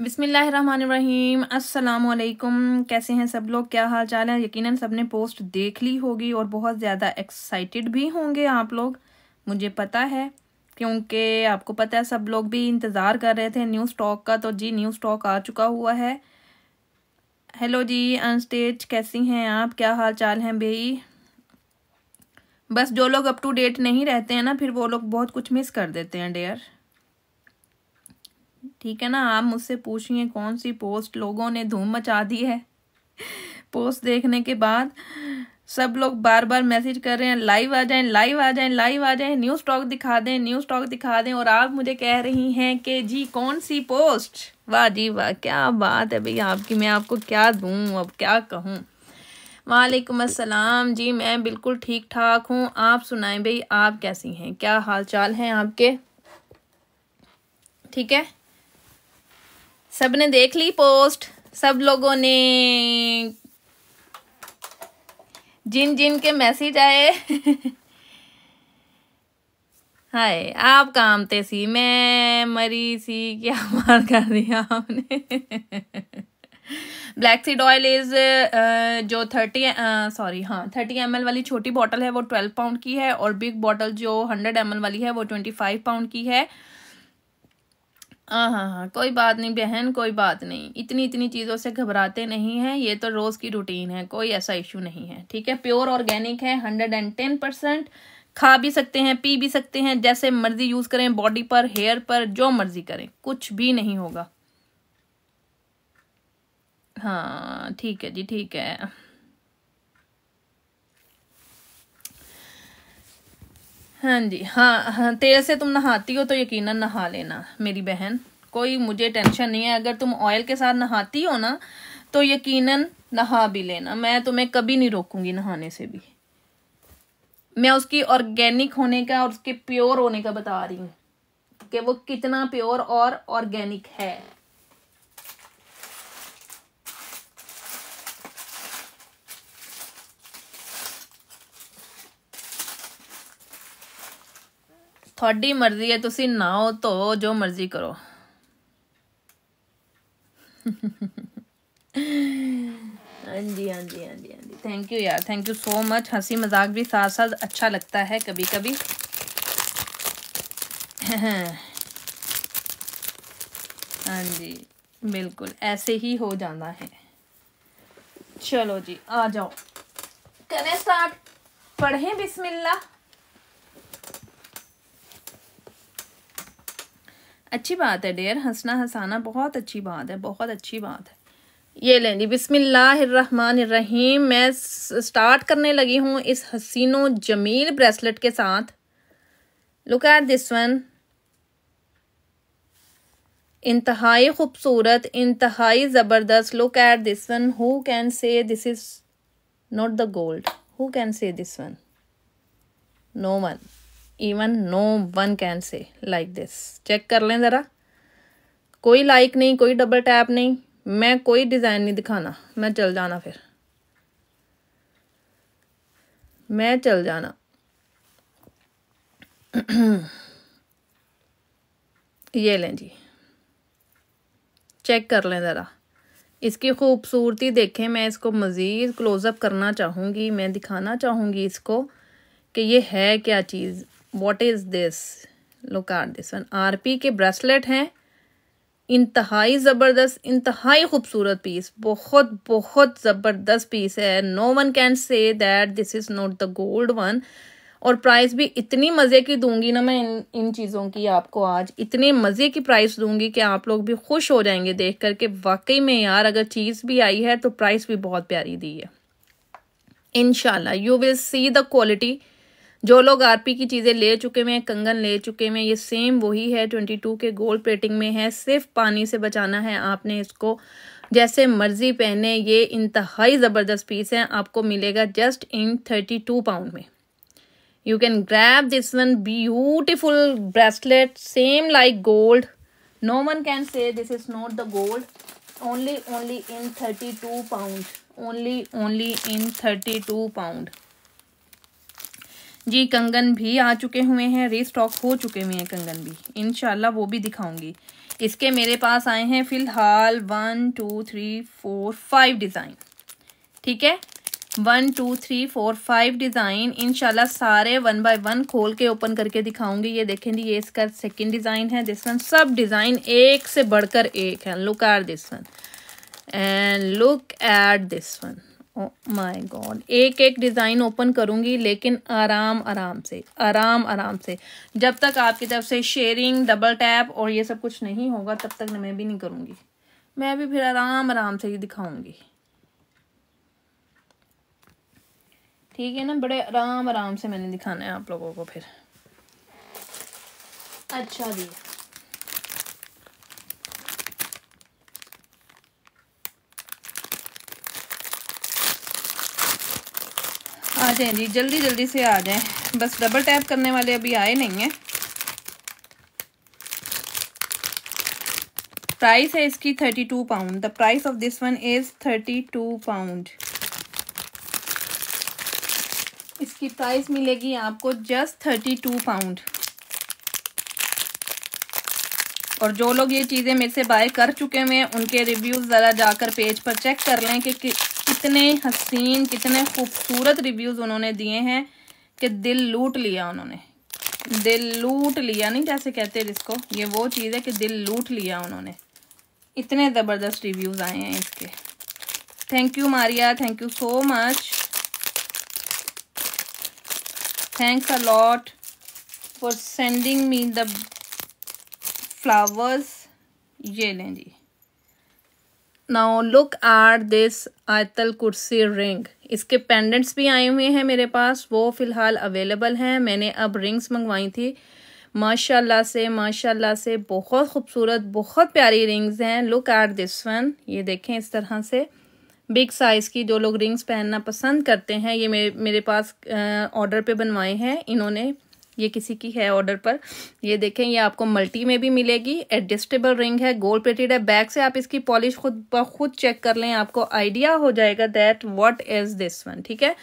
बिसमीम् अल्लाम कैसे हैं सब लोग क्या हाल चाल है यकीनन सब ने पोस्ट देख ली होगी और बहुत ज़्यादा एक्साइटेड भी होंगे आप लोग मुझे पता है क्योंकि आपको पता है सब लोग भी इंतज़ार कर रहे थे न्यू स्टॉक का तो जी न्यू स्टॉक आ चुका हुआ है हेलो जी अनस्टेज कैसी हैं आप क्या हाल चाल हैं भई बस जो लोग अप टू डेट नहीं रहते हैं ना फिर वो लोग बहुत कुछ मिस कर देते हैं डेयर ठीक है ना आप मुझसे पूछिए कौन सी पोस्ट लोगों ने धूम मचा दी है पोस्ट देखने के बाद सब लोग बार बार मैसेज कर रहे हैं लाइव आ जाएं लाइव आ जाएं लाइव आ जाएं न्यू स्टॉक दिखा दें न्यू स्टॉक दिखा दें और आप मुझे कह रही हैं कि जी कौन सी पोस्ट वाह जी वाह क्या बात है भैया आपकी मैं आपको क्या दूँ अब क्या कहूँ वालेकुम अस्सलाम जी मैं बिल्कुल ठीक ठाक हूँ आप सुनाएं भाई आप कैसी हैं क्या हाल चाल हैं आपके ठीक है सब ने देख ली पोस्ट सब लोगों ने जिन जिन के मैसेज आए हाय आप काम ते सी मैं मरी सी क्या मार कर दिया आपने ब्लैक सीड ऑयल इज़ जो थर्टी सॉरी uh, हाँ थर्टी एम वाली छोटी बॉटल है वो ट्वेल्व पाउंड की है और बिग बॉटल जो हंड्रेड एम वाली है वो ट्वेंटी फाइव पाउंड की है हाँ हाँ हाँ कोई बात नहीं बहन कोई बात नहीं इतनी इतनी चीज़ों से घबराते नहीं हैं ये तो रोज़ की रूटीन है कोई ऐसा इशू नहीं है ठीक है प्योर ऑर्गेनिक है हंड्रेड एंड टेन परसेंट खा भी सकते हैं पी भी सकते हैं जैसे मर्जी यूज़ करें बॉडी पर हेयर पर जो मर्जी करें कुछ भी नहीं होगा हाँ ठीक है जी ठीक है हाँ जी हाँ, हाँ तेल से तुम नहाती हो तो यकीनन नहा लेना मेरी बहन कोई मुझे टेंशन नहीं है अगर तुम ऑयल के साथ नहाती हो ना तो यकीनन नहा भी लेना मैं तुम्हें कभी नहीं रोकूंगी नहाने से भी मैं उसकी ऑर्गेनिक होने का और उसके प्योर होने का बता रही हूँ कि वो कितना प्योर और ऑर्गेनिक है थोड़ी मर्जी है तुम ਤੁਹਾਡੀ तो जो मर्जी करो हाँ जी हाँ जी हाँ जी हाँ जी थैंक यू यार थैंक यू सो मच हंसी मजाक भी साथ साथ अच्छा लगता है कभी कभी हाँ जी बिल्कुल ऐसे ही हो जाना है चलो जी आ जाओ करें स्टार्ट पढ़ें बिस्मिल्लाह अच्छी बात है डेयर हंसना हंसाना बहुत अच्छी बात है बहुत अच्छी बात है ये लें जी बिसमीम मैं स्टार्ट करने लगी हूँ इस हसीनो जमील ब्रेसलेट के साथ लुक एट दिस वन इंतहाई खूबसूरत इंतहाई ज़बरदस्त look at this one who can say this is not the gold who can say this one no one even no one can say like this check कर लें ज़रा कोई like नहीं कोई डबल टैप नहीं मैं कोई डिज़ाइन नहीं दिखाना मैं चल जाना फिर मैं चल जाना ये लें जी चेक कर लें ज़रा इसकी खूबसूरती देखें मैं इसको मज़ीद क्लोज़अप करना चाहूँगी मैं दिखाना चाहूँगी इसको कि ये है क्या चीज़ what is this look are this one P K bracelet हैं इंतहाई ज़बरदस्त इंतहाई खूबसूरत पीस बहुत बहुत ज़बरदस्त पीस है no one can say that this is not the gold one और प्राइस भी इतनी मज़े की दूंगी ना मैं इन इन चीज़ों की आपको आज इतने मज़े की प्राइस दूंगी कि आप लोग भी खुश हो जाएंगे देख कर के वाकई में यार अगर चीज़ भी आई है तो प्राइस भी बहुत प्यारी दी है in you will see the quality जो लोग आरपी की चीज़ें ले चुके हैं कंगन ले चुके हैं ये सेम वही है ट्वेंटी टू के गोल्ड प्लेटिंग में है सिर्फ पानी से बचाना है आपने इसको जैसे मर्जी पहने ये इंतहाई ज़बरदस्त पीस है आपको मिलेगा just in thirty two pound में you can grab this one beautiful bracelet same like gold no one can say this is not the gold in thirty two pound only only in thirty two pound जी कंगन भी आ चुके हुए हैं री stock हो चुके हुए हैं कंगन भी इनशाला वो भी दिखाऊंगी इसके मेरे पास आए हैं फिलहाल one two three four five design ठीक है one two three four five design इनशाला सारे वन बाय वन खोल के ओपन करके दिखाऊंगी ये देखें जी ये इसका सेकंड डिज़ाइन है दिस वन सब डिज़ाइन एक से बढ़कर एक है look at this one and look at this one my god एक एक डिज़ाइन ओपन करूँगी लेकिन आराम आराम से आराम आराम से जब तक आपकी तरफ से शेयरिंग डबल टैप और ये सब कुछ नहीं होगा तब तक मैं भी नहीं करूँगी मैं भी फिर आराम आराम से ही दिखाऊँगी ठीक है ना बड़े आराम आराम से मैंने दिखाना है आप लोगों को फिर अच्छा जी आ जाएं जी जल्दी जल्दी से आ जाएं बस डबल टैप करने वाले अभी आए नहीं हैं प्राइस है इसकी thirty two pound the price of this one is thirty two pound इसकी प्राइस मिलेगी आपको जस्ट थर्टी टू पाउंड और जो लोग ये चीज़ें मेरे से बाय कर चुके हुए हैं उनके रिव्यूज़ ज़रा जाकर पेज पर चेक कर लें कि, कि कितने हसीन कितने खूबसूरत रिव्यूज़ उन्होंने दिए हैं कि दिल लूट लिया उन्होंने दिल लूट लिया नहीं जैसे कहते हैं जिसको ये वो चीज़ है कि दिल लूट लिया उन्होंने इतने ज़बरदस्त रिव्यूज़ आए हैं इसके thank you Maria thank you so much thanks a lot for sending me the flowers ये लें जी नाउ लुक आर दिस आयतल कुर्सी रिंग इसके पेंडेंट्स भी आए हुए हैं मेरे पास वो फ़िलहाल अवेलेबल हैं मैंने अब रिंग्स मंगवाई थी माशाल्लाह से माशाल्लाह से बहुत खूबसूरत बहुत प्यारी रिंग्स हैं लुक आर दिस वन ये देखें इस तरह से बिग साइज़ की जो लोग रिंग्स पहनना पसंद करते हैं ये मेरे मेरे पास ऑर्डर पे बनवाए हैं इन्होंने ये किसी की है ऑर्डर पर ये देखें ये आपको मल्टी में भी मिलेगी एडजस्टेबल रिंग है गोल्ड प्लेटेड है बैक से आप इसकी पॉलिश खुद ब खुद चेक कर लें आपको आइडिया हो जाएगा that what is this one ठीक है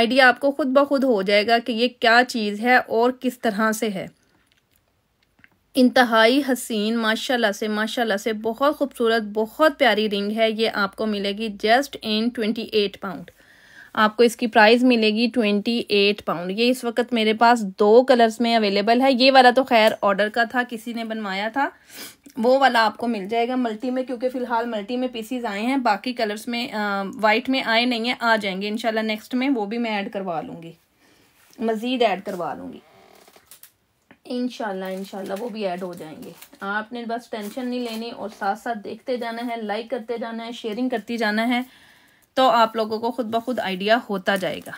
आइडिया आपको खुद ब खुद हो जाएगा कि ये क्या चीज़ है और किस तरह से है इंतहाई हसीन माशाल्लाह से माशाल्लाह से बहुत खूबसूरत बहुत प्यारी रिंग है ये आपको मिलेगी just in twenty eight pound आपको इसकी प्राइस मिलेगी ट्वेंटी एट पाउंड ये इस वक्त मेरे पास दो कलर्स में अवेलेबल है ये वाला तो खैर ऑर्डर का था किसी ने बनवाया था वो वाला आपको मिल जाएगा मल्टी में क्योंकि फ़िलहाल मल्टी में पीसीज आए हैं बाकी कलर्स में वाइट में आए नहीं है आ जाएंगे इनशाला नेक्स्ट में वो भी मैं ऐड करवा लूँगी मज़ीद ऐड करवा लूँगी इनशाला इनशाला वो भी ऐड हो जाएंगे आपने बस टेंशन नहीं लेनी और साथ साथ देखते जाना है लाइक करते जाना है शेयरिंग करती जाना है तो आप लोगों को खुद ब खुद आइडिया होता जाएगा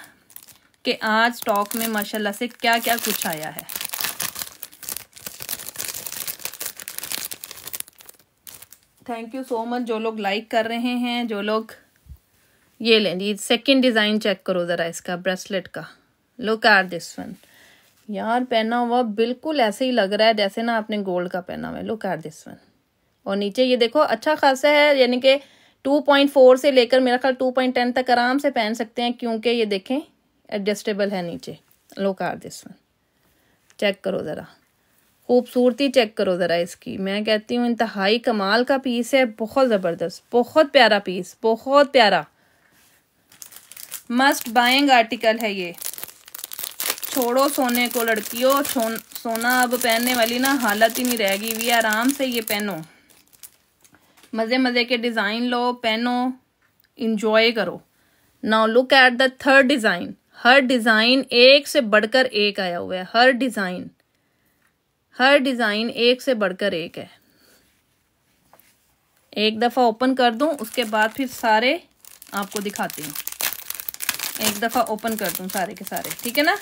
कि आज स्टॉक में माशाल्लाह से क्या क्या कुछ आया है थैंक यू सो मच जो लोग लाइक कर रहे हैं जो लोग ये लें जी सेकेंड डिज़ाइन चेक करो ज़रा इसका ब्रेसलेट का लुक आर दिस वन यार पहना हुआ बिल्कुल ऐसे ही लग रहा है जैसे ना आपने गोल्ड का पहना हुआ है लुक आर दिस वन और नीचे ये देखो अच्छा खासा है यानी कि 2.4 से लेकर मेरा ख्याल 2.10 तक आराम से पहन सकते हैं क्योंकि ये देखें एडजस्टेबल है नीचे लो कार दिस वन चेक करो ज़रा खूबसूरती चेक करो ज़रा इसकी मैं कहती हूँ इंतहाई कमाल का पीस है बहुत ज़बरदस्त बहुत प्यारा पीस बहुत प्यारा मस्ट बाइंग आर्टिकल है ये छोड़ो सोने को लड़कियों सोना अब पहनने वाली ना हालत ही नहीं रहेगी भी आराम से ये पहनो मज़े मज़े के डिज़ाइन लो पहनो इन्जॉय करो now look at the third design हर डिज़ाइन एक से बढ़कर एक आया हुआ है हर डिज़ाइन हर डिज़ाइन एक से बढ़कर एक है एक दफ़ा ओपन कर दूं उसके बाद फिर सारे आपको दिखाती हूँ एक दफ़ा ओपन कर दू सारे के सारे ठीक है ना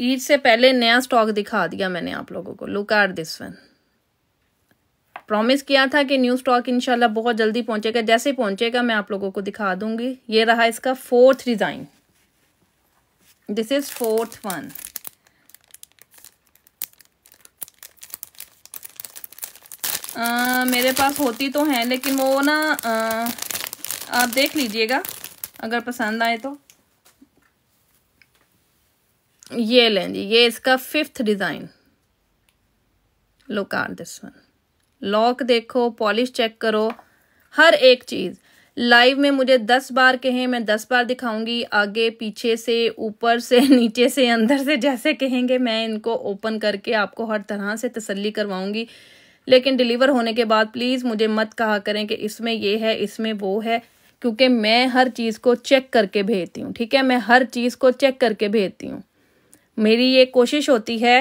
ईद से पहले नया स्टॉक दिखा दिया मैंने आप लोगों को look are this one promise किया था कि न्यू स्टॉक इनशाला बहुत जल्दी पहुंचेगा जैसे पहुंचेगा मैं आप लोगों को दिखा दूंगी ये रहा इसका fourth design this is fourth one मेरे पास होती तो हैं लेकिन वो ना आ, आप देख लीजिएगा अगर पसंद आए तो ये लें जी ये इसका फिफ्थ डिज़ाइन लोकार दिस वन लॉक देखो पॉलिश चेक करो हर एक चीज़ लाइव में मुझे दस बार कहें मैं दस बार दिखाऊंगी आगे पीछे से ऊपर से नीचे से अंदर से जैसे कहेंगे मैं इनको ओपन करके आपको हर तरह से तसल्ली करवाऊंगी लेकिन डिलीवर होने के बाद प्लीज़ मुझे मत कहा करें कि इसमें ये है इसमें वो है क्योंकि मैं हर चीज़ को चेक करके भेजती हूँ ठीक है मैं हर चीज़ को चेक करके भेजती हूँ मेरी ये कोशिश होती है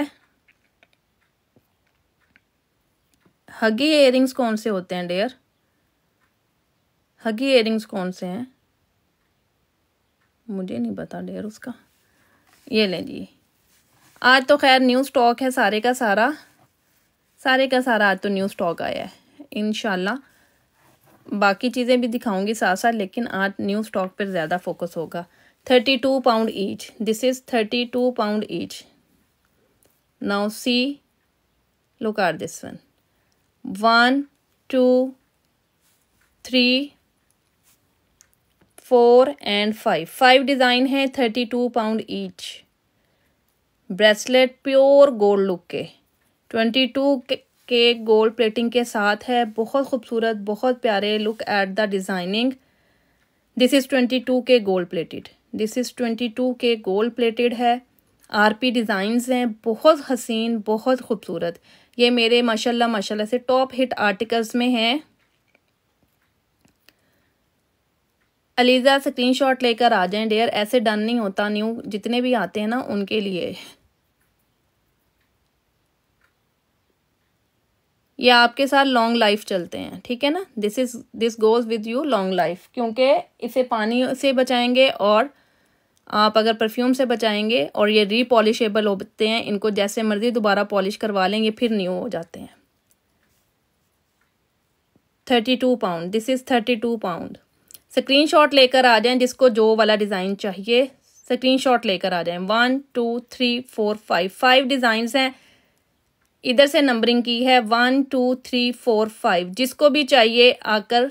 हगी एयरिंग्स कौन से होते हैं डेयर हगी एयरिंग्स कौन से हैं मुझे नहीं पता डेयर उसका ये लें जी आज तो खैर न्यू स्टॉक है सारे का सारा सारे का सारा आज तो न्यू स्टॉक आया है इन बाकी चीज़ें भी दिखाऊंगी साथ साथ लेकिन आज न्यू स्टॉक पर ज़्यादा फोकस होगा thirty two pound each this is thirty two pound each now see look are this one one two three four and five five design है thirty two pound each bracelet pure gold look के twenty two के gold plating के साथ है बहुत खूबसूरत बहुत प्यारे look at the designing this is twenty two के gold plated this is twenty two के गोल्ड प्लेटेड है आर पी डिज़ाइंस हैं बहुत हसीन बहुत खूबसूरत ये मेरे माशाल्लाह माशाल्लाह से टॉप हिट आर्टिकल्स में हैं अलीज़ा स्क्रीनशॉट लेकर आ जाएं डेयर ऐसे डन नहीं होता न्यू जितने भी आते हैं ना उनके लिए ये आपके साथ लॉन्ग लाइफ चलते हैं ठीक है ना this is this goes with you long life क्योंकि इसे पानी से बचाएंगे और आप अगर परफ्यूम से बचाएंगे और ये रीपॉलिशेबल होते हैं इनको जैसे मर्जी दोबारा पॉलिश करवा लेंगे फिर न्यू हो जाते हैं thirty two pound this is thirty two pound screenshot लेकर आ जाएं जिसको जो वाला डिज़ाइन चाहिए स्क्रीन शॉट लेकर आ जाएं one two three four five five designs हैं इधर से नंबरिंग की है one two three four five जिसको भी चाहिए आकर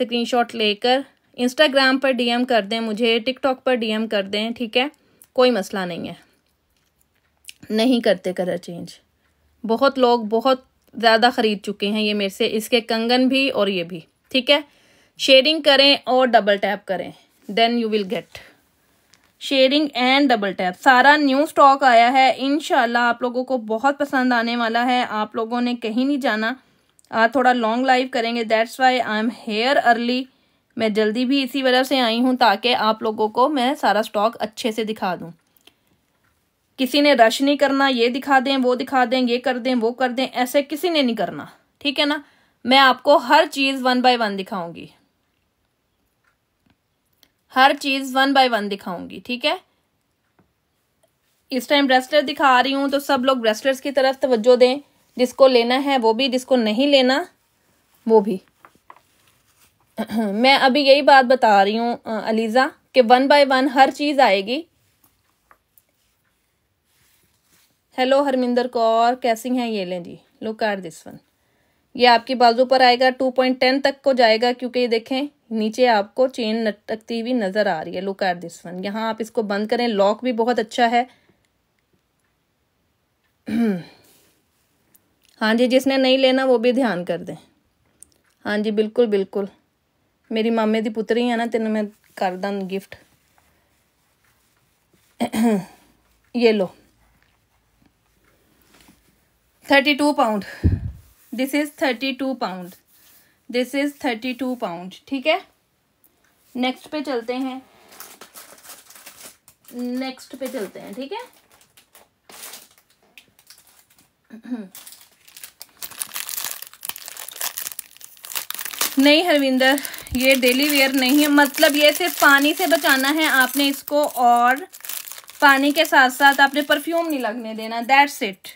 स्क्रीन शॉट लेकर इंस्टाग्राम पर डीएम कर दें मुझे टिकटॉक पर डीएम कर दें ठीक है कोई मसला नहीं है नहीं करते कलर चेंज बहुत लोग बहुत ज़्यादा ख़रीद चुके हैं ये मेरे से इसके कंगन भी और ये भी ठीक है शेयरिंग करें और डबल टैप करें then you will get sharing and double tap सारा न्यू स्टॉक आया है इन आप लोगों को बहुत पसंद आने वाला है आप लोगों ने कहीं नहीं जाना आज थोड़ा लॉन्ग लाइव करेंगे that's why I am here early मैं जल्दी भी इसी वजह से आई हूँ ताकि आप लोगों को मैं सारा स्टॉक अच्छे से दिखा दूँ किसी ने रश नहीं करना ये दिखा दें वो दिखा दें ये कर दें वो कर दें ऐसे किसी ने नहीं करना ठीक है ना मैं आपको हर चीज़ वन बाय वन दिखाऊंगी हर चीज़ वन बाय वन दिखाऊंगी ठीक है इस टाइम ब्रेसलेट दिखा रही हूं तो सब लोग ब्रेसलेट्स की तरफ तवज्जो दें जिसको लेना है वो भी जिसको नहीं लेना वो भी मैं अभी यही बात बता रही हूँ अलीज़ा कि वन बाय वन हर चीज़ आएगी हेलो हरमिंदर कौर कैसी हैं ये लें जी लुक आर दिस वन ये आपकी बाजू पर आएगा टू पॉइंट टेन तक को जाएगा क्योंकि ये देखें नीचे आपको चेन लटकती हुई नज़र आ रही है लुक आर दिस वन यहाँ आप इसको बंद करें लॉक भी बहुत अच्छा है हाँ जी जिसने नहीं लेना वो भी ध्यान कर दें हाँ जी बिल्कुल बिल्कुल मेरी मामे की पुत्री है ना तेन मैं कर ਦਾਂ गिफ्ट ये लो thirty two pound this is thirty two pound this is thirty two pound ठीक है नेक्स्ट पे चलते हैं नेक्स्ट पे चलते हैं ठीक है नहीं हरविंदर ये डेली वेयर नहीं है मतलब ये सिर्फ पानी से बचाना है आपने इसको और पानी के साथ साथ आपने परफ्यूम नहीं लगने देना दैट्स इट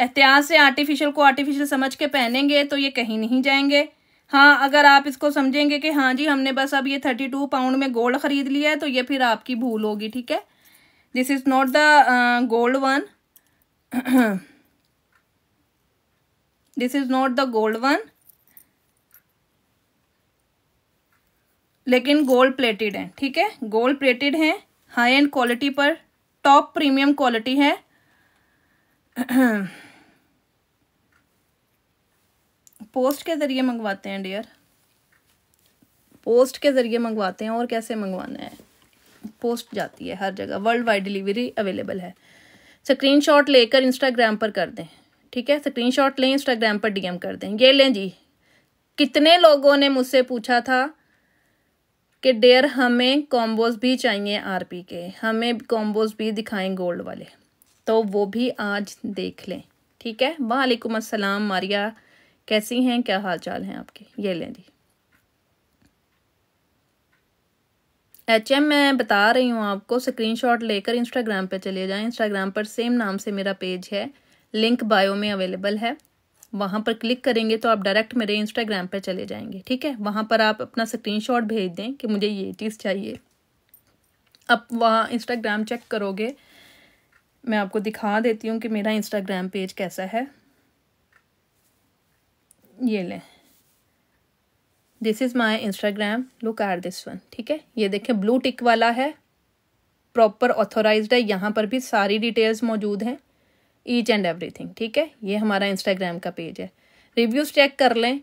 एहतियात से आर्टिफिशियल को आर्टिफिशियल समझ के पहनेंगे तो ये कहीं नहीं जाएंगे हाँ अगर आप इसको समझेंगे कि हाँ जी हमने बस अब ये थर्टी टू पाउंड में गोल्ड ख़रीद लिया है तो ये फिर आपकी भूल होगी ठीक है this is not the gold one this is not the gold one लेकिन गोल्ड प्लेटेड हैं ठीक है गोल्ड प्लेटेड हैं हाई एंड क्वालिटी पर टॉप प्रीमियम क्वालिटी है पोस्ट के ज़रिए मंगवाते हैं डियर पोस्ट के ज़रिए मंगवाते हैं और कैसे मंगवाना है पोस्ट जाती है हर जगह वर्ल्ड वाइड डिलीवरी अवेलेबल है स्क्रीनशॉट लेकर इंस्टाग्राम पर कर दें ठीक है स्क्रीनशॉट लें इंस्टाग्राम पर डीएम कर दें ये लें जी कितने लोगों ने मुझसे पूछा था कि डेयर हमें कॉम्बोज भी चाहिए आरपी के हमें कॉम्बोज भी दिखाएं गोल्ड वाले तो वो भी आज देख लें ठीक है वालेकुम अस्सलाम मारिया कैसी हैं क्या हाल चाल हैं आपके ये लें जी एच एम मैं बता रही हूँ आपको स्क्रीनशॉट लेकर इंस्टाग्राम पर चले जाएं इंस्टाग्राम पर सेम नाम से मेरा पेज है लिंक बायो में अवेलेबल है वहाँ पर क्लिक करेंगे तो आप डायरेक्ट मेरे इंस्टाग्राम पर चले जाएंगे ठीक है वहाँ पर आप अपना स्क्रीनशॉट भेज दें कि मुझे ये चीज़ चाहिए आप वहाँ इंस्टाग्राम चेक करोगे मैं आपको दिखा देती हूँ कि मेरा इंस्टाग्राम पेज कैसा है ये लें this is my Instagram look are this one ठीक है ये देखें ब्लू टिक वाला है प्रॉपर ऑथोराइज है यहाँ पर भी सारी डिटेल्स मौजूद हैं ईच एंड एवरीथिंग ठीक है ये हमारा इंस्टाग्राम का पेज है रिव्यूज़ चेक कर लें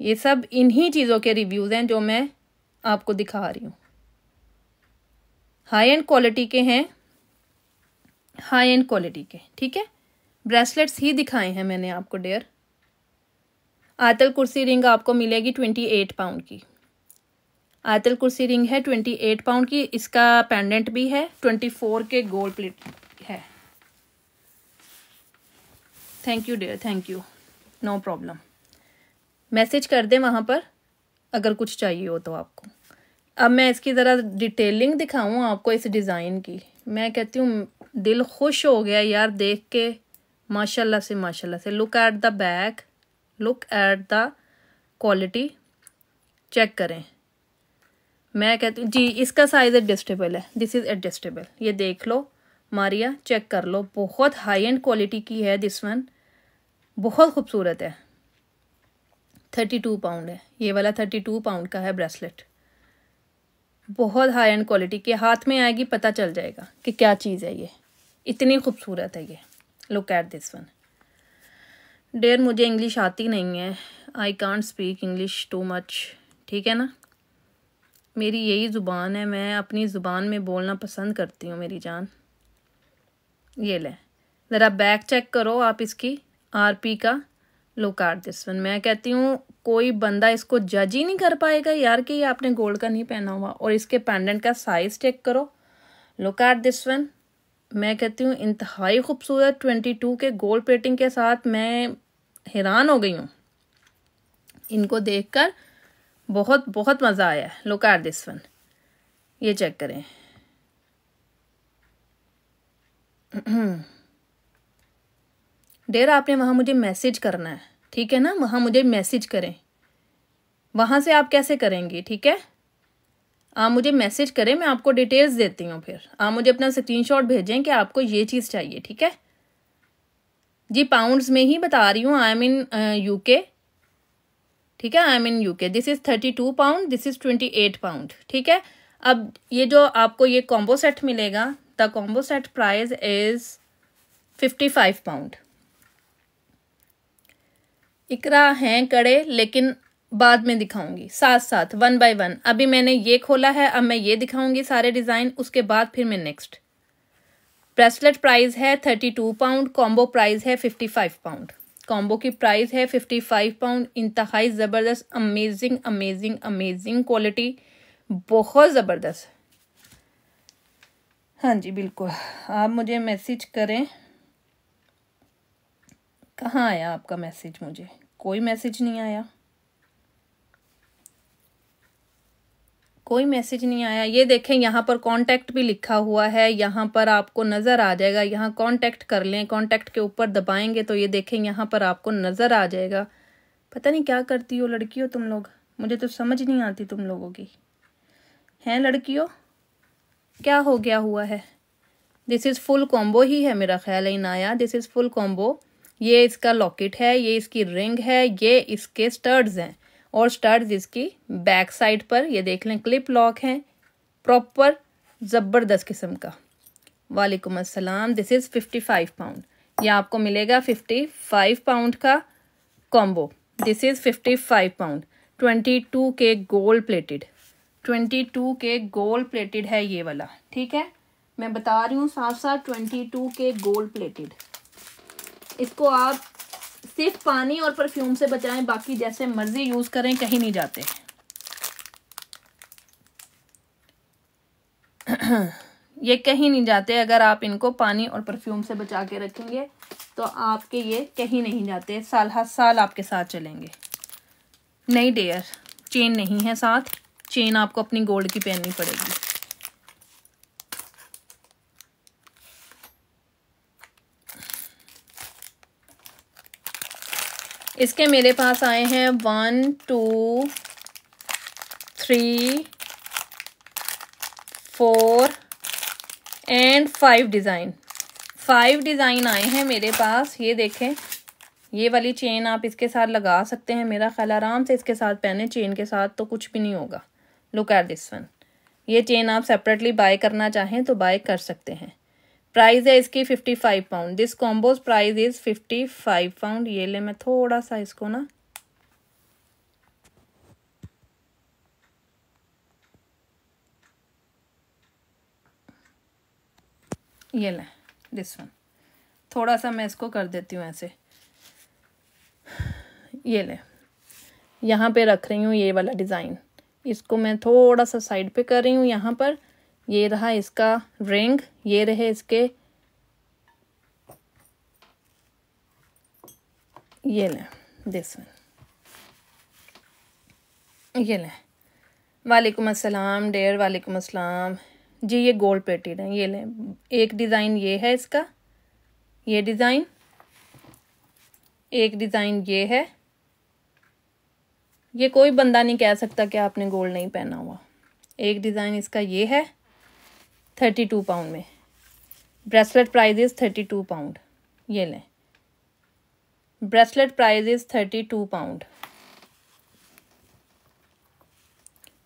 ये सब इन्हीं चीज़ों के रिव्यूज़ हैं जो मैं आपको दिखा रही हूँ हाई एंड क्वालिटी के हैं हाई एंड क्वालिटी के ठीक है ब्रेसलेट्स ही दिखाए हैं मैंने आपको डेयर आतल कुर्सी रिंग आपको मिलेगी ट्वेंटी एट पाउंड की आतल कुर्सी रिंग है ट्वेंटी एट पाउंड की इसका पेंडेंट भी है ट्वेंटी फोर के gold plate thank you dear thank you no problem message कर दें वहाँ पर अगर कुछ चाहिए हो तो आपको अब मैं इसकी ज़रा डिटेलिंग दिखाऊँ आपको इस डिज़ाइन की मैं कहती हूँ दिल खुश हो गया यार देख के माशाल्लाह से माशाल्लाह से look at the back look at the quality check करें मैं कहती हूँ जी इसका साइज़ एडजस्टेबल है दिस इज़ एडजस्टेबल ये देख लो मारिया चेक कर लो बहुत हाई एंड क्वालिटी की है दिस वन बहुत खूबसूरत है थर्टी टू पाउंड है ये वाला थर्टी टू पाउंड का है ब्रेसलेट बहुत हाई एंड क्वालिटी के हाथ में आएगी पता चल जाएगा कि क्या चीज़ है ये इतनी खूबसूरत है ये look at this one dear मुझे इंग्लिश आती नहीं है I can't speak English too much ठीक है ना मेरी यही ज़ुबान है मैं अपनी ज़ुबान में बोलना पसंद करती हूँ मेरी जान ये ले ज़रा बैक चेक करो आप इसकी आरपी का लुक आर दिस वन मैं कहती हूँ कोई बंदा इसको जज ही नहीं कर पाएगा यार कि ये आपने गोल्ड का नहीं पहना हुआ और इसके पेंडेंट का साइज चेक करो लुक आर दिस वन मैं कहती हूँ इंतहाई खूबसूरत ट्वेंटी टू के गोल्ड प्लेटिंग के साथ मैं हैरान हो गई हूँ इनको देख कर बहुत बहुत मज़ा आया है लुक आर दिस वन ये चेक करें डेरा आपने वहाँ मुझे मैसेज करना है ठीक है ना वहाँ मुझे मैसेज करें वहाँ से आप कैसे करेंगे ठीक है आप मुझे मैसेज करें मैं आपको डिटेल्स देती हूँ फिर आप मुझे अपना स्क्रीनशॉट भेजें कि आपको ये चीज़ चाहिए ठीक है जी पाउंड्स में ही बता रही हूँ आई एम इन यू के ठीक है I am in U K this is thirty two pound this is twenty eight pound ठीक है अब ये जो आपको ये कॉम्बो सेट मिलेगा the combo set price is fifty five pound Iqra हैं कड़े लेकिन बाद में दिखाऊंगी साथ साथ वन बाय वन अभी मैंने ये खोला है अब मैं ये दिखाऊंगी सारे डिज़ाइन उसके बाद फिर मैं नेक्स्ट ब्रेसलेट प्राइस है thirty two pound combo price है फिफ्टी फाइव पाउंड कॉम्बो की प्राइस है फिफ्टी फाइव पाउंड इंतहाई ज़बरदस्त अमेजिंग अमेजिंग अमेजिंग क्वालिटी बहुत ज़बरदस्त हाँ जी बिल्कुल आप मुझे मैसेज करें कहाँ आया आपका मैसेज मुझे कोई मैसेज नहीं आया कोई मैसेज नहीं आया ये देखें यहाँ पर कांटेक्ट भी लिखा हुआ है यहाँ पर आपको नज़र आ जाएगा यहाँ कांटेक्ट कर लें कांटेक्ट के ऊपर दबाएंगे तो ये देखें यहाँ पर आपको नज़र आ जाएगा पता नहीं क्या करती हो लड़की हो तुम लोग मुझे तो समझ नहीं आती तुम लोगों की हैं लड़कियों क्या हो गया हुआ है दिस इज़ फुल कॉम्बो ही है मेरा ख्याल है इन आया दिस इज़ फुल कॉम्बो ये इसका लॉकेट है ये इसकी रिंग है ये इसके स्टर्ड्स हैं और स्टर्ड्स इसकी बैक साइड पर ये देख लें क्लिप लॉक हैं प्रॉपर ज़बरदस्त किस्म का वालेकुम अस्सलाम this is fifty five pound ये आपको मिलेगा फिफ्टी फाइव पाउंड का combo this is fifty five pound twenty two के गोल्ड प्लेटेड ट्वेंटी टू के गोल्ड प्लेटेड है ये वाला ठीक है मैं बता रही हूँ साथ साथ ट्वेंटी टू के गोल्ड प्लेटेड इसको आप सिर्फ पानी और परफ्यूम से बचाएं बाकी जैसे मर्जी यूज़ करें कहीं नहीं जाते ये कहीं नहीं जाते अगर आप इनको पानी और परफ्यूम से बचा के रखेंगे तो आपके ये कहीं नहीं जाते साल हर साल आपके साथ चलेंगे नहीं डेयर चेन नहीं है साथ चेन आपको अपनी गोल्ड की पहननी पड़ेगी इसके मेरे पास आए हैं one two three four and five design five design आए हैं मेरे पास ये देखें ये वाली चेन आप इसके साथ लगा सकते हैं मेरा ख्याल आराम से इसके साथ पहने चेन के साथ तो कुछ भी नहीं होगा लुक एट दिस वन ये चेन आप सेपरेटली बाय करना चाहें तो बाय कर सकते हैं प्राइस है इसकी fifty five pound this combo's price is fifty five pound ये ले मैं थोड़ा सा इसको ना ये ले दिस वन थोड़ा सा मैं इसको कर देती हूँ ऐसे ये ले यहाँ पे रख रही हूँ ये वाला डिज़ाइन इसको मैं थोड़ा सा साइड पे कर रही हूँ यहाँ पर ये रहा इसका रिंग ये रहे इसके ये लें दिस वन ये लें वालेकुम अस्सलाम डेयर वालेकुम अस्सलाम जी ये गोल्ड पेटेड है ये लें एक डिज़ाइन ये है इसका ये डिज़ाइन एक डिज़ाइन ये है ये कोई बंदा नहीं कह सकता कि आपने गोल्ड नहीं पहना हुआ एक डिज़ाइन इसका ये है थर्टी टू पाउंड में bracelet price is thirty two pound ये लें bracelet price is thirty two pound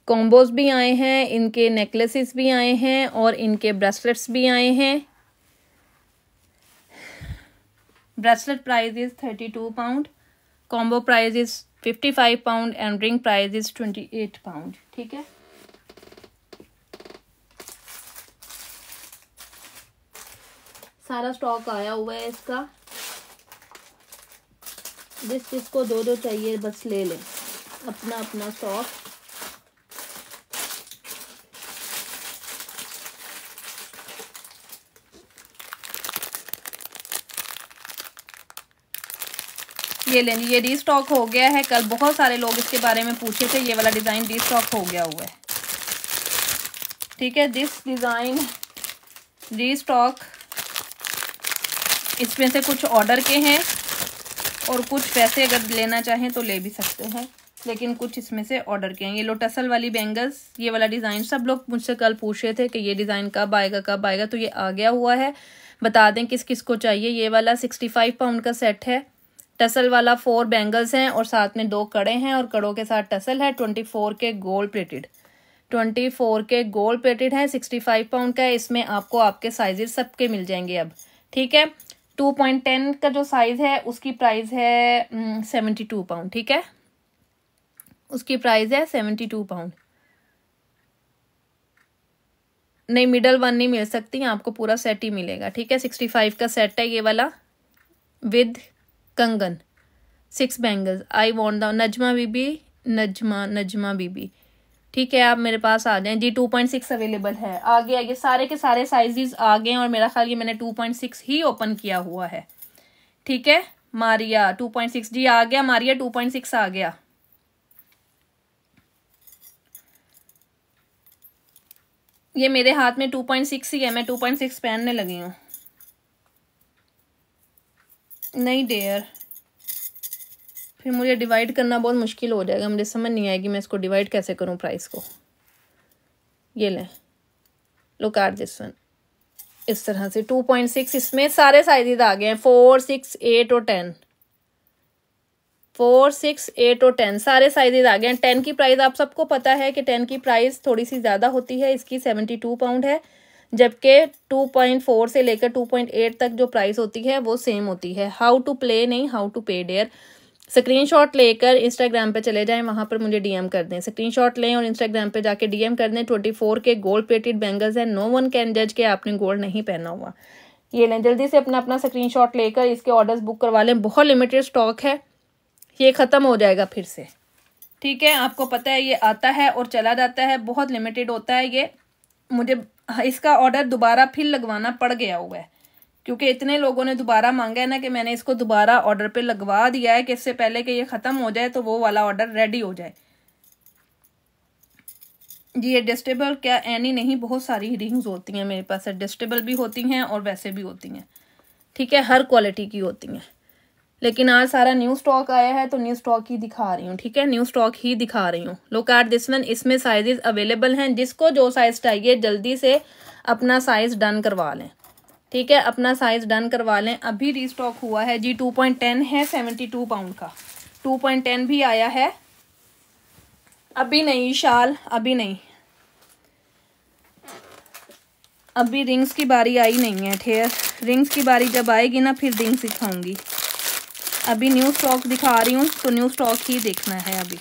combos भी आए हैं इनके नेकलेसेस भी आए हैं और इनके ब्रेसलेट्स भी आए हैं bracelet price is thirty two pound combo price is fifty five pound and ring price is twenty eight pound ठीक है सारा स्टॉक आया हुआ है इसका जिस जिसको दो दो चाहिए बस ले लें अपना अपना स्टॉक ये लें ये री स्टॉक हो गया है कल बहुत सारे लोग इसके बारे में पूछे थे ये वाला डिज़ाइन री स्टॉक हो गया हुआ है ठीक है दिस डिज़ाइन री स्टॉक इसमें से कुछ ऑर्डर के हैं और कुछ पैसे अगर लेना चाहें तो ले भी सकते हैं लेकिन कुछ इसमें से ऑर्डर के हैं ये लोटसल वाली बैंगल्स ये वाला डिज़ाइन सब लोग मुझसे कल पूछ रहे थे कि ये डिज़ाइन कब आएगा कब आएगा तो ये आ गया हुआ है बता दें किस किस को चाहिए ये वाला सिक्सटी फाइव पाउंड का सेट है टसल वाला फोर बैंगल्स हैं और साथ में दो कड़े हैं और कड़ों के साथ टसल है ट्वेंटी फोर के गोल्ड प्लेटेड ट्वेंटी फोर के गोल्ड प्लेटेड है सिक्सटी फाइव पाउंड का इसमें आपको आपके साइजेस सबके मिल जाएंगे अब ठीक है टू पॉइंट टेन का जो साइज़ है उसकी प्राइस है सेवेंटी टू पाउंड ठीक है उसकी प्राइस है सेवेंटी टू पाउंड नहीं मिडल वन नहीं मिल सकती आपको पूरा सेट ही मिलेगा ठीक है सिक्सटी फाइव का सेट है ये वाला विद कंगन six bangles I want the Najma Bibi Najma Najma Bibi ठीक है आप मेरे पास आ जाएं जी टू पॉइंट सिक्स अवेलेबल है आगे आगे सारे के सारे साइजेस आ गए और मेरा ख्याल ये मैंने टू पॉइंट सिक्स ही ओपन किया हुआ है ठीक है मारिया टू पॉइंट सिक्स जी आ गया मारिया टू पॉइंट सिक्स आ गया ये मेरे हाथ में टू पॉइंट सिक्स ही है मैं टू पॉइंट सिक्स पहनने लगी हूँ नहीं डेयर फिर मुझे डिवाइड करना बहुत मुश्किल हो जाएगा मुझे समझ नहीं आएगी मैं इसको डिवाइड कैसे करूँ प्राइस को ये लें लुक आर दिस वन इस तरह से टू पॉइंट सिक्स इसमें सारे साइजेज आ गए हैं फोर सिक्स एट और टेन फोर सिक्स एट और टेन सारे साइजेज आ गए हैं टेन की प्राइस आप सबको पता है कि टेन की प्राइस थोड़ी सी ज़्यादा होती है इसकी सेवेंटी टू पाउंड है जबकि टू पॉइंट फोर से लेकर टू पॉइंट एट तक जो प्राइस होती है वो सेम होती है हाउ टू प्ले नहीं how to pay dear screenshot लेकर इंस्टाग्राम पे चले जाएं वहाँ पर मुझे डीएम कर दें स्क्रीनशॉट लें और इंस्टाग्राम पे जाके डीएम कर दें ट्वेंटी फोर के गोल्ड प्लेटेड बैंगल्स हैं नो वन कैन जज के आपने गोल्ड नहीं पहना हुआ ये लें जल्दी से अपना अपना स्क्रीनशॉट लेकर इसके ऑर्डर्स बुक करवा लें बहुत लिमिटेड स्टॉक है ये ख़त्म हो जाएगा फिर से ठीक है आपको पता है ये आता है और चला जाता है बहुत लिमिटेड होता है ये मुझे हाँ, इसका ऑर्डर दोबारा फिर लगवाना पड़ गया हुआ है क्योंकि इतने लोगों ने दोबारा मांगा है ना कि मैंने इसको दोबारा ऑर्डर पे लगवा दिया है कि इससे पहले कि ये ख़त्म हो जाए तो वो वाला ऑर्डर रेडी हो जाए जी एडजस्टेबल क्या एनी नहीं बहुत सारी रिंग्स होती हैं मेरे पास एडजस्टेबल भी होती हैं और वैसे भी होती हैं ठीक है हर क्वालिटी की होती हैं लेकिन आज सारा न्यू स्टॉक आया है तो न्यू स्टॉक ही दिखा रही हूँ ठीक है न्यू स्टॉक ही दिखा रही हूँ लुक एट दिस वन इसमें साइजेस अवेलेबल हैं जिसको जो साइज़ चाहिए जल्दी से अपना साइज़ डन करवा लें ठीक है अपना साइज डन करवा लें अभी रीस्टॉक हुआ है जी टू पॉइंट टेन है सेवेंटी टू पाउंड का टू पॉइंट टेन भी आया है अभी नहीं शाल अभी नहीं अभी रिंग्स की बारी आई नहीं है ठेर रिंग्स की बारी जब आएगी ना फिर रिंग्स दिखाऊंगी अभी न्यू स्टॉक दिखा रही हूँ तो न्यू स्टॉक ही देखना है अभी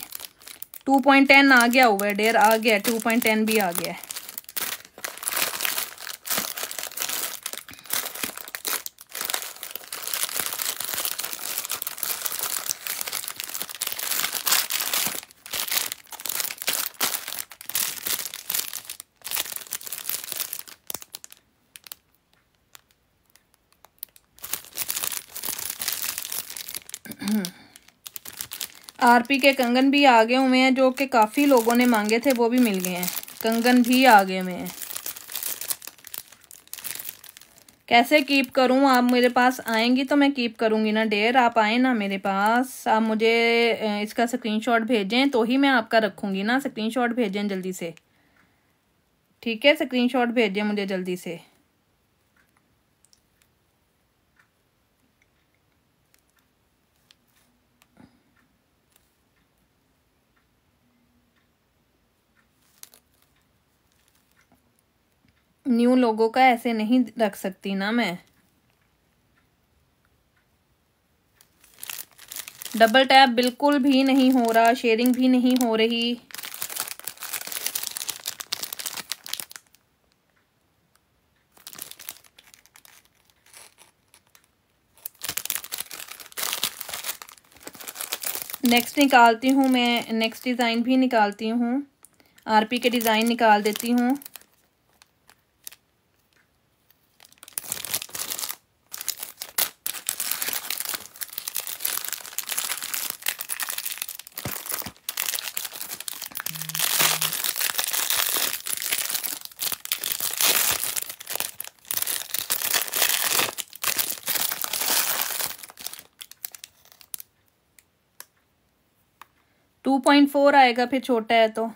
टू पॉइंट टेन आ गया हुआ है डेर आ गया टू पॉइंट टेन भी आ गया है आरपी के कंगन भी आ गए हुए हैं जो कि काफ़ी लोगों ने मांगे थे वो भी मिल गए हैं कंगन भी आ गए हुए हैं कैसे कीप करूं आप मेरे पास आएंगी तो मैं कीप करूंगी ना डेयर आप आए ना मेरे पास आप मुझे इसका स्क्रीनशॉट भेजें तो ही मैं आपका रखूंगी ना स्क्रीनशॉट भेजें जल्दी से ठीक है स्क्रीनशॉट भेजें मुझे जल्दी से न्यू लोगों का ऐसे नहीं रख सकती ना मैं डबल टैप बिल्कुल भी नहीं हो रहा शेयरिंग भी नहीं हो रही नेक्स्ट निकालती हूँ मैं नेक्स्ट डिज़ाइन भी निकालती हूँ आरपी के डिज़ाइन निकाल देती हूँ फोर आएगा फिर छोटा है तो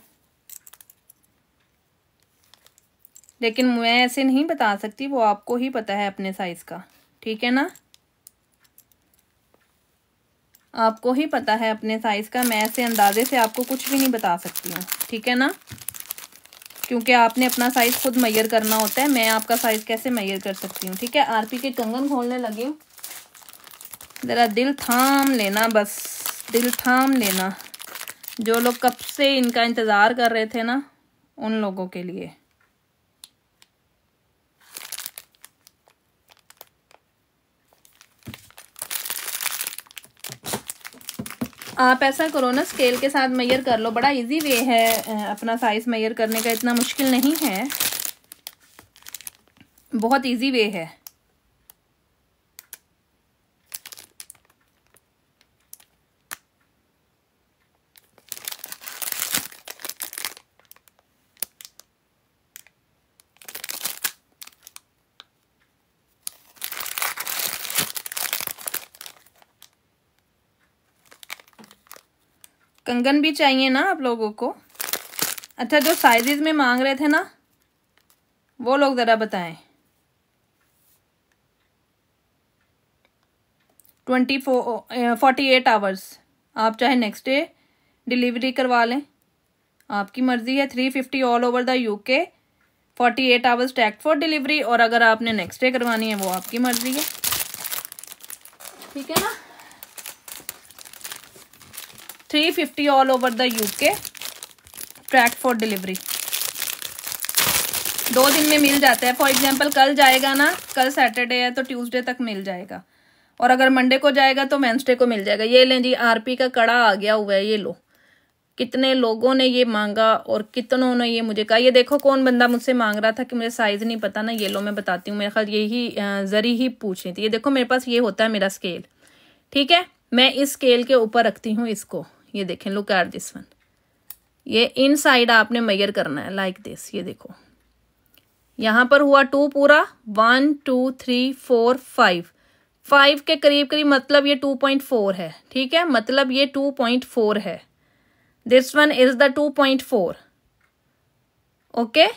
लेकिन मैं ऐसे नहीं बता सकती वो आपको ही पता है अपने साइज़ का ठीक है ना आपको ही पता है अपने साइज़ का मैं ऐसे अंदाजे से आपको कुछ भी नहीं बता सकती हूँ ठीक है ना क्योंकि आपने अपना साइज़ खुद मैयर करना होता है मैं आपका साइज़ कैसे मैयर कर सकती हूँ ठीक है आरपी के कंगन खोलने लगी ज़रा दिल थाम लेना बस दिल थाम लेना जो लोग कब से इनका इंतज़ार कर रहे थे ना उन लोगों के लिए आप ऐसा करो ना स्केल के साथ मैयर कर लो बड़ा इजी वे है अपना साइज़ मैयर करने का इतना मुश्किल नहीं है बहुत इजी वे है कंगन भी चाहिए ना आप लोगों को अच्छा जो साइजेस में मांग रहे थे ना वो लोग ज़रा बताएं twenty four forty eight hours आप चाहे नेक्स्ट डे डिलीवरी करवा लें आपकी मर्ज़ी है three fifty all over the UK forty eight hours tracked for delivery और अगर आपने नेक्स्ट डे करवानी है वो आपकी मर्ज़ी है ठीक है ना three fifty all over the UK track for delivery दो दिन में मिल जाता है फॉर एग्जाम्पल कल जाएगा ना कल सैटरडे है तो ट्यूसडे तक मिल जाएगा और अगर मंडे को जाएगा तो मैंसडे को मिल जाएगा ये लें जी आरपी का कड़ा आ गया हुआ है ये लो कितने लोगों ने ये मांगा और कितनों ने ये मुझे कहा ये देखो कौन बंदा मुझसे मांग रहा था कि मुझे साइज़ नहीं पता ना ये लो मैं बताती हूँ मेरे ख्याल यही जरी ही पूछ रही थी ये देखो मेरे पास ये होता है मेरा स्केल ठीक है मैं इस स्केल के ऊपर रखती हूँ इसको ये देखें लुक एट दिस वन ये इन साइड आपने मैयर करना है लाइक like दिस ये देखो यहां पर हुआ टू पूरा one two three four five five के करीब करीब मतलब ये टू पॉइंट फोर है ठीक है मतलब ये टू पॉइंट फोर है this one is the two point four okay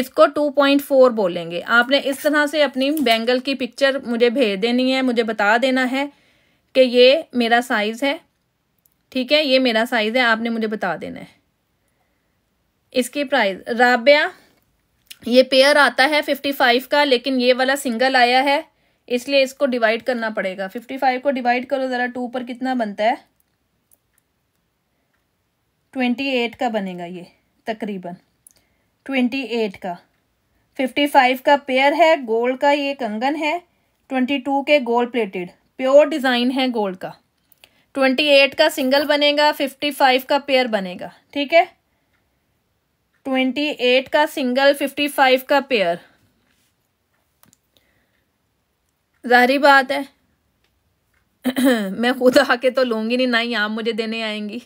इसको टू पॉइंट फोर बोलेंगे आपने इस तरह से अपनी बैंगल की पिक्चर मुझे भेज देनी है मुझे बता देना है कि ये मेरा साइज़ है ठीक है ये मेरा साइज़ है आपने मुझे बता देना है इसकी प्राइस राबिया ये पेयर आता है फिफ्टी फाइव का लेकिन ये वाला सिंगल आया है इसलिए इसको डिवाइड करना पड़ेगा फिफ्टी फाइव को डिवाइड करो ज़रा टू पर कितना बनता है ट्वेंटी एट का बनेगा ये तकरीबन ट्वेंटी एट का फिफ्टी फाइव का पेयर है गोल्ड का ये कंगन है ट्वेंटी टू के गोल्ड प्लेटेड प्योर डिज़ाइन है गोल्ड का ट्वेंटी एट का सिंगल बनेगा फिफ्टी फाइव का पेयर बनेगा ठीक है ट्वेंटी एट का सिंगल फिफ्टी फाइव का पेयर जाहरी बात है मैं खुद आके तो लूंगी नहीं ना ही आप मुझे देने आएंगी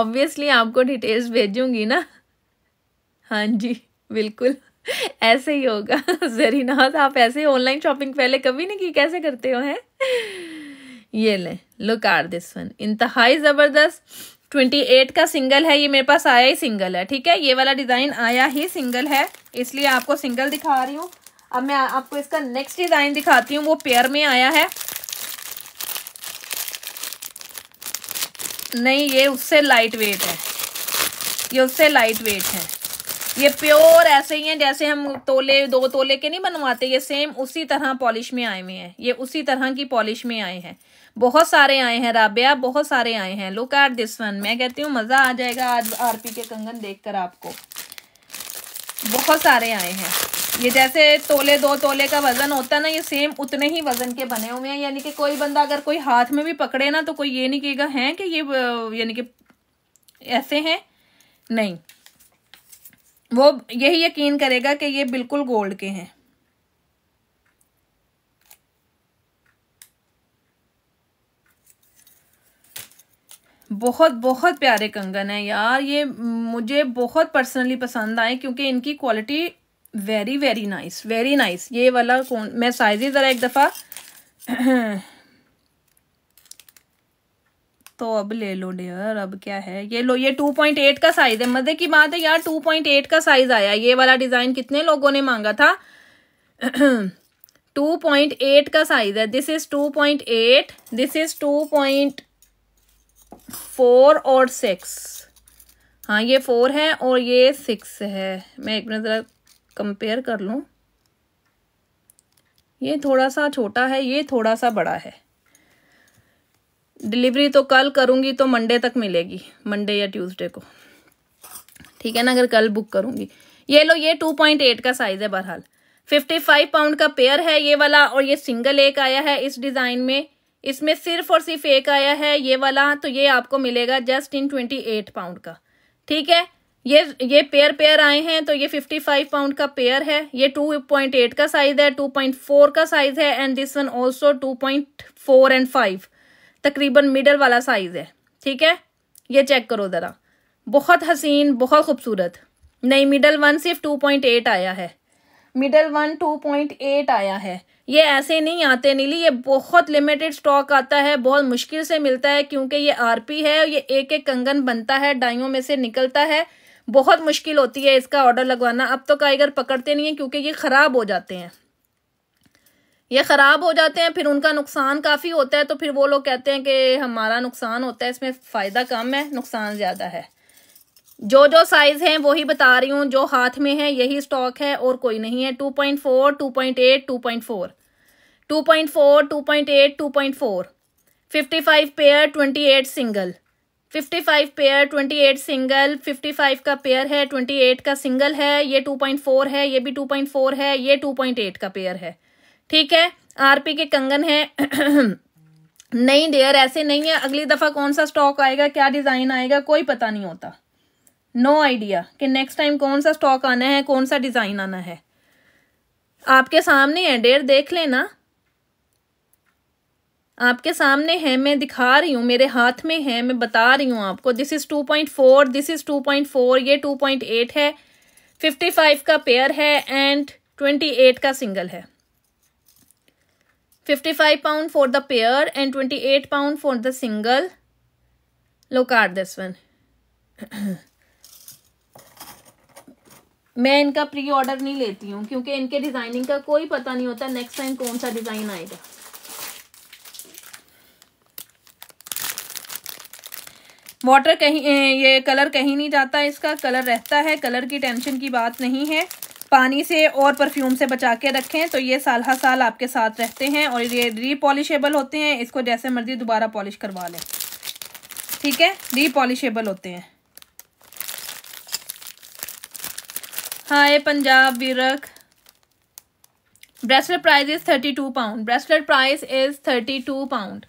ऑब्वियसली आपको डिटेल्स भेजूंगी ना हाँ जी बिल्कुल ऐसे ही होगा जरीनाथ आप ऐसे ऑनलाइन शॉपिंग पहले कभी नहीं की कैसे करते हो हैं ये लें लुक आर दिस वन इंतहाई ज़बरदस्त ट्वेंटी एट का सिंगल है ये मेरे पास आया ही सिंगल है ठीक है ये वाला डिज़ाइन आया ही सिंगल है इसलिए आपको सिंगल दिखा रही हूँ अब मैं आपको इसका नेक्स्ट डिज़ाइन दिखाती हूँ वो पेयर में आया है नहीं ये उससे लाइट वेट है ये उससे लाइट वेट है ये प्योर ऐसे ही हैं जैसे हम तोले दो तोले के नहीं बनवाते ये सेम उसी तरह पॉलिश में आए हुए हैं ये उसी तरह की पॉलिश में आए हैं बहुत सारे आए हैं राबिया बहुत सारे आए हैं लुक एट दिस वन मैं कहती हूँ मज़ा आ जाएगा आज आरपी के कंगन देखकर आपको बहुत सारे आए हैं ये जैसे तोले दो तोले का वज़न होता है ना ये सेम उतने ही वज़न के बने हुए हैं यानी कि कोई बंदा अगर कोई हाथ में भी पकड़े ना तो कोई ये नहीं कहेगा हैं कि ये यानी कि ऐसे हैं नहीं वो यही यकीन करेगा कि ये बिल्कुल गोल्ड के हैं बहुत बहुत प्यारे कंगन है यार ये मुझे बहुत पर्सनली पसंद आए क्योंकि इनकी quality very very nice very nice ये वाला कौन मैं साइज ही ज़रा एक दफ़ा तो अब ले लो डेयर अब क्या है ये लो ये 2.8 का साइज है मजे की बात है यार 2.8 का साइज आया ये वाला डिजाइन कितने लोगों ने मांगा था 2.8 का साइज है this is 2.8 this is point four और सिक्स हाँ ये फोर है और ये सिक्स है मैं एक मिनट ज़रा कंपेयर कर लूँ ये थोड़ा सा छोटा है ये थोड़ा सा बड़ा है डिलीवरी तो कल करूँगी तो मंडे तक मिलेगी मंडे या ट्यूसडे को ठीक है ना अगर कल बुक करूँगी ये लो ये टू पॉइंट एट का साइज़ है बहरहाल फिफ्टी फाइव पाउंड का पेयर है ये वाला और ये सिंगल एक आया है इस डिज़ाइन में इसमें सिर्फ और सिर्फ एक आया है ये वाला तो ये आपको मिलेगा just in twenty eight pound का ठीक है ये ये पेयर पेयर आए हैं तो ये फिफ्टी फाइव पाउंड का पेयर है ये टू पॉइंट एट का साइज है टू पॉइंट फोर का साइज है and this one also two point four and five तकरीबन मिडल वाला साइज है ठीक है ये चेक करो ज़रा बहुत हसीन बहुत खूबसूरत नहीं मिडल वन सिर्फ टू पॉइंट एट आया है middle one two point eight आया है ये ऐसे नहीं आते नीली ये बहुत लिमिटेड स्टॉक आता है बहुत मुश्किल से मिलता है क्योंकि ये आरपी है ये एक एक कंगन बनता है डाइयों में से निकलता है बहुत मुश्किल होती है इसका ऑर्डर लगवाना अब तो कारीगर पकड़ते नहीं है क्योंकि ये ख़राब हो जाते हैं ये ख़राब हो जाते हैं फिर उनका नुकसान काफ़ी होता है तो फिर वो लोग कहते हैं कि हमारा नुकसान होता है इसमें फ़ायदा कम है नुकसान ज़्यादा है जो जो साइज है वही बता रही हूँ जो हाथ में है यही स्टॉक है और कोई नहीं है two point four two point eight two point four two point four two point eight two point four fifty five pair twenty eight single fifty five pair twenty eight single fifty five का pair है twenty eight का single है ये two point four है ये भी two point four है ये टू पॉइंट एट का पेयर है ठीक है आरपी के कंगन है नहीं डेयर ऐसे नहीं है अगली दफ़ा कौन सा स्टॉक आएगा क्या डिज़ाइन आएगा कोई पता नहीं होता नो आइडिया कि नेक्स्ट टाइम कौन सा स्टॉक आना है कौन सा डिज़ाइन आना है आपके सामने है डेर देख लेना आपके सामने है मैं दिखा रही हूँ मेरे हाथ में है मैं बता रही हूँ आपको this is two point four this is two point four ये टू पॉइंट एट है फिफ्टी फाइव का पेयर है एंड ट्वेंटी एट का सिंगल है fifty five pound for the pair and twenty eight pound for the single look at this one मैं इनका pre order नहीं लेती हूँ क्योंकि इनके डिज़ाइनिंग का कोई पता नहीं होता नेक्स्ट टाइम कौन सा डिज़ाइन आएगा वाटर कहीं ये कलर कहीं नहीं जाता इसका कलर रहता है कलर की टेंशन की बात नहीं है पानी से और परफ्यूम से बचा के रखें तो ये साल हर साल आपके साथ रहते हैं और ये रीपॉलिशेबल होते हैं इसको जैसे मर्जी दोबारा पॉलिश करवा लें ठीक है रीपॉलिशेबल होते हैं hi Punjab Virk bracelet price is thirty two pound bracelet price is thirty two pound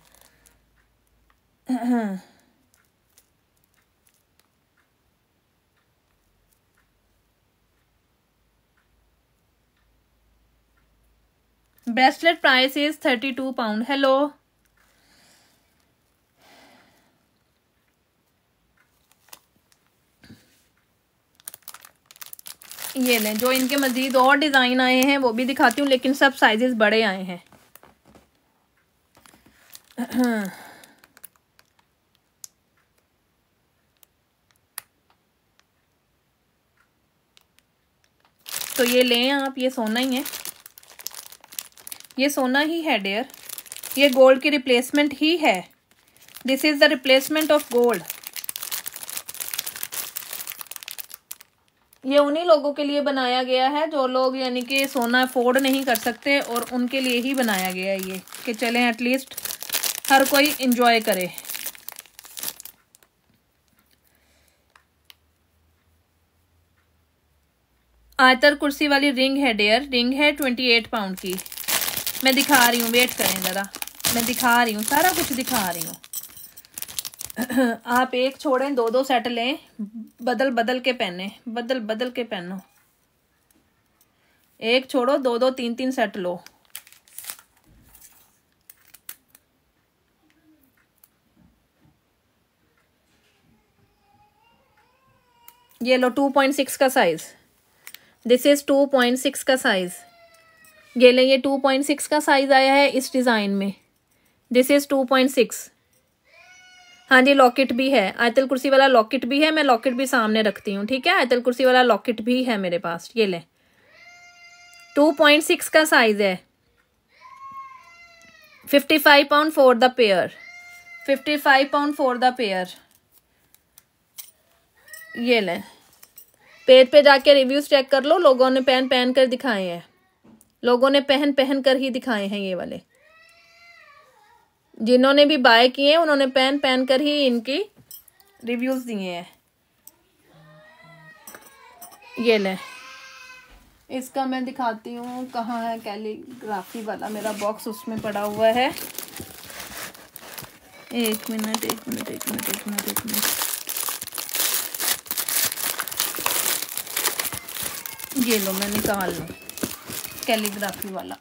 bracelet price is thirty two pound hello ये लें जो इनके मज़ीद और डिज़ाइन आए हैं वो भी दिखाती हूँ लेकिन सब साइजेस बड़े आए हैं तो ये लें आप ये सोना ही है ये सोना ही है डेयर ये गोल्ड की रिप्लेसमेंट ही है this is the replacement of gold ये उन्हीं लोगों के लिए बनाया गया है जो लोग यानी कि सोना अफोर्ड नहीं कर सकते और उनके लिए ही बनाया गया है ये कि चलें एटलीस्ट हर कोई इंजॉय करे आयतर कुर्सी वाली रिंग है डेयर रिंग है ट्वेंटी एट पाउंड की मैं दिखा रही हूँ वेट करें ज़रा मैं दिखा रही हूँ सारा कुछ दिखा रही हूँ आप एक छोड़ें दो दो सेट लें बदल बदल के पहने बदल बदल के पहनो एक छोड़ो दो दो तीन तीन सेट लो ये लो टू पॉइंट सिक्स का size this is two point six का साइज़ ये ले ये टू पॉइंट सिक्स का साइज़ आया है इस डिज़ाइन में this is two point six हाँ जी लॉकेट भी है आयतल कुर्सी वाला लॉकेट भी है मैं लॉकेट भी सामने रखती हूँ ठीक है आयतल कुर्सी वाला लॉकेट भी है मेरे पास ये ले टू पॉइंट सिक्स का साइज है fifty five pound for the pair fifty five pound for the pair ये लें पेज पे जाके रिव्यूज चेक कर लो लोगों ने पहन पहन कर दिखाए हैं लोगों ने पहन पहन कर ही दिखाए हैं ये वाले जिन्होंने भी बाय किए हैं उन्होंने पेन पहन कर ही इनकी रिव्यूज दिए हैं ये ले इसका मैं दिखाती हूँ कहाँ है कैलीग्राफी वाला मेरा बॉक्स उसमें पड़ा हुआ है एक मिनट एक मिनट एक मिनट एक मिनट एक मिनट ये लो मैं निकाल लू कैलीग्राफी वाला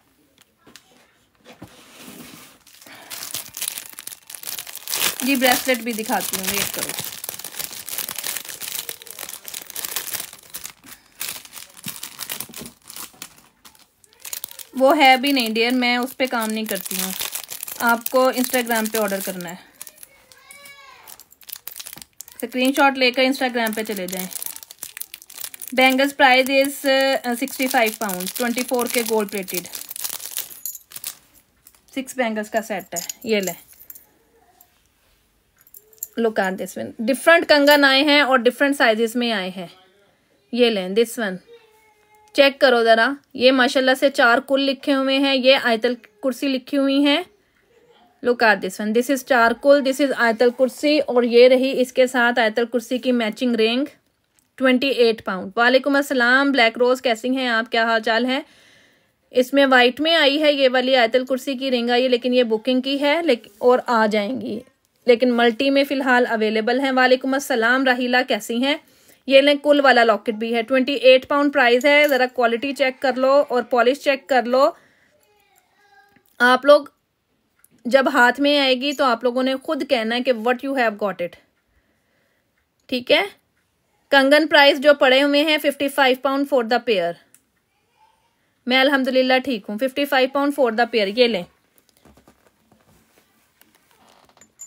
ये ब्रेसलेट भी दिखाती हूँ वेट करो वो है भी नहीं डियर मैं उस पर काम नहीं करती हूँ आपको इंस्टाग्राम पे ऑर्डर करना है स्क्रीनशॉट लेकर इंस्टाग्राम पे चले जाएं bangles price is sixty five pound twenty four के गोल्ड प्लेटेड सिक्स बैंगल्स का सेट है ये लें look are this one different कंगन आए हैं और डिफरेंट साइजेस में आए हैं ये लें दिस वन चेक करो ज़रा ये माशाल्लाह से चार कुल लिखे हुए हैं ये आयतल कुर्सी लिखी हुई हैं look are this one this is चार कुल दिस इज़ आयतल कुर्सी और ये रही इसके साथ आयतल कुर्सी की matching ring twenty eight pound वालेकुम असलम ब्लैक रोज़ कैसी हैं आप क्या हाल चाल है इसमें वाइट में आई है ये वाली आयतल कुर्सी की रिंग आई है लेकिन ये बुकिंग की है लेकिन और आ जाएंगी लेकिन मल्टी में फिलहाल अवेलेबल हैं वालेकुम असलम राहिला कैसी हैं ये लें कुल वाला लॉकेट भी है ट्वेंटी एट पाउंड प्राइस है ज़रा क्वालिटी चेक कर लो और पॉलिश चेक कर लो आप लोग जब हाथ में आएगी तो आप लोगों ने खुद कहना है कि what you have got it ठीक है कंगन प्राइस जो पड़े हुए हैं fifty five pound for the pair मैं अल्हम्दुलिल्लाह ठीक हूँ fifty five pound for the pair ये लें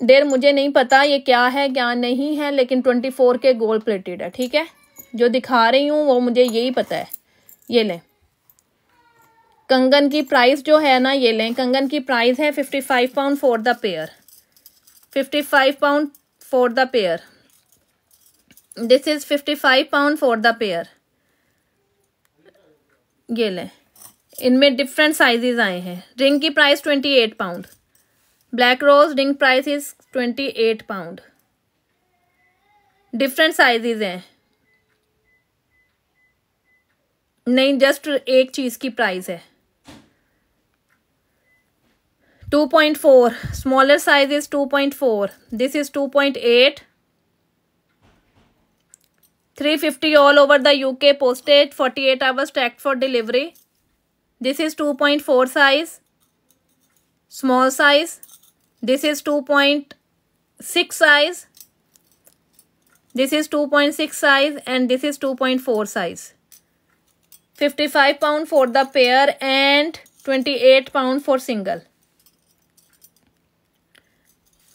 डेर मुझे नहीं पता ये क्या है क्या नहीं है लेकिन ट्वेंटी फोर के गोल्ड प्लेटेड है ठीक है जो दिखा रही हूँ वो मुझे यही पता है ये लें कंगन की प्राइस जो है ना ये लें कंगन की प्राइस है fifty five pound for the pair fifty five pound for the pair this is fifty five pound for the pair ये लें इनमें डिफरेंट साइजेज आए हैं रिंग की price twenty eight pound black rose ring price is twenty eight pound different sizes हैं नहीं just एक चीज़ की प्राइस है two point four smaller size is two point four this is two point eight three fifty all over the UK postage forty eight hours tracked for delivery this is two point four size small size this is 2.6 size this is 2.6 size and this is 2.4 size 55 pound for the pair and 28 pound for single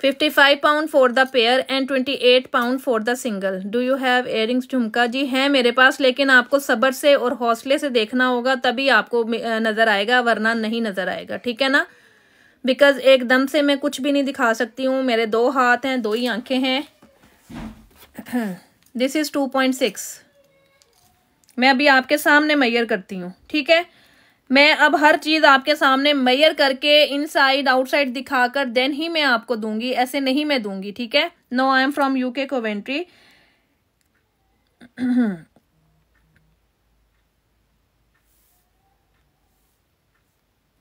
55 pound for the pair and 28 pound for the single do you have earrings झुमका जी है मेरे पास लेकिन आपको सब्र से और हौसले से देखना होगा तभी आपको नज़र आएगा वरना नहीं नज़र आएगा ठीक है ना बिकॉज एकदम से मैं कुछ भी नहीं दिखा सकती हूँ मेरे दो हाथ हैं दो ही आंखें हैं this is two point six मैं अभी आपके सामने मैयर करती हूँ ठीक है मैं अब हर चीज़ आपके सामने मैयर करके इनसाइड आउटसाइड दिखाकर देन ही मैं आपको दूंगी ऐसे नहीं मैं दूंगी ठीक है no I am from UK Coventry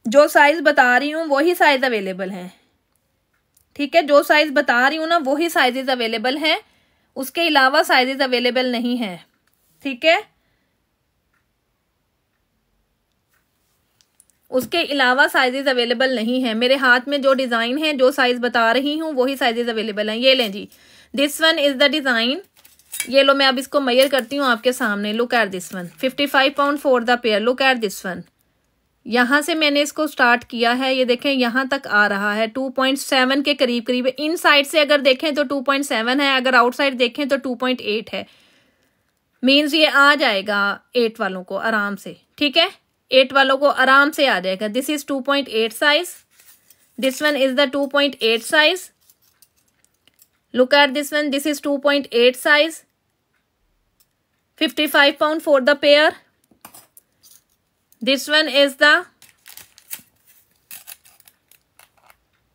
जो साइज़ बता रही हूँ वही साइज़ अवेलेबल हैं ठीक है जो साइज़ बता रही हूँ ना वही साइजेज़ अवेलेबल हैं उसके अलावा साइजेज़ अवेलेबल नहीं है ठीक है उसके अलावा साइजेज़ अवेलेबल नहीं है मेरे हाथ में जो डिज़ाइन है जो साइज़ बता रही हूँ वही साइजेज़ अवेलेबल हैं ये लें जी this one is the design ये लो मैं अब इसको मैयर करती हूँ आपके सामने look at this one fifty five pound for the pair look at this one यहाँ से मैंने इसको स्टार्ट किया है ये देखें यहाँ तक आ रहा है 2.7 के करीब करीब इन साइड से अगर देखें तो 2.7 है अगर आउटसाइड देखें तो 2.8 है मीन्स ये आ जाएगा एट वालों को आराम से ठीक है एट वालों को आराम से आ जाएगा this is 2.8 size this one is the 2.8 size look at this one this is 2.8 size 55 pound for the pair this one is the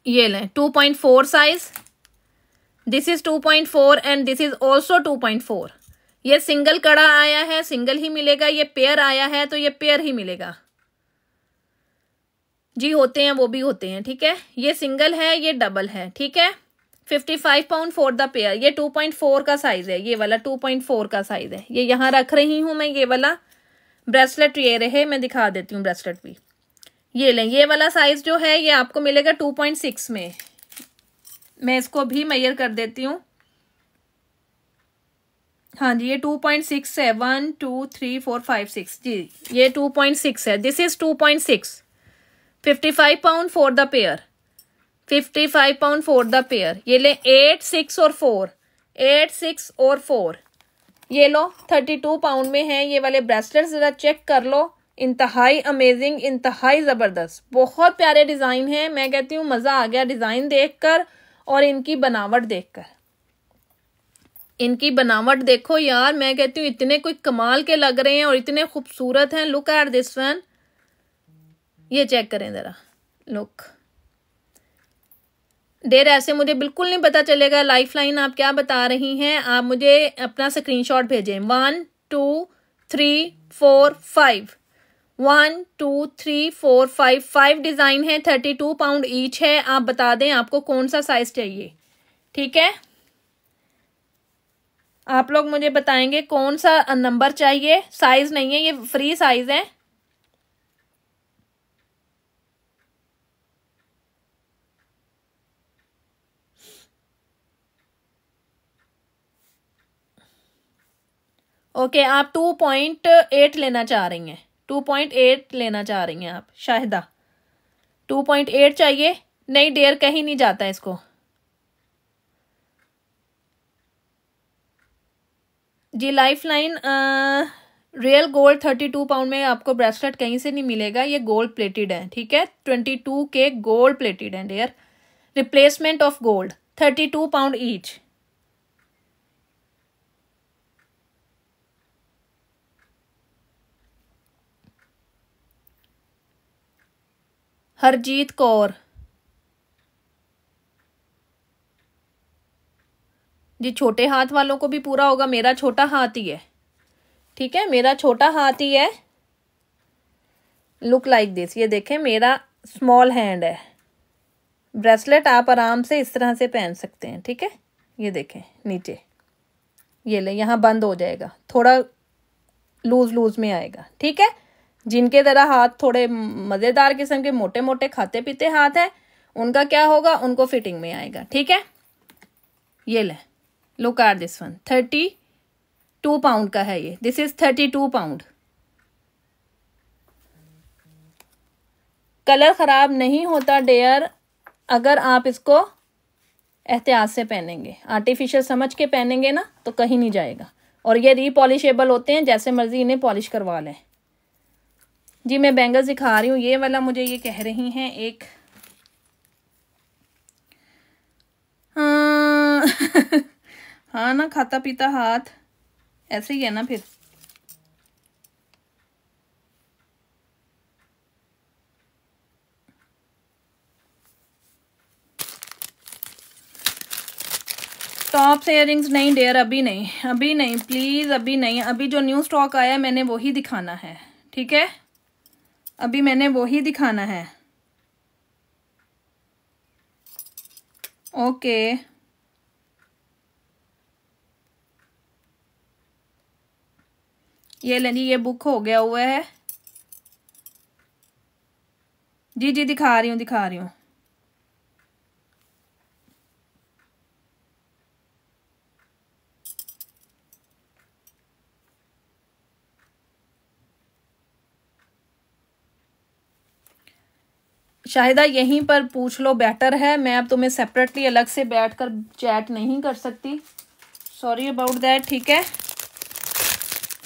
ये लें 2.4 size this is 2.4 and this is also 2.4 ये single कड़ा आया है single ही मिलेगा ये pair आया है तो ये पेयर ही मिलेगा जी होते हैं वो भी होते हैं ठीक है ये सिंगल है ये डबल है ठीक है fifty five pound for the pair ये टू पॉइंट फोर का साइज है ये वाला टू पॉइंट फोर का साइज है ये यहां रख रही हूं मैं ये वाला ब्रेसलेट ये रहे मैं दिखा देती हूँ ब्रेसलेट भी ये लें ये वाला साइज़ जो है ये आपको मिलेगा टू पॉइंट सिक्स में मैं इसको भी मैयर कर देती हूँ हाँ जी ये टू पॉइंट सिक्स है one two three four five six जी ये टू पॉइंट सिक्स है this is two point six fifty five pound for the pair fifty five pound for the pair ये लें एट सिक्स और four eight six और four ये लो thirty two pound में है ये वाले ब्रेसलेट ज़रा चेक कर लो इंतहाई अमेजिंग इंतहाई ज़बरदस्त बहुत प्यारे डिज़ाइन है मैं कहती हूँ मज़ा आ गया डिज़ाइन देखकर और इनकी बनावट देखकर इनकी बनावट देखो यार मैं कहती हूँ इतने कोई कमाल के लग रहे हैं और इतने खूबसूरत हैं लुक एट दिस वन ये चेक करें ज़रा लुक देर ऐसे मुझे बिल्कुल नहीं पता चलेगा लाइफ लाइन आप क्या बता रही हैं आप मुझे अपना स्क्रीनशॉट भेजें one two three four five one two three four five five design है थर्टी टू पाउंड ईच है आप बता दें आपको कौन सा साइज़ चाहिए ठीक है आप लोग मुझे बताएंगे कौन सा नंबर चाहिए साइज़ नहीं है ये फ्री साइज़ है ओके आप टू पॉइंट एट लेना चाह रही हैं टू पॉइंट एट लेना चाह रही हैं आप शाहिदा टू पॉइंट एट चाहिए नहीं डेयर कहीं नहीं जाता इसको जी life line real gold thirty two pound में आपको ब्रेसलेट कहीं से नहीं मिलेगा ये गोल्ड प्लेटेड है ठीक है ट्वेंटी टू के गोल्ड प्लेटेड है there replacement of gold thirty two pound each Harjeet Kaur ji छोटे हाथ वालों को भी पूरा होगा मेरा छोटा हाथ ही है ठीक है मेरा छोटा हाथ ही है लुक लाइक दिस ये देखें मेरा स्मॉल हैंड है ब्रेसलेट आप आराम से इस तरह से पहन सकते हैं ठीक है ये देखें नीचे ये ले यहाँ बंद हो जाएगा थोड़ा लूज लूज में आएगा ठीक है जिनके तरह हाथ थोड़े मज़ेदार किस्म के मोटे मोटे खाते पीते हाथ है उनका क्या होगा उनको फिटिंग में आएगा ठीक है ये लें look are this one thirty two pound का है ये this is thirty two pound colour ख़राब नहीं होता डेयर अगर आप इसको एहतियात से पहनेंगे आर्टिफिशियल समझ के पहनेंगे ना तो कहीं नहीं जाएगा और ये रीपॉलिशेबल होते हैं जैसे मर्जी इन्हें पॉलिश करवा लें जी मैं बैंगल्स दिखा रही हूँ ये वाला मुझे ये कह रही हैं एक हाँ, हाँ ना खाता पीता हाथ ऐसे ही है ना फिर टॉप से इयरिंग्स नहीं डेयर अभी नहीं अभी नहीं प्लीज़ अभी नहीं अभी जो न्यू स्टॉक आया मैंने वही दिखाना है ठीक है अभी मैंने वो ही दिखाना है ओके ये लें जी ये बुक हो गया हुआ है जी जी दिखा रही हूँ दिखा रही हूँ शाहिदा यहीं पर पूछ लो बेटर है मैं अब तुम्हें सेपरेटली अलग से बैठ कर चैट नहीं कर सकती सॉरी अबाउट दैट ठीक है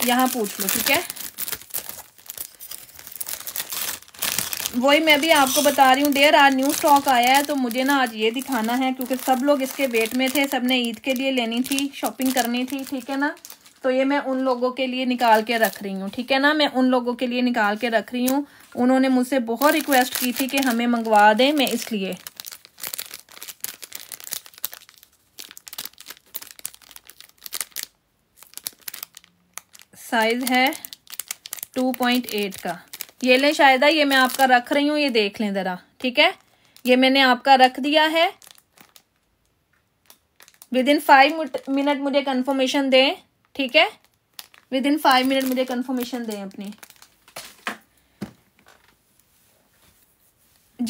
यहाँ पूछ लो ठीक है वही मैं भी आपको बता रही हूँ डेयर आज न्यू स्टॉक आया है तो मुझे ना आज ये दिखाना है क्योंकि सब लोग इसके वेट में थे सबने ईद के लिए लेनी थी शॉपिंग करनी थी ठीक है ना तो ये मैं उन लोगों के लिए निकाल के रख रही हूँ ठीक है ना मैं उन लोगों के लिए निकाल के रख रही हूँ उन्होंने मुझसे बहुत रिक्वेस्ट की थी कि हमें मंगवा दें मैं इसलिए साइज़ है टू पॉइंट एट का ये लें शायदा ये मैं आपका रख रही हूँ ये देख लें ज़रा ठीक है ये मैंने आपका रख दिया है विद इन फाइव मिनट मुझे कन्फर्मेशन दें ठीक है विद इन फाइव मिनट मुझे कंफर्मेशन दें अपनी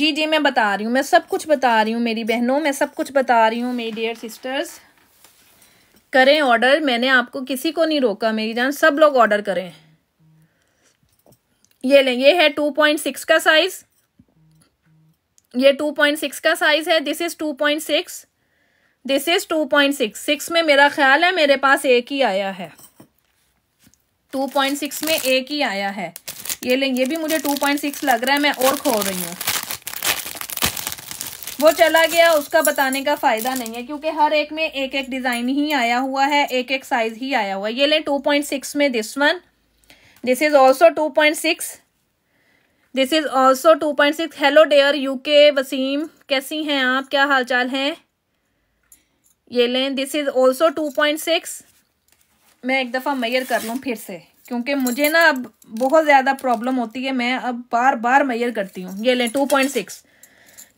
जी जी मैं बता रही हूँ मैं सब कुछ बता रही हूँ मेरी बहनों मैं सब कुछ बता रही हूँ मेरी डियर सिस्टर्स करें ऑर्डर मैंने आपको किसी को नहीं रोका मेरी जान सब लोग ऑर्डर करें ये लें ये है टू पॉइंट सिक्स का साइज़ ये टू पॉइंट सिक्स का साइज़ है this is two point six this is two point six six में मेरा ख्याल है मेरे पास एक ही आया है टू पॉइंट सिक्स में एक ही आया है ये लें ये भी मुझे टू पॉइंट सिक्स लग रहा है मैं और खो रही हूँ वो चला गया उसका बताने का फायदा नहीं है क्योंकि हर एक में एक एक डिजाइन ही आया हुआ है एक एक साइज ही आया हुआ है ये लें सिक्स में this one this is also two point six this is also two point six hello there UK Waseem कैसी हैं आप क्या हालचाल हैं ये लें this is also two point six मैं एक दफ़ा मैयर कर लूँ फिर से क्योंकि मुझे ना अब बहुत ज़्यादा प्रॉब्लम होती है मैं अब बार बार मैयर करती हूँ ये लें two point six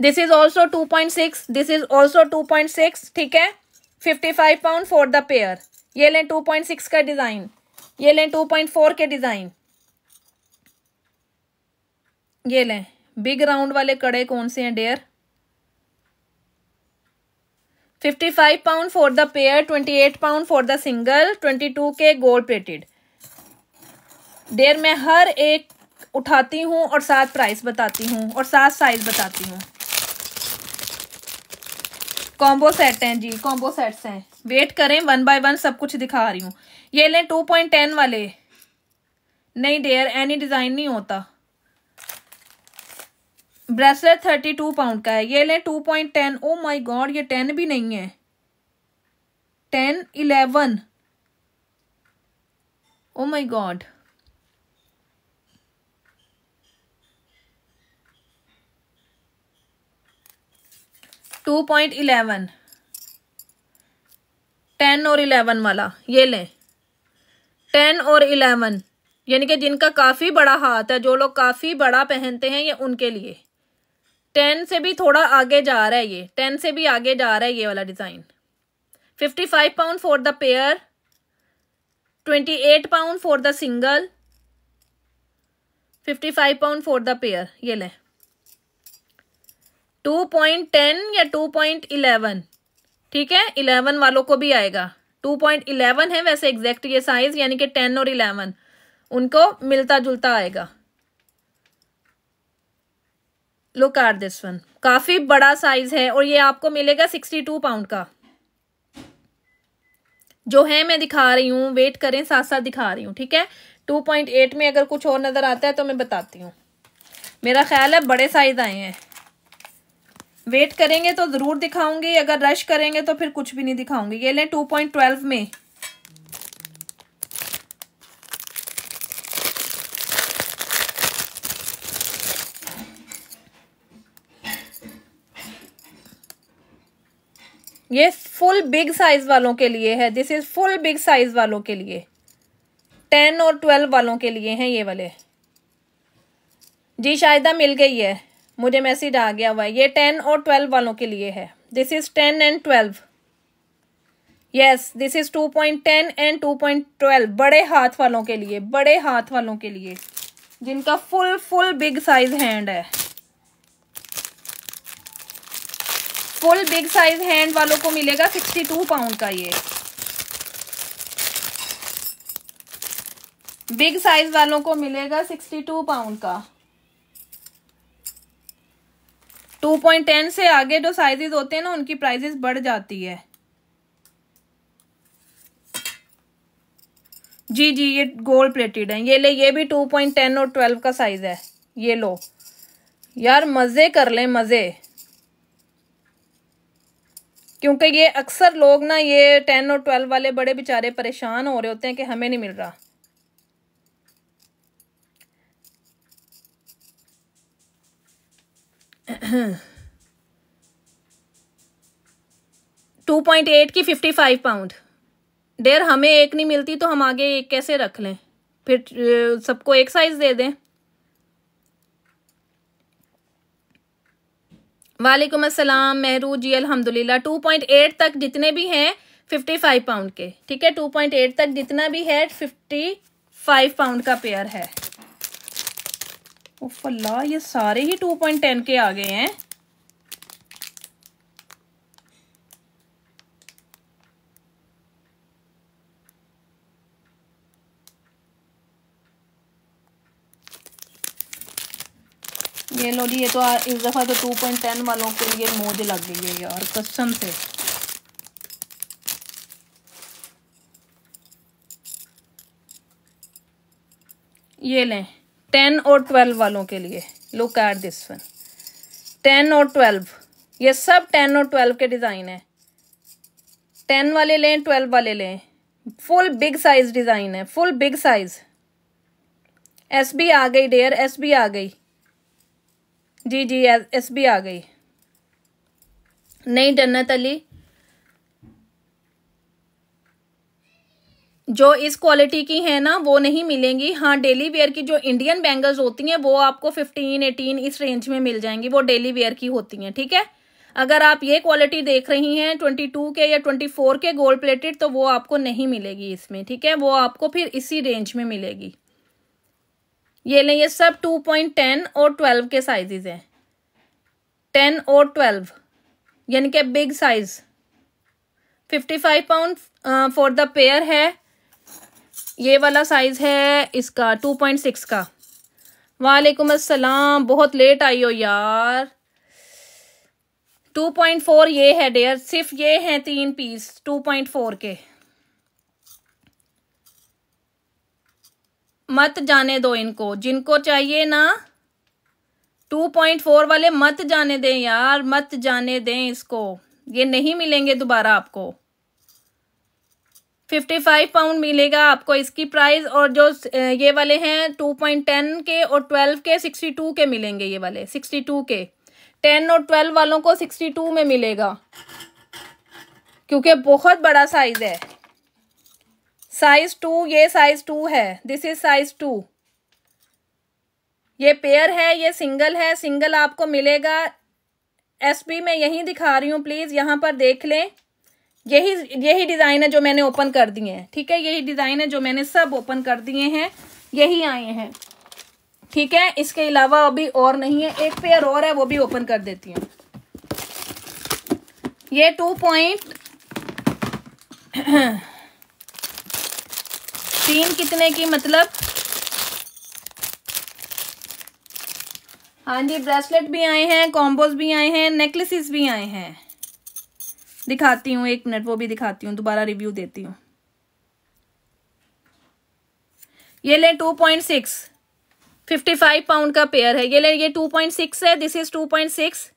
this is also two point six this is also two point six ठीक है fifty five pound for the pair ये लें टू पॉइंट सिक्स का डिज़ाइन ये लें टू पॉइंट फोर के डिज़ाइन ये लें बिग राउंड वाले कड़े कौन से हैं there fifty five pound for the pair twenty eight pound for the single twenty two के गोल्ड प्लेटेड देर मैं हर एक उठाती हूँ और साथ प्राइस बताती हूँ और साथ साइज बताती हूँ कॉम्बो सेट हैं जी कॉम्बो सेट्स हैं वेट करें वन बाय वन सब कुछ दिखा रही हूँ ये लें टू पॉइंट टेन वाले नहीं डेयर एनी डिज़ाइन नहीं होता ब्रेसलेट थर्टी टू पाउंड का है ये लें two point ten oh my god ये टेन भी नहीं है ten eleven oh my god two point eleven ten और इलेवन वाला ये लें टेन और इलेवन यानी कि जिनका काफ़ी बड़ा हाथ है जो लोग काफ़ी बड़ा पहनते हैं ये उनके लिए टेन से भी थोड़ा आगे जा रहा है ये टेन से भी आगे जा रहा है ये वाला design fifty five pound for the pair twenty eight pound for the single fifty five pound for the pair ये लें टू पॉइंट टेन या टू पॉइंट इलेवन ठीक है इलेवन वालों को भी आएगा टू पॉइंट इलेवन है वैसे एग्जैक्ट ये साइज यानी कि टेन और इलेवन उनको मिलता जुलता आएगा लुक आर दिस वन काफी बड़ा साइज है और ये आपको मिलेगा सिक्सटी टू पाउंड का जो है मैं दिखा रही हूँ वेट करें साथ साथ दिखा रही हूँ ठीक है टू पॉइंट एट में अगर कुछ और नज़र आता है तो मैं बताती हूँ मेरा ख्याल है बड़े साइज आए हैं वेट करेंगे तो ज़रूर दिखाऊंगी अगर रश करेंगे तो फिर कुछ भी नहीं दिखाऊंगी ये लें टू पॉइंट ट्वेल्व में ये फुल बिग साइज वालों के लिए है this is full big size वालों के लिए टेन और ट्वेल्व वालों के लिए हैं ये वाले जी शायदा मिल गई है मुझे मैसेज आ गया हुआ है ये टेन और ट्वेल्व वालों के लिए है this is ten and twelve yes this is two point ten and two point twelve बड़े हाथ वालों के लिए बड़े हाथ वालों के लिए जिनका full full big size hand है फुल बिग साइज हैंड वालों को मिलेगा सिक्सटी टू पाउंड का ये बिग साइज वालों को मिलेगा सिक्सटी टू पाउंड का टू पॉइंट टेन से आगे जो साइजेस होते हैं ना उनकी प्राइजेस बढ़ जाती है जी जी ये गोल्ड प्लेटेड है ये ले ये भी टू पॉइंट टेन और ट्वेल्व का साइज है ये लो यार मज़े कर ले मज़े क्योंकि ये अक्सर लोग ना ये टेन और ट्वेल्व वाले बड़े बेचारे परेशान हो रहे होते हैं कि हमें नहीं मिल रहा टू पॉइंट एट की फिफ्टी फाइव पाउंड डेर हमें एक नहीं मिलती तो हम आगे एक कैसे रख लें फिर सबको एक साइज़ दे दें वालेकुम असलम महरू जी पॉइंट 2.8 तक जितने भी हैं 55 पाउंड के ठीक है 2.8 तक जितना भी है 55 पाउंड का पेयर है फल्ला ये सारे ही 2.10 के आ गए हैं ये लो जी ये तो इस दफ़ा तो टू पॉइंट टेन वालों के लिए मोज लग गई है यार कसम से ये लें टेन और ट्वेल्व वालों के लिए look at this one ten और ट्वेल्व ये सब टेन और ट्वेल्व के डिज़ाइन है टेन वाले लें ट्वेल्व वाले लें फुल बिग साइज़ डिज़ाइन है full big size S B आ गई डेयर एस बी आ गई जी जी एस बी आ गई नहीं जन्नत अली जो इस क्वालिटी की है ना वो नहीं मिलेंगी हाँ डेली वेयर की जो इंडियन बैंगल्स होती हैं वो आपको फिफ्टीन एटीन इस रेंज में मिल जाएंगी वो डेली वेयर की होती हैं ठीक है अगर आप ये क्वालिटी देख रही हैं ट्वेंटी टू के या ट्वेंटी फोर के गोल्ड प्लेटेड तो वो आपको नहीं मिलेगी इसमें ठीक है वो आपको फिर इसी रेंज में मिलेगी ये लें ये सब टू पॉइंट टेन और ट्वेल्व के साइज़ हैं टेन और ट्वेल्व यानी कि big size fifty five pound for the pair है ये वाला साइज़ है इसका टू पॉइंट सिक्स का वालेकुम अस्सलाम बहुत लेट आई हो यार टू पॉइंट फोर ये है डेयर सिर्फ ये हैं तीन पीस टू पॉइंट फोर के मत जाने दो इनको जिनको चाहिए ना टू पॉइंट फोर वाले मत जाने दें यार मत जाने दें इसको ये नहीं मिलेंगे दोबारा आपको फिफ्टी फाइव पाउंड मिलेगा आपको इसकी प्राइस और जो ये वाले हैं टू पॉइंट टेन के और ट्वेल्व के सिक्सटी टू के मिलेंगे ये वाले सिक्सटी टू के टेन और ट्वेल्व वालों को सिक्सटी टू में मिलेगा क्योंकि बहुत बड़ा साइज़ है साइज टू ये साइज टू है दिस इज साइज टू ये पेयर है ये सिंगल है सिंगल आपको मिलेगा एस पी में यही दिखा रही हूँ प्लीज़ यहाँ पर देख लें यही यही डिज़ाइन है जो मैंने ओपन कर दिए हैं ठीक है यही डिज़ाइन है जो मैंने सब ओपन कर दिए हैं यही आए हैं ठीक है इसके अलावा अभी और नहीं है एक पेयर और है वो भी ओपन कर देती हूँ ये टू पॉइंट तीन कितने की मतलब हाँ जी ब्रेसलेट भी आए हैं कॉम्बोज भी आए हैं नेकलेसेस भी आए हैं दिखाती हूँ एक मिनट वो भी दिखाती हूँ दोबारा रिव्यू देती हूँ ये ले two point six fifty five pound का पेयर है ये ले ये टू पॉइंट सिक्स है this is two point six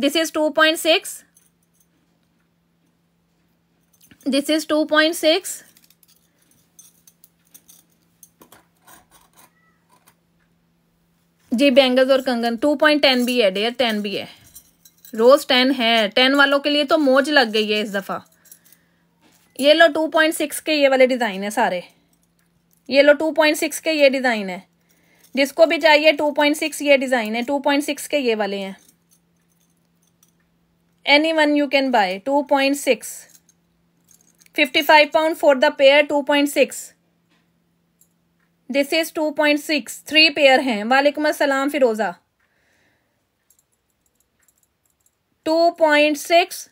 this is two point six this is two point six जी बैंगल्स और कंगन टू पॉइंट टेन भी है डेयर टेन भी है रोज टेन है टेन वालों के लिए तो मोज लग गई है इस दफ़ा ये लो टू पॉइंट सिक्स के ये वाले डिज़ाइन है सारे ये लो टू पॉइंट सिक्स के ये डिज़ाइन है जिसको भी चाहिए टू पॉइंट सिक्स ये डिज़ाइन है टू पॉइंट सिक्स के ये वाले हैं anyone you can buy two point six fifty five pound for the pair two point six this is two point six three pair हैं वालेकुम असलम Firoza two point six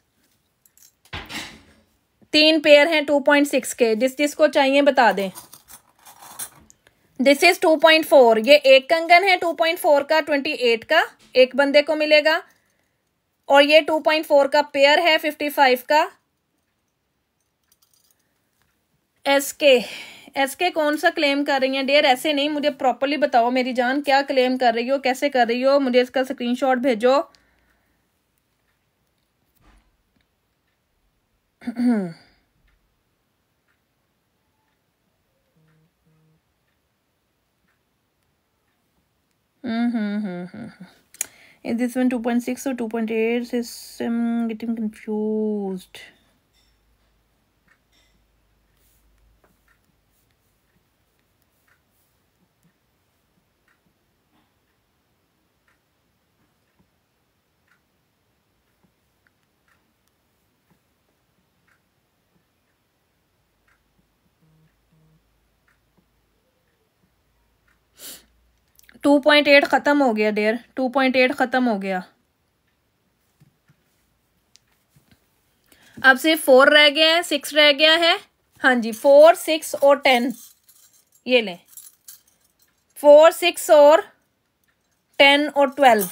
तीन pair हैं two point six के जिस जिसको चाहिए बता दें this is two point four ये एक कंगन है टू पॉइंट फोर का ट्वेंटी एट का एक बंदे को मिलेगा और ये टू पॉइंट फोर का पेयर है फिफ्टी फाइव का एस के एस के कौन सा क्लेम कर रही हैं डेयर ऐसे नहीं मुझे प्रॉपरली बताओ मेरी जान क्या क्लेम कर रही हो कैसे कर रही हो मुझे इसका स्क्रीनशॉट भेजो हम्म हम्म हम्म हम्म हम्म 2.8? Is I'm um, getting confused. Two point eight ख़त्म हो गया डेयर टू पॉइंट एट ख़त्म हो गया अब सिर्फ फोर रह गया है सिक्स रह गया है हाँ जी फोर सिक्स और टेन ये लें फोर सिक्स और टेन और ट्वेल्व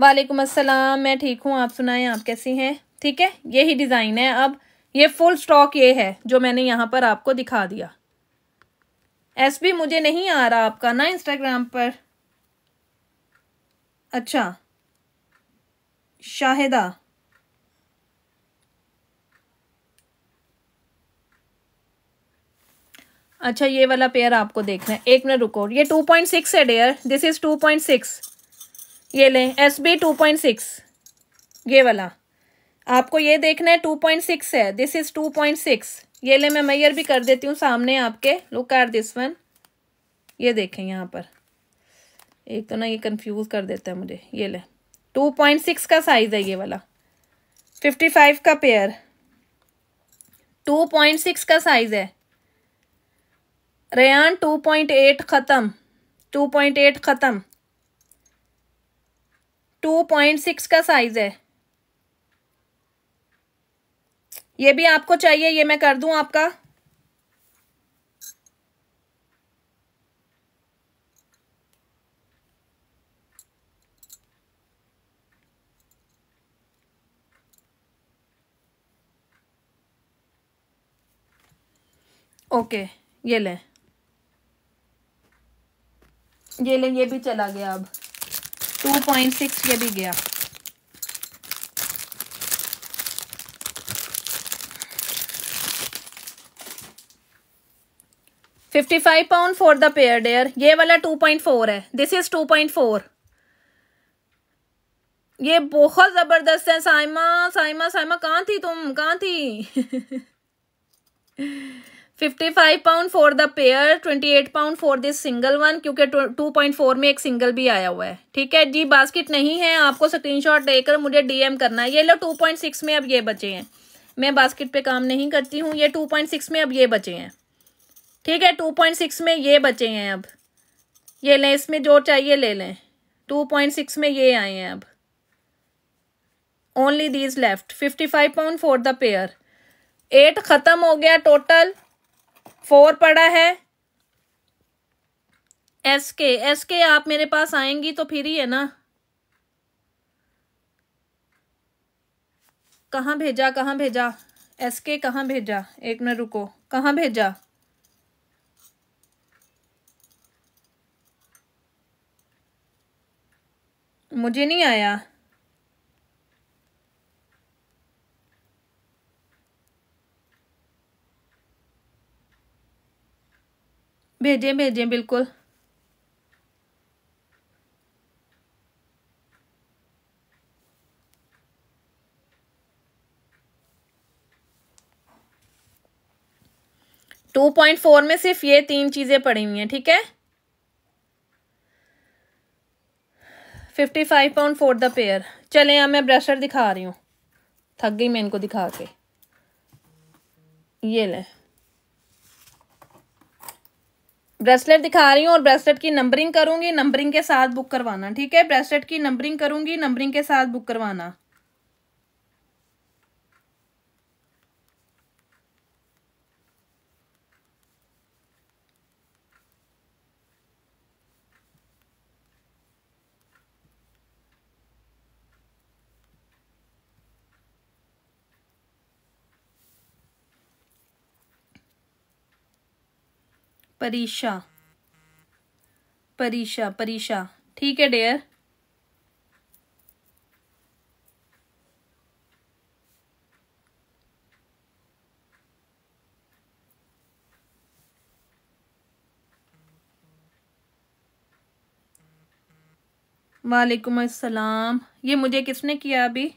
वालेकुम अस्सलाम मैं ठीक हूँ आप सुनाएं आप कैसी हैं ठीक है यही डिज़ाइन है अब ये फुल स्टॉक ये है जो मैंने यहाँ पर आपको दिखा दिया एस बी मुझे नहीं आ रहा आपका ना इंस्टाग्राम पर अच्छा शाहिदा अच्छा ये वाला पेयर आपको देखना है एक मिनट रुको ये टू पॉइंट सिक्स है there this is two point six ये लें S B two point six ये वाला आपको ये देखना है टू पॉइंट सिक्स है this is two point six ये ले मैं मैयर भी कर देती हूँ सामने आपके लुक एट दिस वन ये देखें यहाँ पर एक तो ना ये कंफ्यूज कर देता है मुझे ये ले टू पॉइंट सिक्स का साइज़ है ये वाला फिफ्टी फाइव का पेयर टू पॉइंट सिक्स का साइज़ है रेन टू पॉइंट एट ख़त्म टू पॉइंट एट ख़त्म टू पॉइंट सिक्स का साइज़ है ये भी आपको चाहिए ये मैं कर दूं आपका ओके ये लें ये ले ये भी चला गया अब टू पॉइंट सिक्स ये भी गया fifty five pound for the pair there ये वाला टू पॉइंट फोर है this is two point four ये बहुत ज़बरदस्त है साइमा साइमा साइमा कहाँ थी तुम कहाँ थी fifty five pound for the pair twenty eight pound for this single one क्योंकि टू पॉइंट फोर में एक सिंगल भी आया हुआ है ठीक है जी बास्केट नहीं है आपको स्क्रीनशॉट देकर मुझे डीएम करना है ये लो टू पॉइंट सिक्स में अब ये बचे हैं मैं बास्केट पे काम नहीं करती हूँ ये टू पॉइंट सिक्स में अब ये बचे हैं ठीक है टू पॉइंट सिक्स में ये बचे हैं अब ये लें इसमें जो चाहिए ले लें टू पॉइंट सिक्स में ये आए हैं अब only these left fifty five pound for the pair eight ख़त्म हो गया टोटल फोर पड़ा है एस के एस के आप मेरे पास आएंगी तो फिर ही है ना कहाँ भेजा कहाँ भेजा एस के कहाँ भेजा एक मिनट रुको कहाँ भेजा मुझे नहीं आया भेजें भेजें बिल्कुल टू पॉइंट फोर में सिर्फ ये तीन चीज़ें पड़ी हुई हैं ठीक है fifty five pound for the pair चले यहाँ मैं ब्रशर दिखा रही हूँ थक गई मैं इनको दिखा के ये ले ब्रेसलेट दिखा रही हूँ और ब्रेसलेट की नंबरिंग करूंगी नंबरिंग के साथ बुक करवाना ठीक है ब्रेसलेट की नंबरिंग करूंगी नंबरिंग के साथ बुक करवाना परीक्षा परीक्षा परीक्षा ठीक है डेयर वालेकुम अस्सलाम ये मुझे किसने किया अभी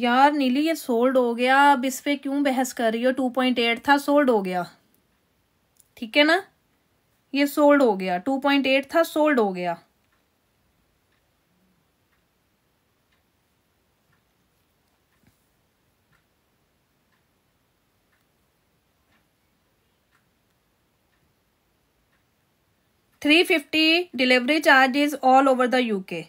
यार नीली ये सोल्ड हो गया अब इस पर क्यों बहस कर रही हो टू पॉइंट एट था सोल्ड हो गया ठीक है ना ये सोल्ड हो गया टू पॉइंट एट था सोल्ड हो गया three fifty delivery charge all over the UK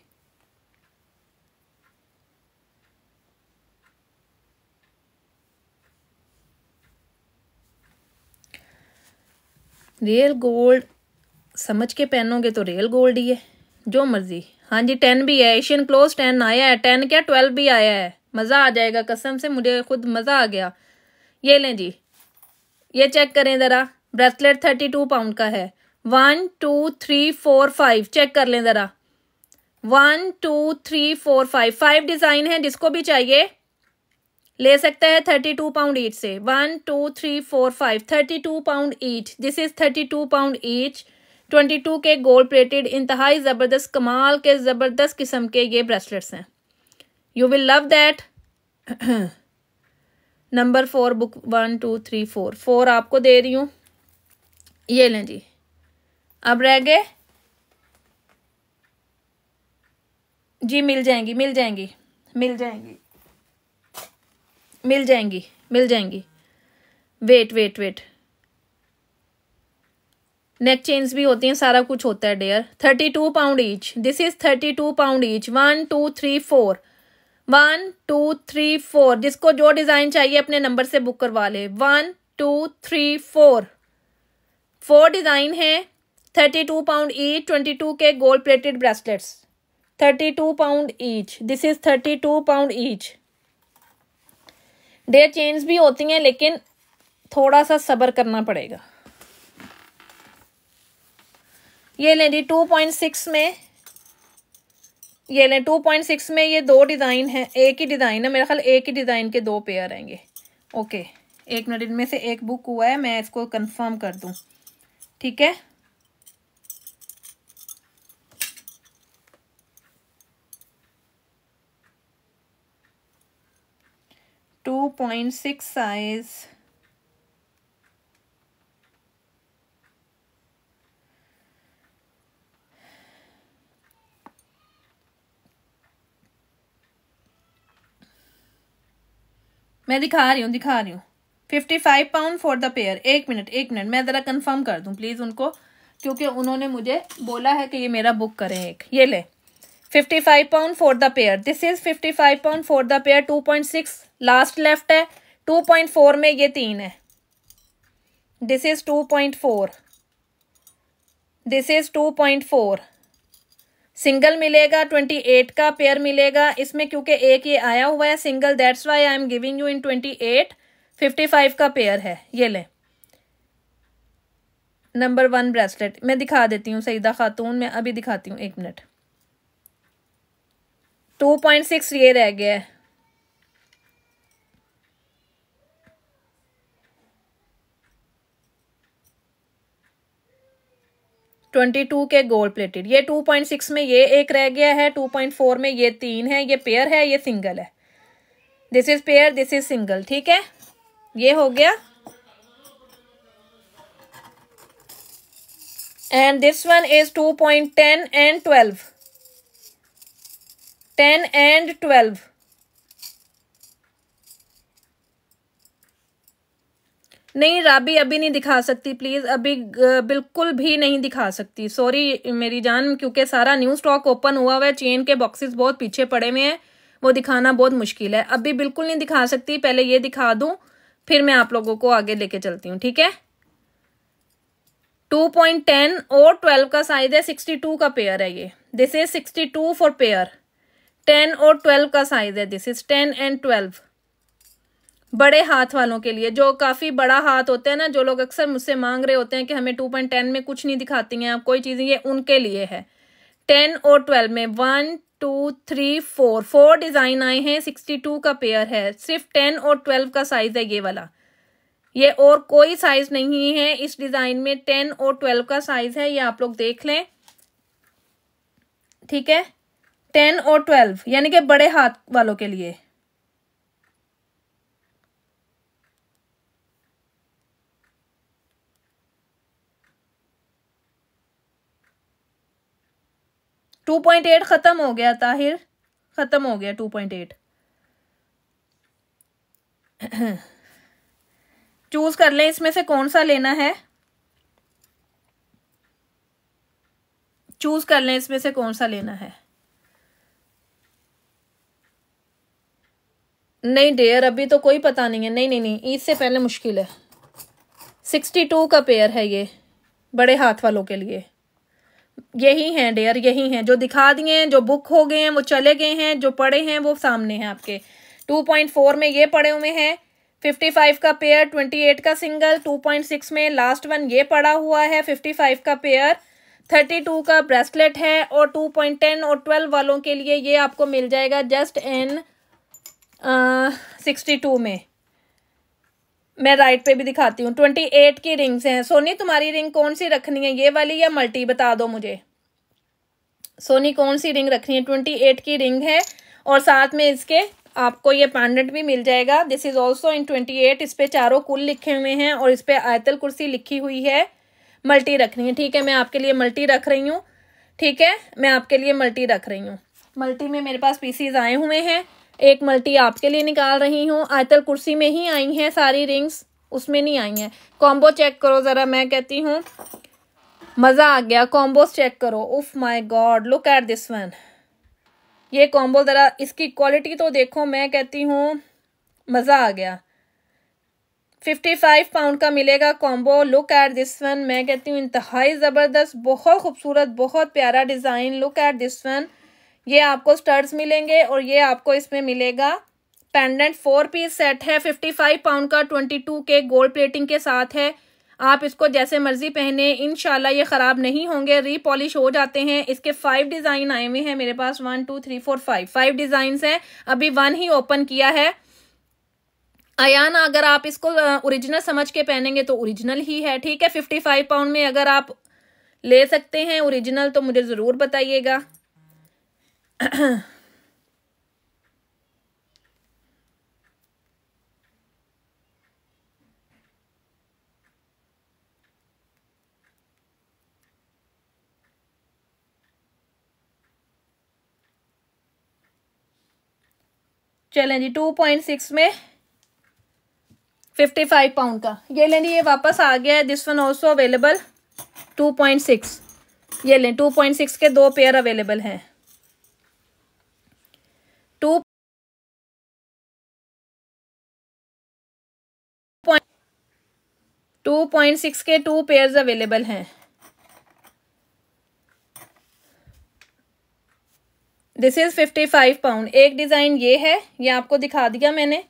real gold समझ के पहनोगे तो रियल गोल्ड ही है जो मर्जी हाँ जी टेन भी है एशियन क्लोज टेन आया है टेन क्या ट्वेल्व भी आया है मज़ा आ जाएगा कसम से मुझे खुद मज़ा आ गया ये लें जी ये चेक करें ज़रा ब्रेसलेट थर्टी टू पाउंड का है one two three four five check कर लें ज़रा one two three four five five design है जिसको भी चाहिए ले सकता है थर्टी टू पाउंड ईट से one two three four five thirty two pound eat this is thirty two pound each twenty two के गोल्ड प्लेटेड इंतहाई ज़बरदस्त कमाल के ज़बरदस्त किस्म के ये ब्रेसलेट्स हैं you will love that number four book one two three four four आपको दे रही हूं ये लें जी अब रह गए जी मिल जाएंगी मिल जाएंगी मिल जाएंगी मिल जाएंगी मिल जाएंगी wait wait wait neck chains भी होती हैं सारा कुछ होता है there thirty two pound each this is thirty two pound each one two three four one two three four जिसको जो डिज़ाइन चाहिए अपने नंबर से बुक करवा ले one two three four four design है thirty two pound each twenty two के gold plated bracelets thirty two pound each this is thirty two pound each there change भी होती हैं लेकिन थोड़ा सा सब्र करना पड़ेगा ये लें जी टू पॉइंट सिक्स में ये लें टू पॉइंट सिक्स में ये दो डिज़ाइन है एक ही डिज़ाइन है मेरे ख्याल एक ही डिज़ाइन के दो पेयर आएंगे ओके एक मिनट इनमें से एक बुक हुआ है मैं इसको कंफर्म कर दूं ठीक है सिक्स साइज मैं दिखा रही हूँ दिखा रही हूँ fifty five pound for the pair एक मिनट एक मिनट मैं ज़रा कंफर्म कर दू प्लीज़ उनको क्योंकि उन्होंने मुझे बोला है कि ये मेरा बुक करें एक ये ले fifty five pound for the pair this is fifty five pound for the pair two point six last left है टू पॉइंट फोर में ये तीन है this is two point four this is two point four single मिलेगा twenty eight का pair मिलेगा इसमें क्योंकि एक ये आया हुआ है single that's why I am giving you in twenty eight fifty five का पेयर है ये लें नंबर वन ब्रेसलेट मैं दिखा देती हूँ सईदा खातून मैं अभी दिखाती हूँ एक मिनट टू पॉइंट सिक्स ये रह गया है ट्वेंटी टू के गोल्ड प्लेटेड ये टू पॉइंट सिक्स में ये एक रह गया है टू पॉइंट फोर में ये तीन है ये पेयर है ये सिंगल है this is pair this is single ठीक है ये हो गया and this one is two point ten and twelve ten and twelve नहीं राबी अभी नहीं दिखा सकती प्लीज़ अभी बिल्कुल भी नहीं दिखा सकती सॉरी मेरी जान क्योंकि सारा न्यू स्टॉक ओपन हुआ हुआ है चेन के बॉक्सेस बहुत पीछे पड़े हुए हैं वो दिखाना बहुत मुश्किल है अभी बिल्कुल नहीं दिखा सकती पहले ये दिखा दूँ फिर मैं आप लोगों को आगे लेके चलती हूँ ठीक है 2.10 और 12 का साइज है 62 का पेयर है ये दिस इज 62 फॉर पेयर 10 और 12 का साइज है दिस इज 10 एंड ट्वेल्व बड़े हाथ वालों के लिए जो काफ़ी बड़ा हाथ होते हैं ना जो लोग अक्सर मुझसे मांग रहे होते हैं कि हमें टू पॉइंट टेन में कुछ नहीं दिखाती हैं आप कोई चीज ये उनके लिए है टेन और ट्वेल्व में one two three four four design आए हैं सिक्सटी टू का पेयर है सिर्फ टेन और ट्वेल्व का साइज़ है ये वाला ये और कोई साइज़ नहीं है इस डिज़ाइन में टेन और ट्वेल्व का साइज़ है ये आप लोग देख लें ठीक है टेन और ट्वेल्व यानी कि बड़े हाथ वालों के लिए टू पॉइंट एट खत्म हो गया ताहिर खत्म हो गया टू पॉइंट एट चूज कर लें इसमें से कौन सा लेना है चूज कर लें इसमें से कौन सा लेना है नहीं डेयर अभी तो कोई पता नहीं है नहीं नहीं नहीं ईद से पहले मुश्किल है सिक्सटी टू का पेयर है ये बड़े हाथ वालों के लिए यही हैं डेयर यही हैं जो दिखा दिए हैं जो बुक हो गए हैं वो चले गए हैं जो पढ़े हैं वो सामने हैं आपके टू पॉइंट फोर में ये पड़े हुए हैं फिफ्टी फाइव का पेयर ट्वेंटी एट का सिंगल टू पॉइंट सिक्स में लास्ट वन ये पड़ा हुआ है फिफ्टी फाइव का पेयर थर्टी टू का ब्रेसलेट है और टू पॉइंट टेन और ट्वेल्व वालों के लिए ये आपको मिल जाएगा जस्ट एन सिक्सटी टू में मैं राइट पे भी दिखाती हूँ ट्वेंटी एट की रिंग्स हैं सोनी तुम्हारी रिंग कौन सी रखनी है ये वाली या मल्टी बता दो मुझे सोनी कौन सी रिंग रखनी है ट्वेंटी एट की रिंग है और साथ में इसके आपको ये पैंडेंट भी मिल जाएगा this is also in twenty eight इस पे चारों कुल लिखे हुए हैं और इस पर आयतल कुर्सी लिखी हुई है मल्टी रखनी है ठीक है मैं आपके लिए मल्टी रख रही हूँ ठीक है मैं आपके लिए मल्टी रख रही हूँ मल्टी में मेरे पास पीसीज आए हुए हैं एक मल्टी आपके लिए निकाल रही हूँ आयतल कुर्सी में ही आई हैं सारी रिंग्स उसमें नहीं आई हैं कॉम्बो चेक करो ज़रा मैं कहती हूँ मज़ा आ गया कॉम्बोस चेक करो उफ my god look at this one ये कॉम्बो ज़रा इसकी क्वालिटी तो देखो मैं कहती हूँ मज़ा आ गया फिफ्टी फाइव पाउंड का मिलेगा combo look at this one मैं कहती हूँ इंतहाई ज़बरदस्त बहुत खूबसूरत बहुत प्यारा design look at this one ये आपको स्टर्स मिलेंगे और ये आपको इसमें मिलेगा पेंडेंट फोर पीस सेट है फिफ्टी फाइव पाउंड का ट्वेंटी टू के गोल्ड प्लेटिंग के साथ है आप इसको जैसे मर्जी पहने इन ये ख़राब नहीं होंगे रीपॉलिश हो जाते हैं इसके फाइव डिज़ाइन आए हुए हैं मेरे पास one two three four five five design हैं अभी वन ही ओपन किया है अयान अगर आप इसको ओरिजिनल समझ के पहनेंगे तो ओरिजिनल ही है ठीक है फिफ्टी फाइव पाउंड में अगर आप ले सकते हैं ओरिजिनल तो मुझे ज़रूर बताइएगा चलें जी टू पॉइंट सिक्स में फिफ्टी फाइव पाउंड का ये लें जी ये वापस आ गया है this one also available two point six ये लें टू पॉइंट सिक्स के दो पेयर अवेलेबल हैं टू पॉइंट सिक्स के टू पेयर्स अवेलेबल हैं this is fifty five pound एक डिज़ाइन ये है ये आपको दिखा दिया मैंने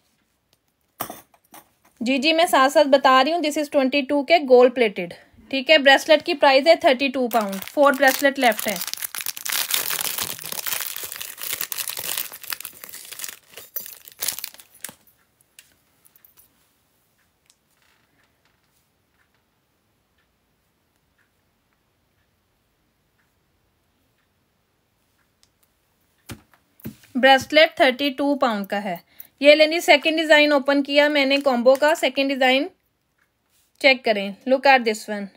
जी जी मैं साथ साथ बता रही हूँ दिस इज ट्वेंटी टू के गोल्ड प्लेटेड ठीक है ब्रेसलेट की प्राइस है thirty two pound four bracelet left है ब्रेसलेट थर्टी टू पाउंड का है ये लेनी सेकंड डिज़ाइन ओपन किया मैंने कॉम्बो का सेकंड डिज़ाइन चेक करें लुक आर दिस वन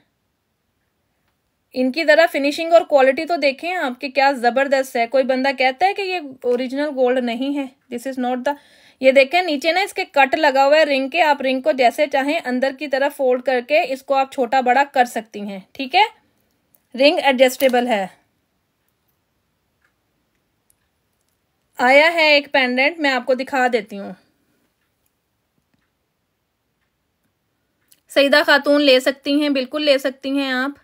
इनकी ज़रा फिनिशिंग और क्वालिटी तो देखें आपके क्या ज़बरदस्त है कोई बंदा कहता है कि ये ओरिजिनल गोल्ड नहीं है दिस इज़ नॉट द ये देखें नीचे ना इसके कट लगा हुआ है रिंग के आप रिंग को जैसे चाहें अंदर की तरफ फोल्ड करके इसको आप छोटा बड़ा कर सकती हैं ठीक है रिंग एडजस्टेबल है आया है एक पेंडेंट मैं आपको दिखा देती हूँ सईदा खातून ले सकती हैं बिल्कुल ले सकती हैं आप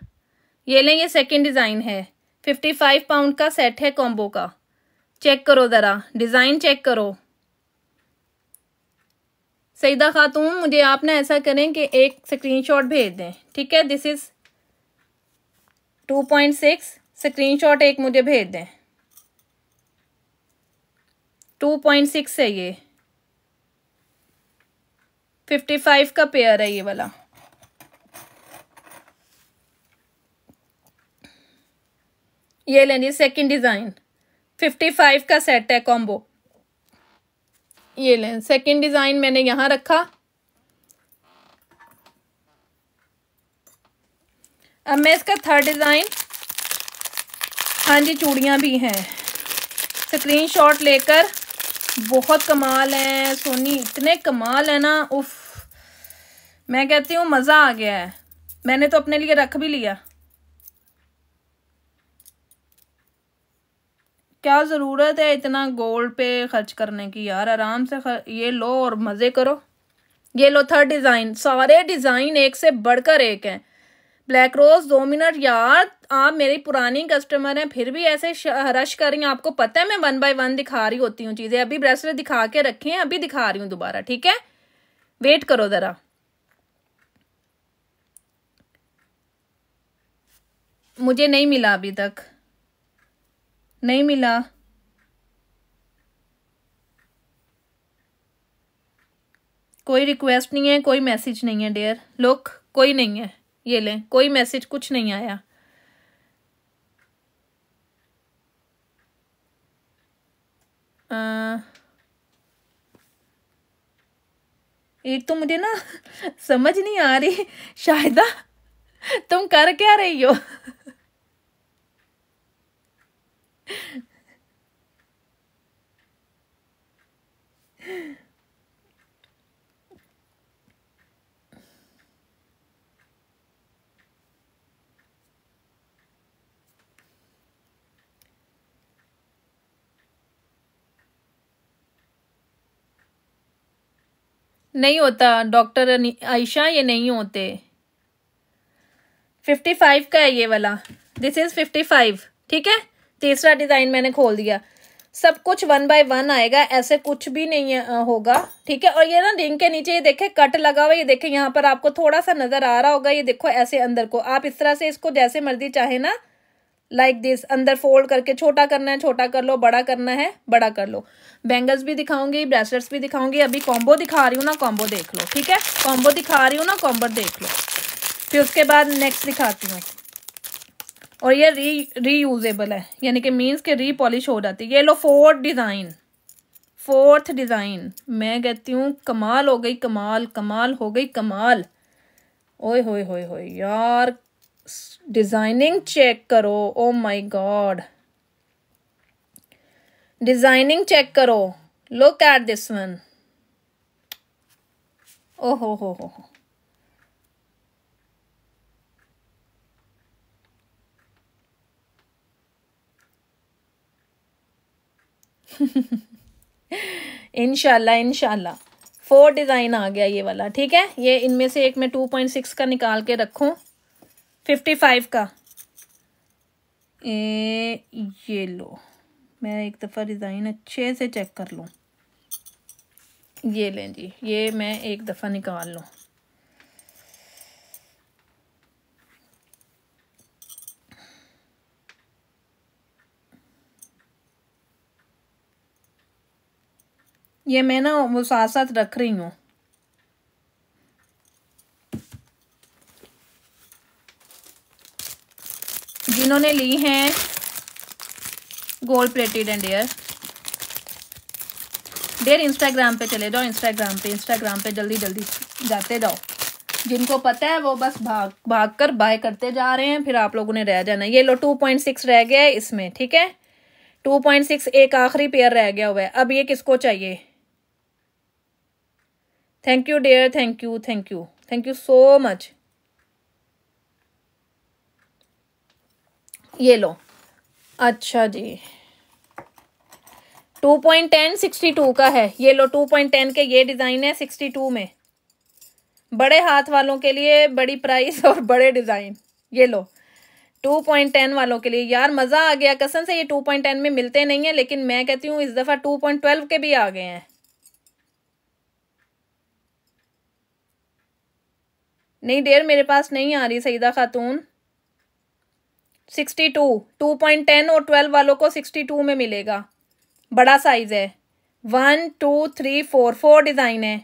ये लें ये सेकंड डिज़ाइन है फिफ्टी फाइव पाउंड का सेट है कॉम्बो का चेक करो ज़रा डिज़ाइन चेक करो सईदा खातून मुझे आप ना ऐसा करें कि एक स्क्रीनशॉट भेज दें ठीक है this is two point six screenshot एक मुझे भेज दें टू पॉइंट सिक्स है ये फिफ्टी फाइव का पेयर है ये वाला ये लेंगे सेकंड डिज़ाइन फिफ्टी फाइव का सेट है कॉम्बो ये लें सेकंड डिज़ाइन मैंने यहां रखा अब मैं इसका थर्ड डिज़ाइन हाँ जी चूड़ियां भी हैं स्क्रीनशॉट लेकर बहुत कमाल है सोनी इतने कमाल है ना उफ मैं कहती हूँ मज़ा आ गया है मैंने तो अपने लिए रख भी लिया क्या ज़रूरत है इतना गोल्ड पे खर्च करने की यार आराम से खर... ये लो और मज़े करो ये लो थर्ड डिज़ाइन सारे डिज़ाइन एक से बढ़कर एक हैं ब्लैक रोज दो मिनट यार आप मेरे पुरानी कस्टमर हैं फिर भी ऐसे रश कर रही हैं आपको पता है मैं वन बाय वन दिखा रही होती हूँ चीज़ें अभी ब्रेसलेट दिखा के रखे हैं अभी दिखा रही हूँ दोबारा ठीक है वेट करो ज़रा मुझे नहीं मिला अभी तक नहीं मिला कोई रिक्वेस्ट नहीं है कोई मैसेज नहीं है डेयर लुक कोई नहीं है ये लें कोई मैसेज कुछ नहीं आया एक तो मुझे ना समझ नहीं आ रही शायदा तुम कर क्या रही हो नहीं होता डॉक्टर आयशा ये नहीं होते फिफ्टी फाइव का है ये वाला दिस इज़ फिफ्टी फाइव ठीक है तीसरा डिज़ाइन मैंने खोल दिया सब कुछ वन बाय वन आएगा ऐसे कुछ भी नहीं होगा ठीक है और ये ना रिंग के नीचे ये देखे कट लगा हुआ ये देखे यहाँ पर आपको थोड़ा सा नज़र आ रहा होगा ये देखो ऐसे अंदर को आप इस तरह से इसको जैसे मर्जी चाहे ना लाइक like दिस अंदर फोल्ड करके छोटा करना है छोटा कर लो बड़ा करना है बड़ा कर लो बैंगल्स भी दिखाऊंगी ब्रेसलेट्स भी दिखाऊंगी अभी कॉम्बो दिखा रही हूँ ना कॉम्बो देख लो ठीक है कॉम्बो दिखा रही हूँ ना कॉम्बो देख लो फिर उसके बाद नेक्स्ट दिखाती हूँ और ये री रीयूजेबल है यानी कि मीन्स के रीपॉलिश हो जाती है ये लो फोर्थ डिज़ाइन फोर्थ डिज़ाइन मैं कहती हूँ कमाल हो गई कमाल कमाल हो गई कमाल ओए होए होए होए यार डिज़ाइनिंग चेक करो oh my god designing check करो लुक एट दिस वन ओ हो हो हो इनशाला इनशाला फोर डिज़ाइन आ गया ये वाला ठीक है ये इनमें से एक मैं टू पॉइंट सिक्स का निकाल के रखू फिफ्टी फाइव का ए ये लो मैं एक दफ़ा डिज़ाइन अच्छे से चेक कर लूँ ये लें जी ये मैं एक दफ़ा निकाल लूँ ये मैं ना वो साथ साथ रख रही हूँ जिन्होंने ली हैं gold plated and air there Instagram पे चले जाओ इंस्टाग्राम पे इंस्टाग्राम पे जल्दी जल्दी जाते जाओ जिनको पता है वो बस भाग भाग कर बाय करते जा रहे हैं फिर आप लोगों ने रह जाना ये लो टू पॉइंट सिक्स रह गया है इसमें ठीक है टू पॉइंट सिक्स एक आखिरी पेयर रह गया हुआ है अब ये किसको चाहिए thank you dare thank you thank you thank you so much ये लो अच्छा जी two point ten sixty two का है ये लो टू पॉइंट टेन के ये डिज़ाइन है सिक्सटी टू में बड़े हाथ वालों के लिए बड़ी प्राइस और बड़े डिज़ाइन ये लो टू पॉइंट टेन वालों के लिए यार मज़ा आ गया कसम से ये टू पॉइंट टेन में मिलते नहीं है लेकिन मैं कहती हूँ इस दफ़ा टू पॉइंट ट्वेल्व के भी आ गए हैं नहीं डेर मेरे पास नहीं आ रही Saeeda Khatoon sixty two two point ten और ट्वेल्व वालों को सिक्सटी टू में मिलेगा बड़ा साइज़ है one two three four four design है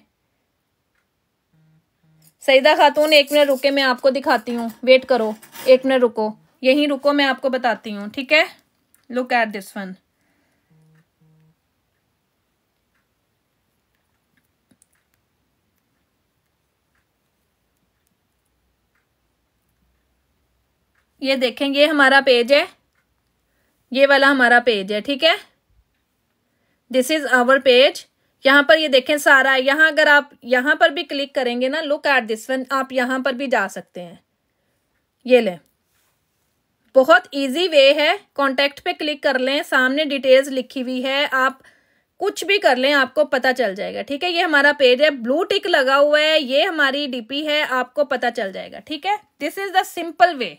सईदा खातून एक मिनट रुके मैं आपको दिखाती हूँ वेट करो एक मिनट रुको यहीं रुको मैं आपको बताती हूँ ठीक है लुक एट दिस वन ये देखें ये हमारा पेज है ये वाला हमारा पेज है ठीक है दिस इज आवर पेज यहाँ पर ये देखें सारा यहाँ अगर आप यहाँ पर भी क्लिक करेंगे ना लुक एट दिस वन आप यहाँ पर भी जा सकते हैं ये लें बहुत इजी वे है कॉन्टेक्ट पे क्लिक कर लें सामने डिटेल्स लिखी हुई है आप कुछ भी कर लें आपको पता चल जाएगा ठीक है ये हमारा पेज है ब्लू टिक लगा हुआ है ये हमारी डीपी है आपको पता चल जाएगा ठीक है this is the simple way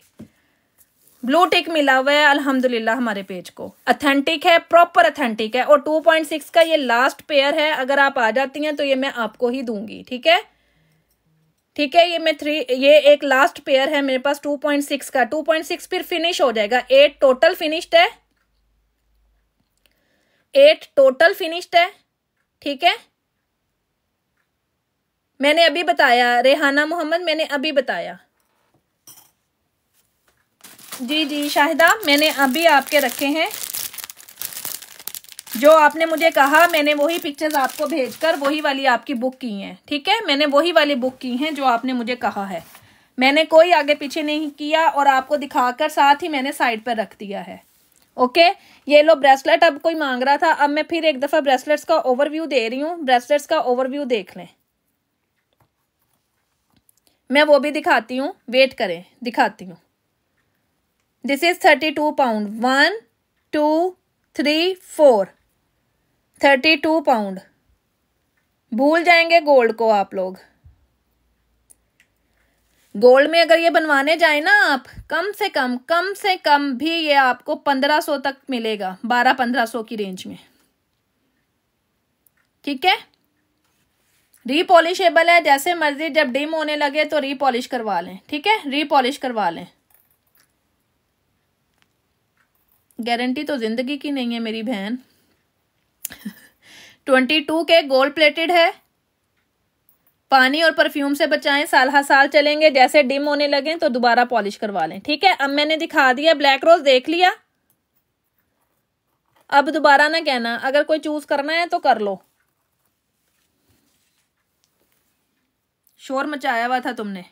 blue tick मिला हुआ है अल्हम्दुलिल्लाह हमारे पेज को अथेंटिक है प्रॉपर अथेंटिक है और 2.6 का ये लास्ट पेयर है अगर आप आ जाती हैं तो ये मैं आपको ही दूंगी ठीक है ठीक है ये मैं थ्री ये एक लास्ट पेयर है मेरे पास 2.6 का 2.6 फिर फिनिश हो जाएगा एट टोटल फिनिश्ड है एट टोटल फिनिश्ड है ठीक है मैंने अभी बताया रेहाना मोहम्मद मैंने अभी बताया जी जी शाहिदा मैंने अभी आपके रखे हैं जो आपने मुझे कहा मैंने वही पिक्चर्स आपको भेजकर वही वाली आपकी बुक की हैं ठीक है मैंने वही वाली बुक की हैं जो आपने मुझे कहा है मैंने कोई आगे पीछे नहीं किया और आपको दिखाकर साथ ही मैंने साइड पर रख दिया है ओके ये लो ब्रेसलेट अब कोई मांग रहा था अब मैं फिर एक दफ़ा ब्रेसलेट्स का ओवरव्यू दे रही हूँ ब्रेसलेट्स का ओवरव्यू देख लें मैं वो भी दिखाती हूँ वेट करें दिखाती हूँ this is thirty two pound one two three four thirty two pound भूल जाएंगे गोल्ड को आप लोग गोल्ड में अगर ये बनवाने जाए ना आप कम से कम कम से कम भी ये आपको पंद्रह सौ तक मिलेगा बारह पंद्रह सौ की रेंज में ठीक है रीपॉलिशेबल है जैसे मर्जी जब डिम होने लगे तो रीपॉलिश करवा लें ठीक है रीपॉलिश करवा लें गारंटी तो जिंदगी की नहीं है मेरी बहन ट्वेंटी टू के गोल्ड प्लेटेड है पानी और परफ्यूम से बचाएं साल हर साल चलेंगे जैसे डिम होने लगे तो दोबारा पॉलिश करवा लें ठीक है अब मैंने दिखा दिया ब्लैक रोज देख लिया अब दोबारा ना कहना अगर कोई चूज करना है तो कर लो शोर मचाया हुआ था तुमने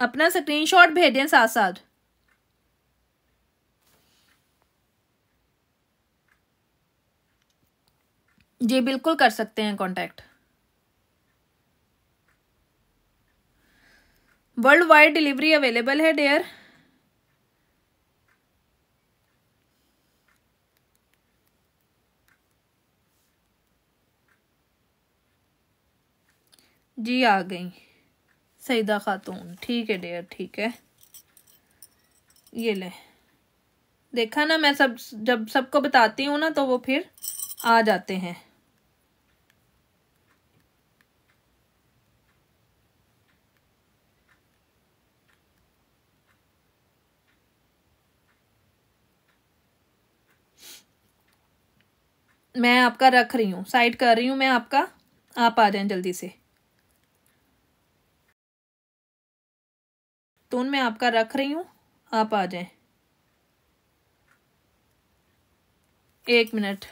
अपना स्क्रीनशॉट भेजें साथ साथ जी बिल्कुल कर सकते हैं contact world wide delivery available है डेयर जी आ गई सईदा खातून ठीक है डेयर ठीक है ये ले देखा ना मैं सब जब सबको बताती हूँ ना तो वो फिर आ जाते हैं मैं आपका रख रही हूँ साइड कर रही हूँ मैं आपका आप आ जाएं जल्दी से तो उनमें आपका रख रही हूँ आप आ जाए एक मिनट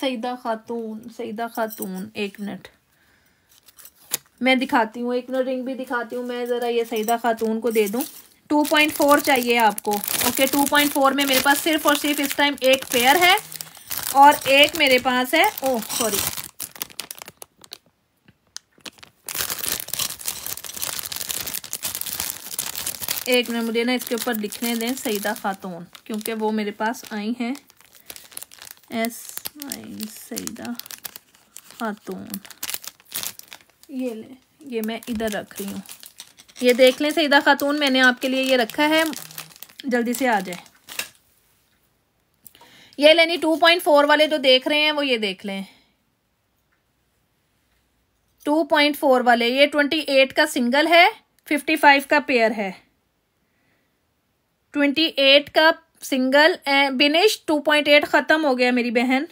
सईदा खातून सईदा खातून एक मिनट मैं दिखाती हूँ एक मिनट रिंग भी दिखाती हूँ मैं ज़रा ये सईदा खातून को दे दूँ टू पॉइंट फोर चाहिए आपको ओके टू पॉइंट फोर में मेरे पास सिर्फ और सिर्फ इस टाइम एक पेयर है और एक मेरे पास है ओह सॉरी एक में मुझे ना इसके ऊपर लिखने दें सईदा खातून क्योंकि वो मेरे पास आई हैं एस आई सईदा खातून ये ले ये मैं इधर रख रही हूँ ये देख लें सईदा खातून मैंने आपके लिए ये रखा है जल्दी से आ जाए ये लेनी टू पॉइंट फोर वाले जो देख रहे हैं वो ये देख लें टू पॉइंट फोर वाले ये ट्वेंटी एट का सिंगल है फिफ्टी फाइव का पेयर है ट्वेंटी एट का single Binesh two point eight ख़त्म हो गया मेरी बहन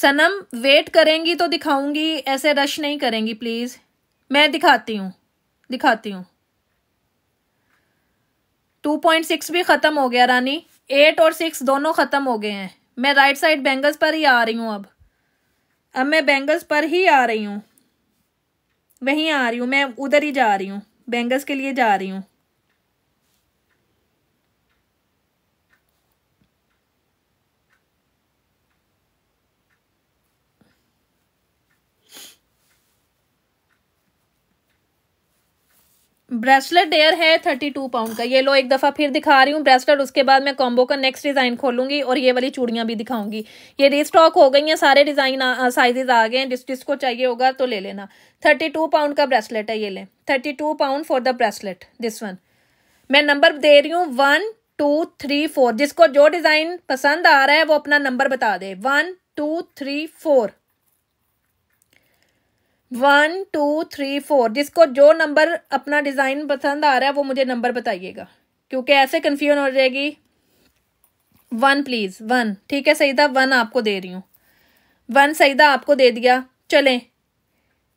सनम वेट करेंगी तो दिखाऊंगी ऐसे रश नहीं करेंगी प्लीज़ मैं दिखाती हूँ दिखाती हूँ टू पॉइंट सिक्स भी ख़त्म हो गया रानी एट और सिक्स दोनों ख़त्म हो गए हैं मैं राइट साइड बैंगल्स पर ही आ रही हूँ अब अब मैं बैंगल्स पर ही आ रही हूँ वहीं आ रही हूँ मैं उधर ही जा रही हूँ बैंगल्स के लिए जा रही हूँ ब्रेसलेट डेयर है थर्टी टू पाउंड का ये लो एक दफ़ा फिर दिखा रही हूँ ब्रेसलेट उसके बाद मैं कॉम्बो का नेक्स्ट डिज़ाइन खोलूंगी और ये वाली चूड़ियाँ भी दिखाऊंगी ये रिस्टॉक हो गई हैं सारे डिज़ाइन साइजेज आ गए हैं जिस जिसको चाहिए होगा तो ले लेना थर्टी टू पाउंड का ब्रेसलेट है ये लें thirty two pound for the bracelet this one मैं नंबर दे रही हूँ वन टू थ्री फोर जिसको जो डिज़ाइन पसंद आ रहा है वो अपना नंबर बता दे one two three four one two three four जिसको जो नंबर अपना डिज़ाइन पसंद आ रहा है वो मुझे नंबर बताइएगा क्योंकि ऐसे कन्फ्यूजन हो जाएगी वन प्लीज़ वन ठीक है सईदा वन आपको दे रही हूँ वन सईदा आपको दे दिया चलें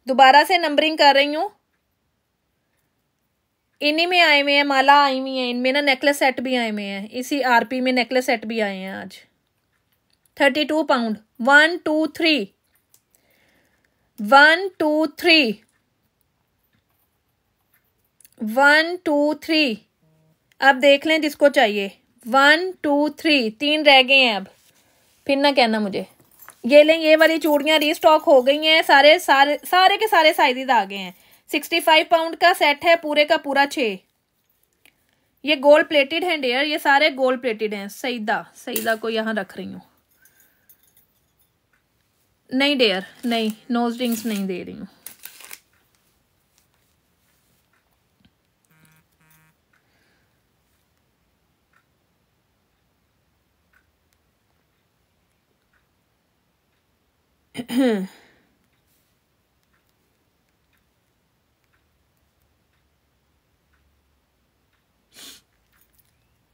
दोबारा से नंबरिंग कर रही हूँ इन्हीं में आए हुए हैं माला आई हुई हैं इनमें ना नेकलेस सेट भी आए हुए हैं इसी आरपी में नेकलेस सेट भी आए हैं आज thirty two pound one two three one two three one two three अब देख लें जिसको चाहिए वन टू थ्री तीन रह गए हैं अब फिर ना कहना मुझे ये लें ये वाली चूड़ियाँ रीस्टॉक हो गई हैं सारे सारे सारे के सारे साइजेज आ गए हैं सिक्सटी फाइव पाउंड का सेट है पूरे का पूरा छः ये गोल्ड प्लेटेड हैं डेयर ये सारे गोल्ड प्लेटेड हैं सईदा सईदा को यहाँ रख रही हूँ नहीं डेयर नहीं नोज रिंग्स नहीं दे रही हूँ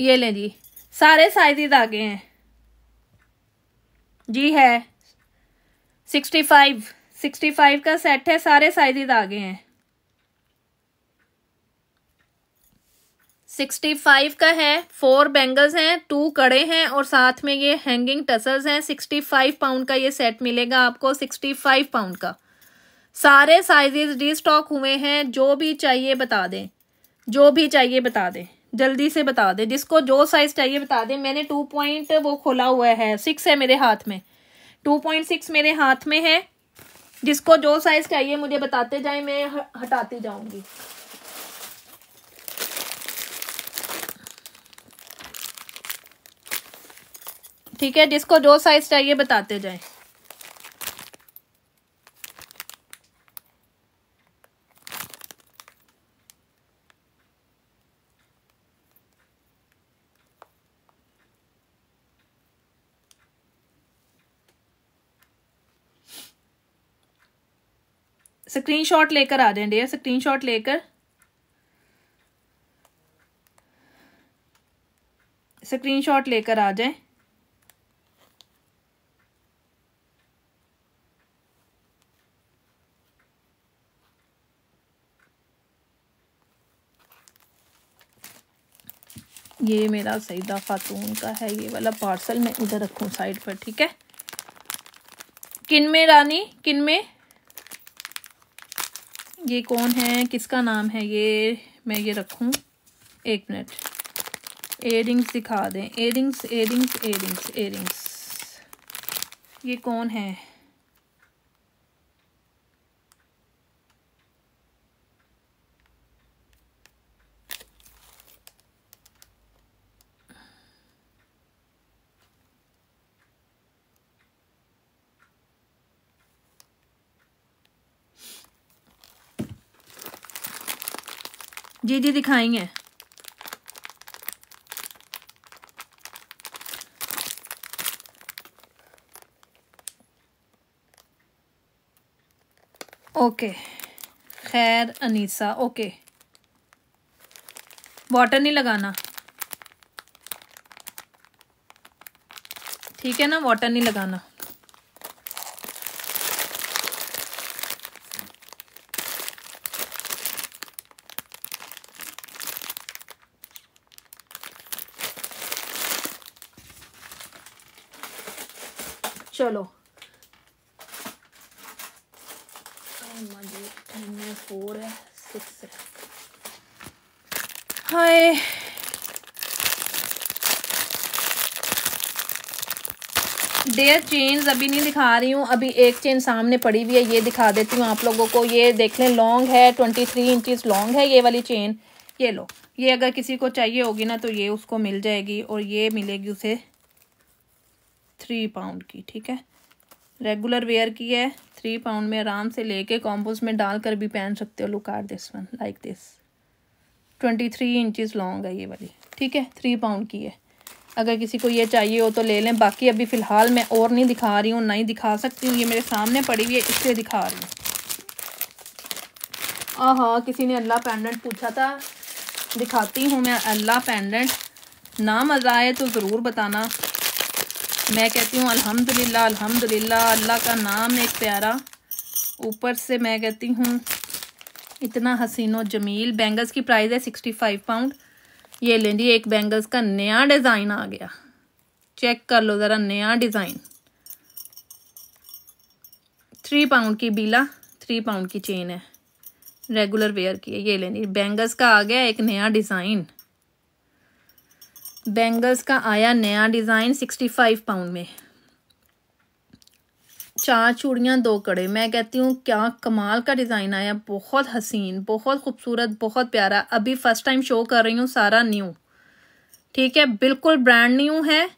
ये लें जी सारे साइज आ गए हैं जी है सिक्सटी फाइव सिक्सटी फाइव का सेट है सारे साइजेज आ गए हैं सिक्सटी फाइव का है फोर बैंगल्स हैं टू कड़े हैं और साथ में ये हैंगिंग टसल्स हैं सिक्सटी फाइव पाउंड का ये सेट मिलेगा आपको सिक्सटी फाइव पाउंड का सारे साइजेस डी स्टॉक हुए हैं जो भी चाहिए बता दें जो भी चाहिए बता दें जल्दी से बता दें जिसको जो साइज़ चाहिए बता दें मैंने टू पॉइंट वो खोला हुआ है सिक्स है मेरे हाथ में टू पॉइंट सिक्स मेरे हाथ में है जिसको जो साइज चाहिए मुझे बताते जाए मैं हटाती जाऊंगी ठीक है जिसको जो साइज चाहिए बताते जाए स्क्रीनशॉट लेकर आ जाए स्क्रीन स्क्रीनशॉट लेकर स्क्रीनशॉट लेकर आ जाए ये मेरा सईदा खातून का है ये वाला पार्सल मैं उधर रखूँ साइड पर ठीक है किन में रानी किन में ये कौन है किसका नाम है ये मैं ये रखूँ एक मिनट एयरिंग्स दिखा दें एयरिंग्स एयरिंग्स एयरिंग्स एयरिंग्स ये कौन है दीदी दिखाएंगे ओके खैर अनीसा ओके वाटर नहीं लगाना ठीक है ना वाटर नहीं लगाना चेन्स अभी नहीं दिखा रही हूँ अभी एक चेन सामने पड़ी हुई है ये दिखा देती हूँ आप लोगों को ये देख लें लॉन्ग है ट्वेंटी थ्री इंचज़ लॉन्ग है ये वाली चेन ये लो ये अगर किसी को चाहिए होगी ना तो ये उसको मिल जाएगी और ये मिलेगी उसे थ्री पाउंड की ठीक है रेगुलर वेयर की है थ्री पाउंड में आराम से लेके कॉम्पोज में डाल कर भी पहन सकते हो look are this one like this twenty three inches long है ये वाली ठीक है थ्री पाउंड की है अगर किसी को ये चाहिए हो तो ले लें बाकी अभी फ़िलहाल मैं और नहीं दिखा रही हूँ ना ही दिखा सकती हूँ ये मेरे सामने पड़ी हुई है इसलिए दिखा रही हूँ हाँ किसी ने अल्लाह पेंडेंट पूछा था दिखाती हूँ मैं अल्लाह पेंडेंट ना मज़ा आए तो ज़रूर बताना मैं कहती हूँ अल्हम्दुलिल्लाह अल्हम्दुलिल्लाह अल्लाह का नाम एक प्यारा ऊपर से मैं कहती हूँ इतना हसीनो जमील बैंगल्स की प्राइस है सिक्सटी फाइव पाउंड ये लें जी एक बैंगल्स का नया डिज़ाइन आ गया चेक कर लो ज़रा नया डिज़ाइन थ्री पाउंड की बीला थ्री पाउंड की चेन है रेगुलर वेयर की है ये जी बैंगल्स का आ गया एक नया डिज़ाइन बैंगल्स का आया नया डिज़ाइन सिक्सटी फाइव पाउंड में चार चूड़ियाँ दो कड़े मैं कहती हूँ क्या कमाल का डिज़ाइन आया बहुत हसीन बहुत खूबसूरत बहुत प्यारा अभी फ़र्स्ट टाइम शो कर रही हूँ सारा न्यू ठीक है बिल्कुल ब्रांड न्यू है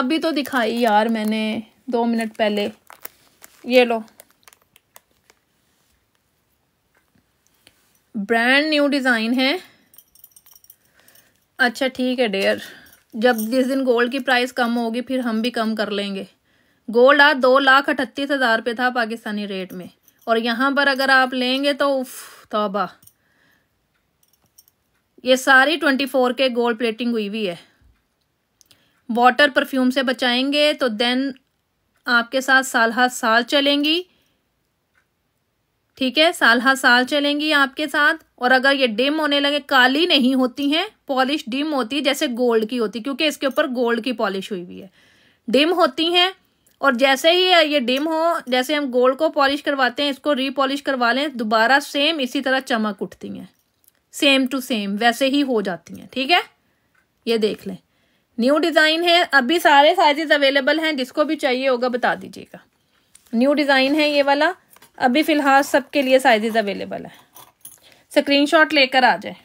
अभी तो दिखाई यार मैंने दो मिनट पहले ये लो ब्रांड न्यू डिज़ाइन है अच्छा ठीक है डेयर जब जिस दिन गोल्ड की प्राइस कम होगी फिर हम भी कम कर लेंगे गोल्ड आज दो लाख अठतीस हज़ार पे था पाकिस्तानी रेट में और यहाँ पर अगर आप लेंगे तो उफ तोबा ये सारी ट्वेंटी फोर के गोल्ड प्लेटिंग हुई हुई है वाटर परफ्यूम से बचाएंगे तो देन आपके साथ साल हाथ साल चलेंगी ठीक है साल हर साल चलेंगी आपके साथ और अगर ये डिम होने लगे काली नहीं होती हैं पॉलिश डिम होती है जैसे गोल्ड की होती क्योंकि इसके ऊपर गोल्ड की पॉलिश हुई हुई है डिम होती हैं और जैसे ही ये डिम हो जैसे हम गोल्ड को पॉलिश करवाते हैं इसको रीपॉलिश करवा लें दोबारा सेम इसी तरह चमक उठती हैं सेम टू सेम वैसे ही हो जाती हैं ठीक है ये देख लें न्यू डिज़ाइन है अभी सारे साइजेस अवेलेबल हैं जिसको भी चाहिए होगा बता दीजिएगा न्यू डिज़ाइन है ये वाला अभी फ़िलहाल सबके लिए साइजेस अवेलेबल है स्क्रीनशॉट लेकर आ जाए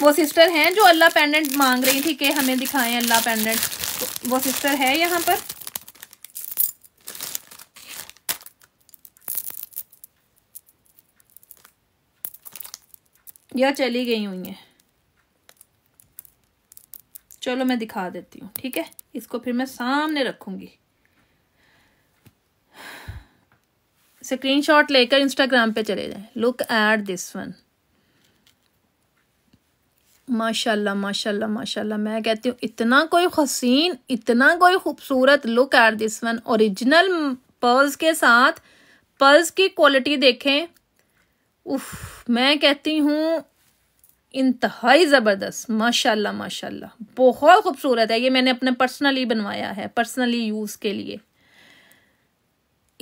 वो सिस्टर हैं जो अल्लाह पेंडेंट मांग रही थी कि हमें दिखाएं अल्लाह पेंडेंट वो सिस्टर है यहाँ पर या चली गई हुई हैं चलो मैं दिखा देती हूँ ठीक है इसको फिर मैं सामने रखूँगी स्क्रीनशॉट लेकर इंस्टाग्राम पे चले जाएं लुक एट दिस वन माशाल्लाह माशाल्लाह माशाल्लाह मैं कहती हूँ इतना कोई हसीन इतना कोई खूबसूरत look at this one original pearls के साथ पर्ल्स की क्वालिटी देखें उफ मैं कहती हूँ इंतहाई ज़बरदस्त माशाल्लाह माशाल्लाह बहुत खूबसूरत है ये मैंने अपने पर्सनली बनवाया है पर्सनली यूज़ के लिए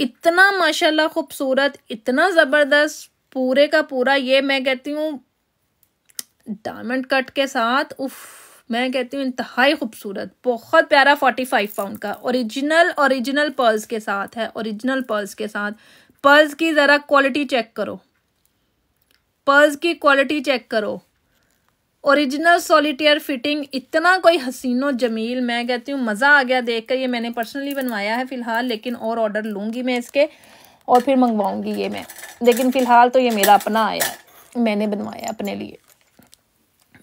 इतना माशाल्लाह खूबसूरत इतना ज़बरदस्त पूरे का पूरा ये मैं कहती हूँ डायमंड कट के साथ उफ़ मैं कहती हूँ इंतहाई खूबसूरत बहुत प्यारा फोर्टी फाइव पाउंड का ओरिजिनल ओरिजिनल पर्ल्स के साथ है ओरिजिनल पर्ल्स के साथ पर्ल्स की ज़रा क्वालिटी चेक करो पर्ल्स की क्वालिटी चेक करो ओरिजिनल सॉलिटेयर फिटिंग इतना कोई हसीनो जमील मैं कहती हूँ मज़ा आ गया देख कर ये मैंने पर्सनली बनवाया है फ़िलहाल लेकिन और ऑर्डर लूँगी मैं इसके और फिर मंगवाऊँगी ये मैं लेकिन फ़िलहाल तो ये मेरा अपना आया है मैंने बनवाया अपने लिए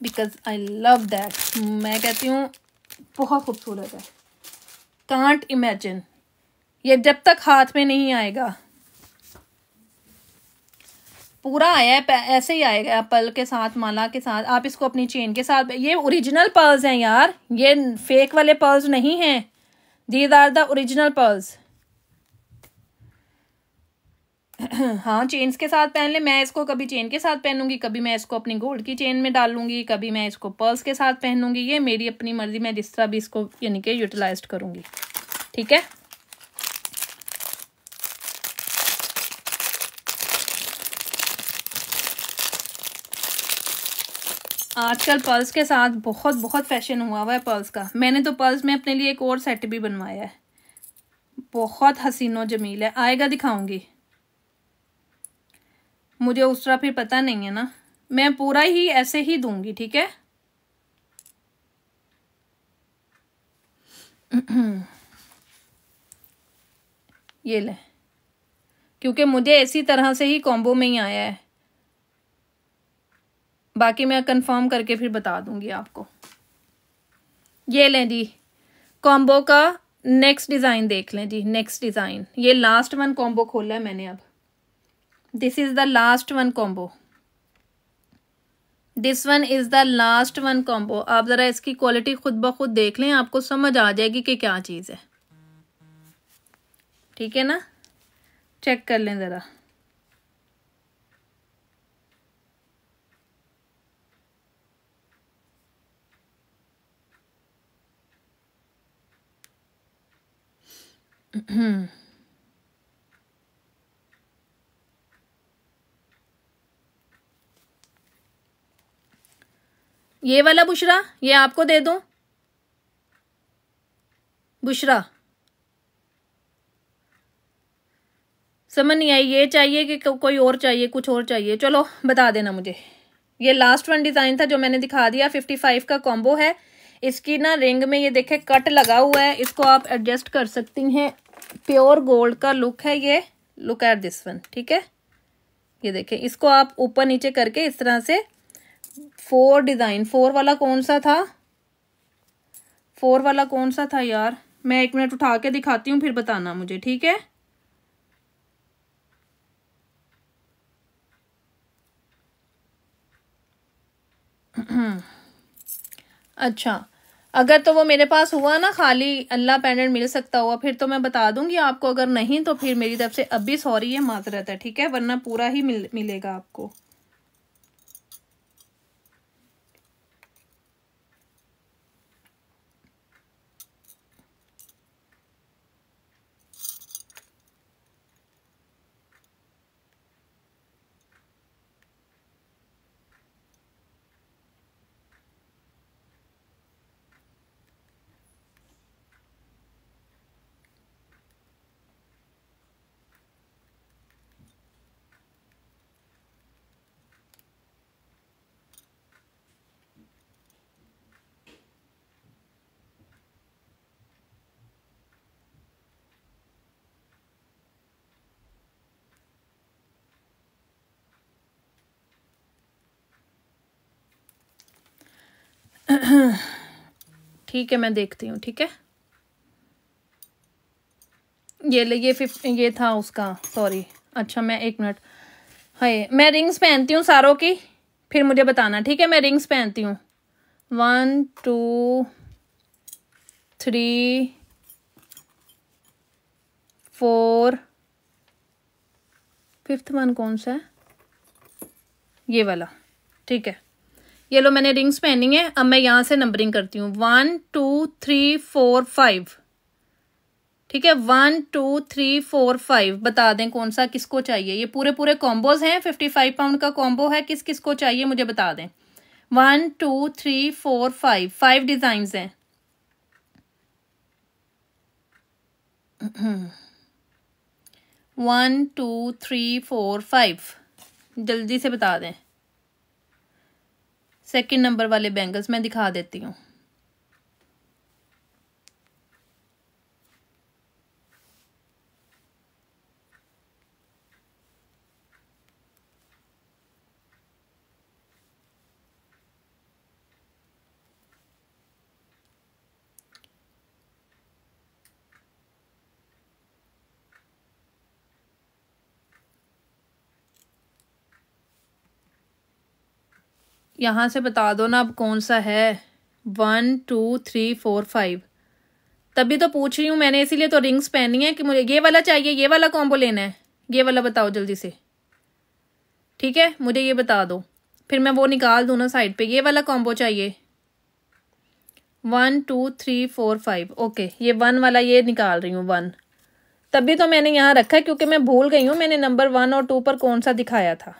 बिकॉज़ आई लव दैट मैं कहती हूँ बहुत खूबसूरत है कांट इमेजिन ये जब तक हाथ में नहीं आएगा पूरा आया है ऐसे ही आएगा पल के साथ माला के साथ आप इसको अपनी चेन के साथ ये ओरिजिनल पर्ल्स हैं यार ये फेक वाले पर्ल्स नहीं हैं these are the original pearls हाँ चेन्स के साथ पहन ले मैं इसको कभी चेन के साथ पहनूंगी कभी मैं इसको अपनी गोल्ड की चेन में डालूंगी कभी मैं इसको पर्ल्स के साथ पहनूंगी ये मेरी अपनी मर्जी मैं जिस तरह भी इसको यानी कि यूटिलाइज करूँगी ठीक है आजकल पर्ल्स के साथ बहुत बहुत फैशन हुआ हुआ है पर्ल्स का मैंने तो पर्ल्स में अपने लिए एक और सेट भी बनवाया है बहुत हसीनो जमील है आएगा दिखाऊंगी मुझे उस तरह फिर पता नहीं है ना मैं पूरा ही ऐसे ही दूंगी ठीक है ये ले क्योंकि मुझे इसी तरह से ही कॉम्बो में ही आया है बाकी मैं कंफर्म करके फिर बता दूंगी आपको ये लें जी कॉम्बो का नेक्स्ट डिज़ाइन देख लें जी नेक्स्ट डिज़ाइन ये लास्ट वन कॉम्बो खोला है मैंने अब this is the last one combo this one is the last one combo आप ज़रा इसकी क्वालिटी खुद ब खुद देख लें आपको समझ आ जाएगी कि क्या चीज़ है ठीक है ना चेक कर लें ज़रा ये वाला बुशरा ये आपको दे दूं बुशरा समझ नहीं आई ये चाहिए कि को, कोई और चाहिए कुछ और चाहिए चलो बता देना मुझे ये लास्ट वन डिज़ाइन था जो मैंने दिखा दिया फिफ्टी फाइव का कॉम्बो है इसकी ना रिंग में ये देखे कट लगा हुआ है इसको आप एडजस्ट कर सकती हैं प्योर गोल्ड का लुक है ये लुक एट दिस वन ठीक है ये देखें इसको आप ऊपर नीचे करके इस तरह से फोर डिज़ाइन फोर वाला कौन सा था फोर वाला कौन सा था यार मैं एक मिनट उठा के दिखाती हूँ फिर बताना मुझे ठीक है अच्छा अगर तो वो मेरे पास हुआ ना खाली अल्लाह पेंडेंट मिल सकता हुआ फिर तो मैं बता दूंगी आपको अगर नहीं तो फिर मेरी तरफ से अब भी सॉरी है माजरत है ठीक है वरना पूरा ही मिल, मिलेगा आपको ठीक है मैं देखती हूँ ठीक है ये ले ये फिफ ये था उसका सॉरी अच्छा मैं एक मिनट हाय मैं रिंग्स पहनती हूँ सारों की फिर मुझे बताना ठीक है मैं रिंग्स पहनती हूँ one two three four fifth one कौन सा है ये वाला ठीक है ये लो मैंने रिंग्स पहनी है अब मैं यहाँ से नंबरिंग करती हूँ one two three four five ठीक है one two three four five बता दें कौन सा किसको चाहिए ये पूरे पूरे कॉम्बोज हैं फिफ्टी फाइव पाउंड का कॉम्बो है किस किसको चाहिए मुझे बता दें one two three four five five design हैं one two three four five जल्दी से बता दें सेकेंड नंबर वाले बैंगल्स मैं दिखा देती हूँ यहाँ से बता दो ना अब कौन सा है one two three four five तभी तो पूछ रही हूँ मैंने इसीलिए तो रिंग्स पहनी है कि मुझे ये वाला चाहिए ये वाला कॉम्बो लेना है ये वाला बताओ जल्दी से ठीक है मुझे ये बता दो फिर मैं वो निकाल दूँ ना साइड पे ये वाला कॉम्बो चाहिए one two three four five okay ये वन वाला ये निकाल रही हूँ वन तभी तो मैंने यहाँ रखा है क्योंकि मैं भूल गई हूँ मैंने नंबर वन और टू पर कौन सा दिखाया था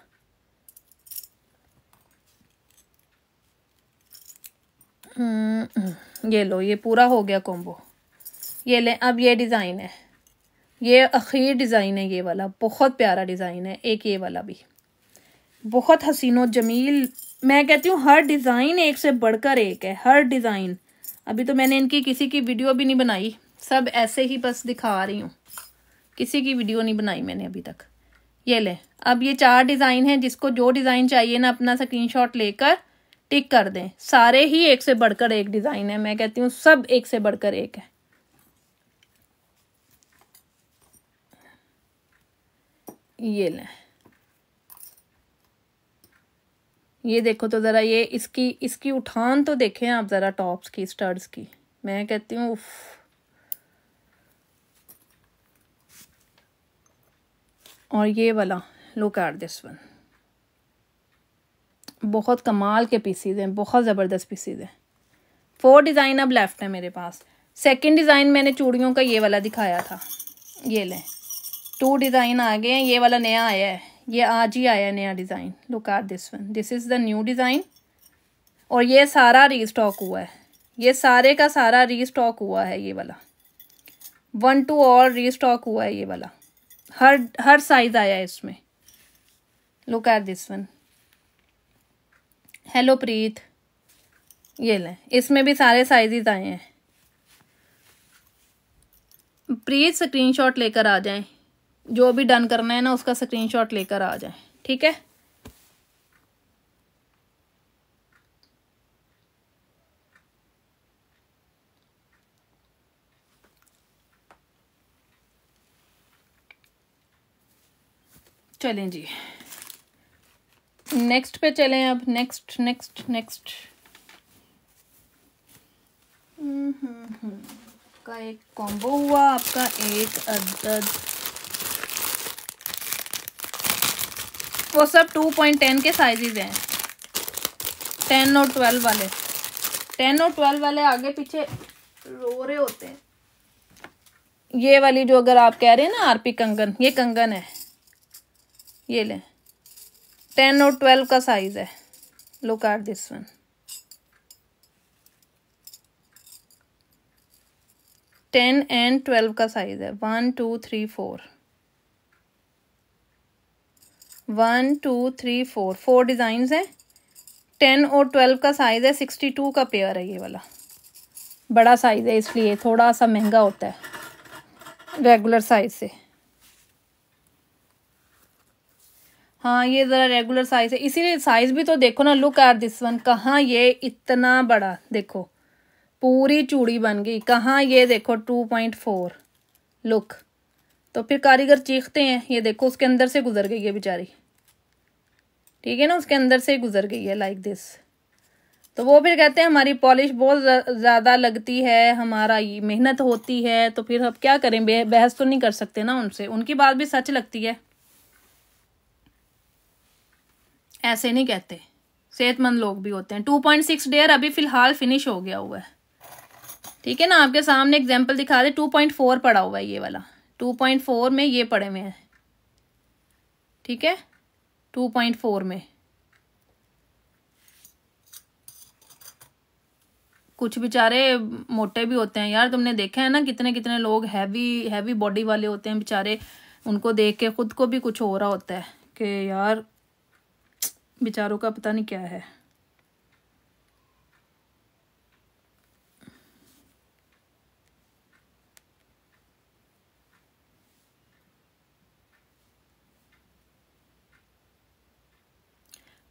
हम्म, ये लो ये पूरा हो गया कोम्बो ये लें अब ये डिज़ाइन है ये अखीर डिज़ाइन है ये वाला बहुत प्यारा डिज़ाइन है एक ये वाला भी बहुत हसीन और जमील मैं कहती हूँ हर डिज़ाइन एक से बढ़कर एक है हर डिज़ाइन अभी तो मैंने इनकी किसी की वीडियो भी नहीं बनाई सब ऐसे ही बस दिखा रही हूँ किसी की वीडियो नहीं बनाई मैंने अभी तक ये लें अब ये चार डिज़ाइन है जिसको जो डिज़ाइन चाहिए ना अपना स्क्रीन लेकर टिक कर दें सारे ही एक से बढ़कर एक डिज़ाइन है मैं कहती हूँ सब एक से बढ़कर एक है ये लें ये देखो तो ज़रा ये इसकी इसकी उठान तो देखें आप ज़रा टॉप्स की स्टर्ड्स की मैं कहती हूँ उफ़ और ये वाला लुक एट दिस वन बहुत कमाल के पीसीज हैं बहुत ज़बरदस्त पीसीज हैं फोर डिज़ाइन अब लेफ्ट है मेरे पास सेकंड डिज़ाइन मैंने चूड़ियों का ये वाला दिखाया था ये लें टू डिज़ाइन आ गए हैं ये वाला नया आया है ये आज ही आया है नया design look are this one this is the new design और ये सारा री हुआ है ये सारे का सारा री हुआ है ये वाला वन टू ऑल री हुआ है ये वाला हर हर साइज़ आया है इसमें look at this one hello Preet ये लें इसमें भी सारे साइजेस आए हैं प्लीज़ स्क्रीनशॉट लेकर आ जाएं जो भी डन करना है ना उसका स्क्रीनशॉट लेकर आ जाएं ठीक है चलें जी नेक्स्ट पे चले अब नेक्स्ट नेक्स्ट नेक्स्ट का एक कॉम्बो हुआ आपका एक अदद वो सब टू पॉइंट टेन के साइजेज हैं टेन और ट्वेल्व वाले टेन और ट्वेल्व वाले आगे पीछे रो रहे होते हैं ये वाली जो अगर आप कह रहे हैं ना आरपी कंगन ये कंगन है ये लें टेन और ट्वेल्व का साइज है look are this one ten and twelve का साइज है one two three four one two three four four designs हैं टेन और ट्वेल्व का साइज़ है सिक्सटी टू का पेयर है ये वाला बड़ा साइज़ है इसलिए थोड़ा सा महंगा होता है रेगुलर साइज़ से हाँ ये ज़रा रेगुलर साइज़ है इसीलिए साइज़ भी तो देखो ना लुक आर दिस वन कहाँ ये इतना बड़ा देखो पूरी चूड़ी बन गई कहाँ ये देखो टू पॉइंट फोर लुक तो फिर कारीगर चीखते हैं ये देखो उसके अंदर से गुजर गई है बेचारी ठीक है ना उसके अंदर से गुजर गई है लाइक दिस तो वो फिर कहते हैं हमारी पॉलिश बहुत ज़्यादा लगती है हमारा ये मेहनत होती है तो फिर हम क्या करें बहस तो नहीं कर सकते ना उनसे उनकी बात भी सच लगती है ऐसे नहीं कहते सेहतमंद लोग भी होते हैं टू पॉइंट सिक्स डेयर अभी फिलहाल फिनिश हो गया हुआ है ठीक है ना आपके सामने एग्जाम्पल दिखा दे टू पॉइंट फोर पड़ा हुआ है ये वाला टू पॉइंट फोर में ये पड़े हुए हैं ठीक है टू पॉइंट फोर में कुछ बेचारे मोटे भी होते हैं यार तुमने देखा है ना कितने कितने लोग हैवी हैवी बॉडी वाले होते हैं बेचारे उनको देख के खुद को भी कुछ हो रहा होता है कि यार विचारों का पता नहीं क्या है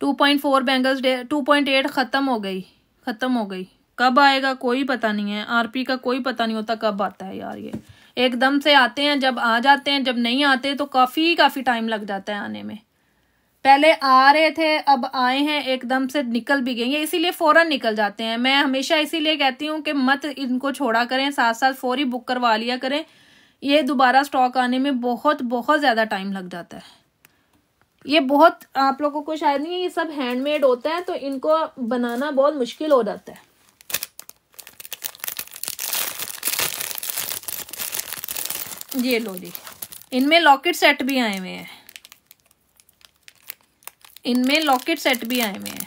टू पॉइंट फोर बैंगल्स डे टू पॉइंट एट ख़त्म हो गई ख़त्म हो गई कब आएगा कोई पता नहीं है आरपी का कोई पता नहीं होता कब आता है यार ये एकदम से आते हैं जब आ जाते हैं जब नहीं आते तो काफ़ी काफ़ी टाइम लग जाता है आने में पहले आ रहे थे अब आए हैं एकदम से निकल भी गए हैं इसीलिए फ़ौरन निकल जाते हैं मैं हमेशा इसीलिए कहती हूँ कि मत इनको छोड़ा करें साथ साथ फ़ौरी बुक करवा लिया करें ये दोबारा स्टॉक आने में बहुत बहुत ज़्यादा टाइम लग जाता है ये बहुत आप लोगों को शायद नहीं ये सब हैंडमेड होते हैं तो इनको बनाना बहुत मुश्किल हो जाता है ये लो जी इनमें लॉकेट सेट भी आए हुए हैं इनमें लॉकेट सेट भी आए हुए हैं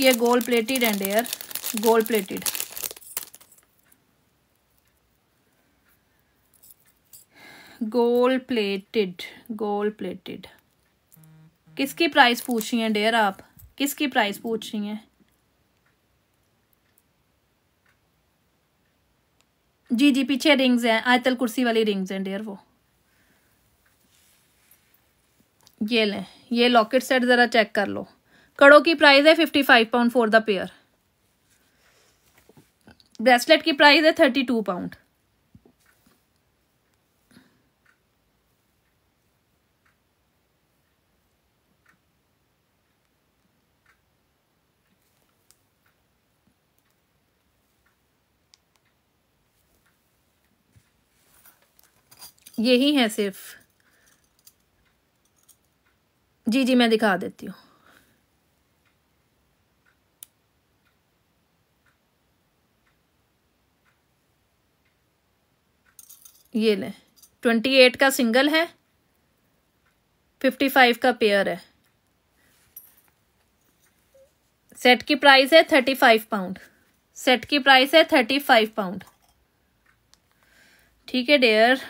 ये gold plated and air gold plated gold plated gold plated किसकी प्राइस पूछ रही हैं डेयर आप किसकी प्राइस पूछ रही हैं जी जी पीछे रिंग्स हैं आयतल कुर्सी वाली रिंग्स हैं डेयर वो ये लें ये लॉकेट सेट ज़रा चेक कर लो कड़ों की प्राइस है fifty five pound for the pair bracelet की प्राइस है थर्टी टू पाउंड यही है सिर्फ जी जी मैं दिखा देती हूँ ये लें ट्वेंटी एट का सिंगल है फिफ्टी फाइव का पेयर है सेट की प्राइस है थर्टी फाइव पाउंड सेट की प्राइस है थर्टी फाइव पाउंड ठीक है डेयर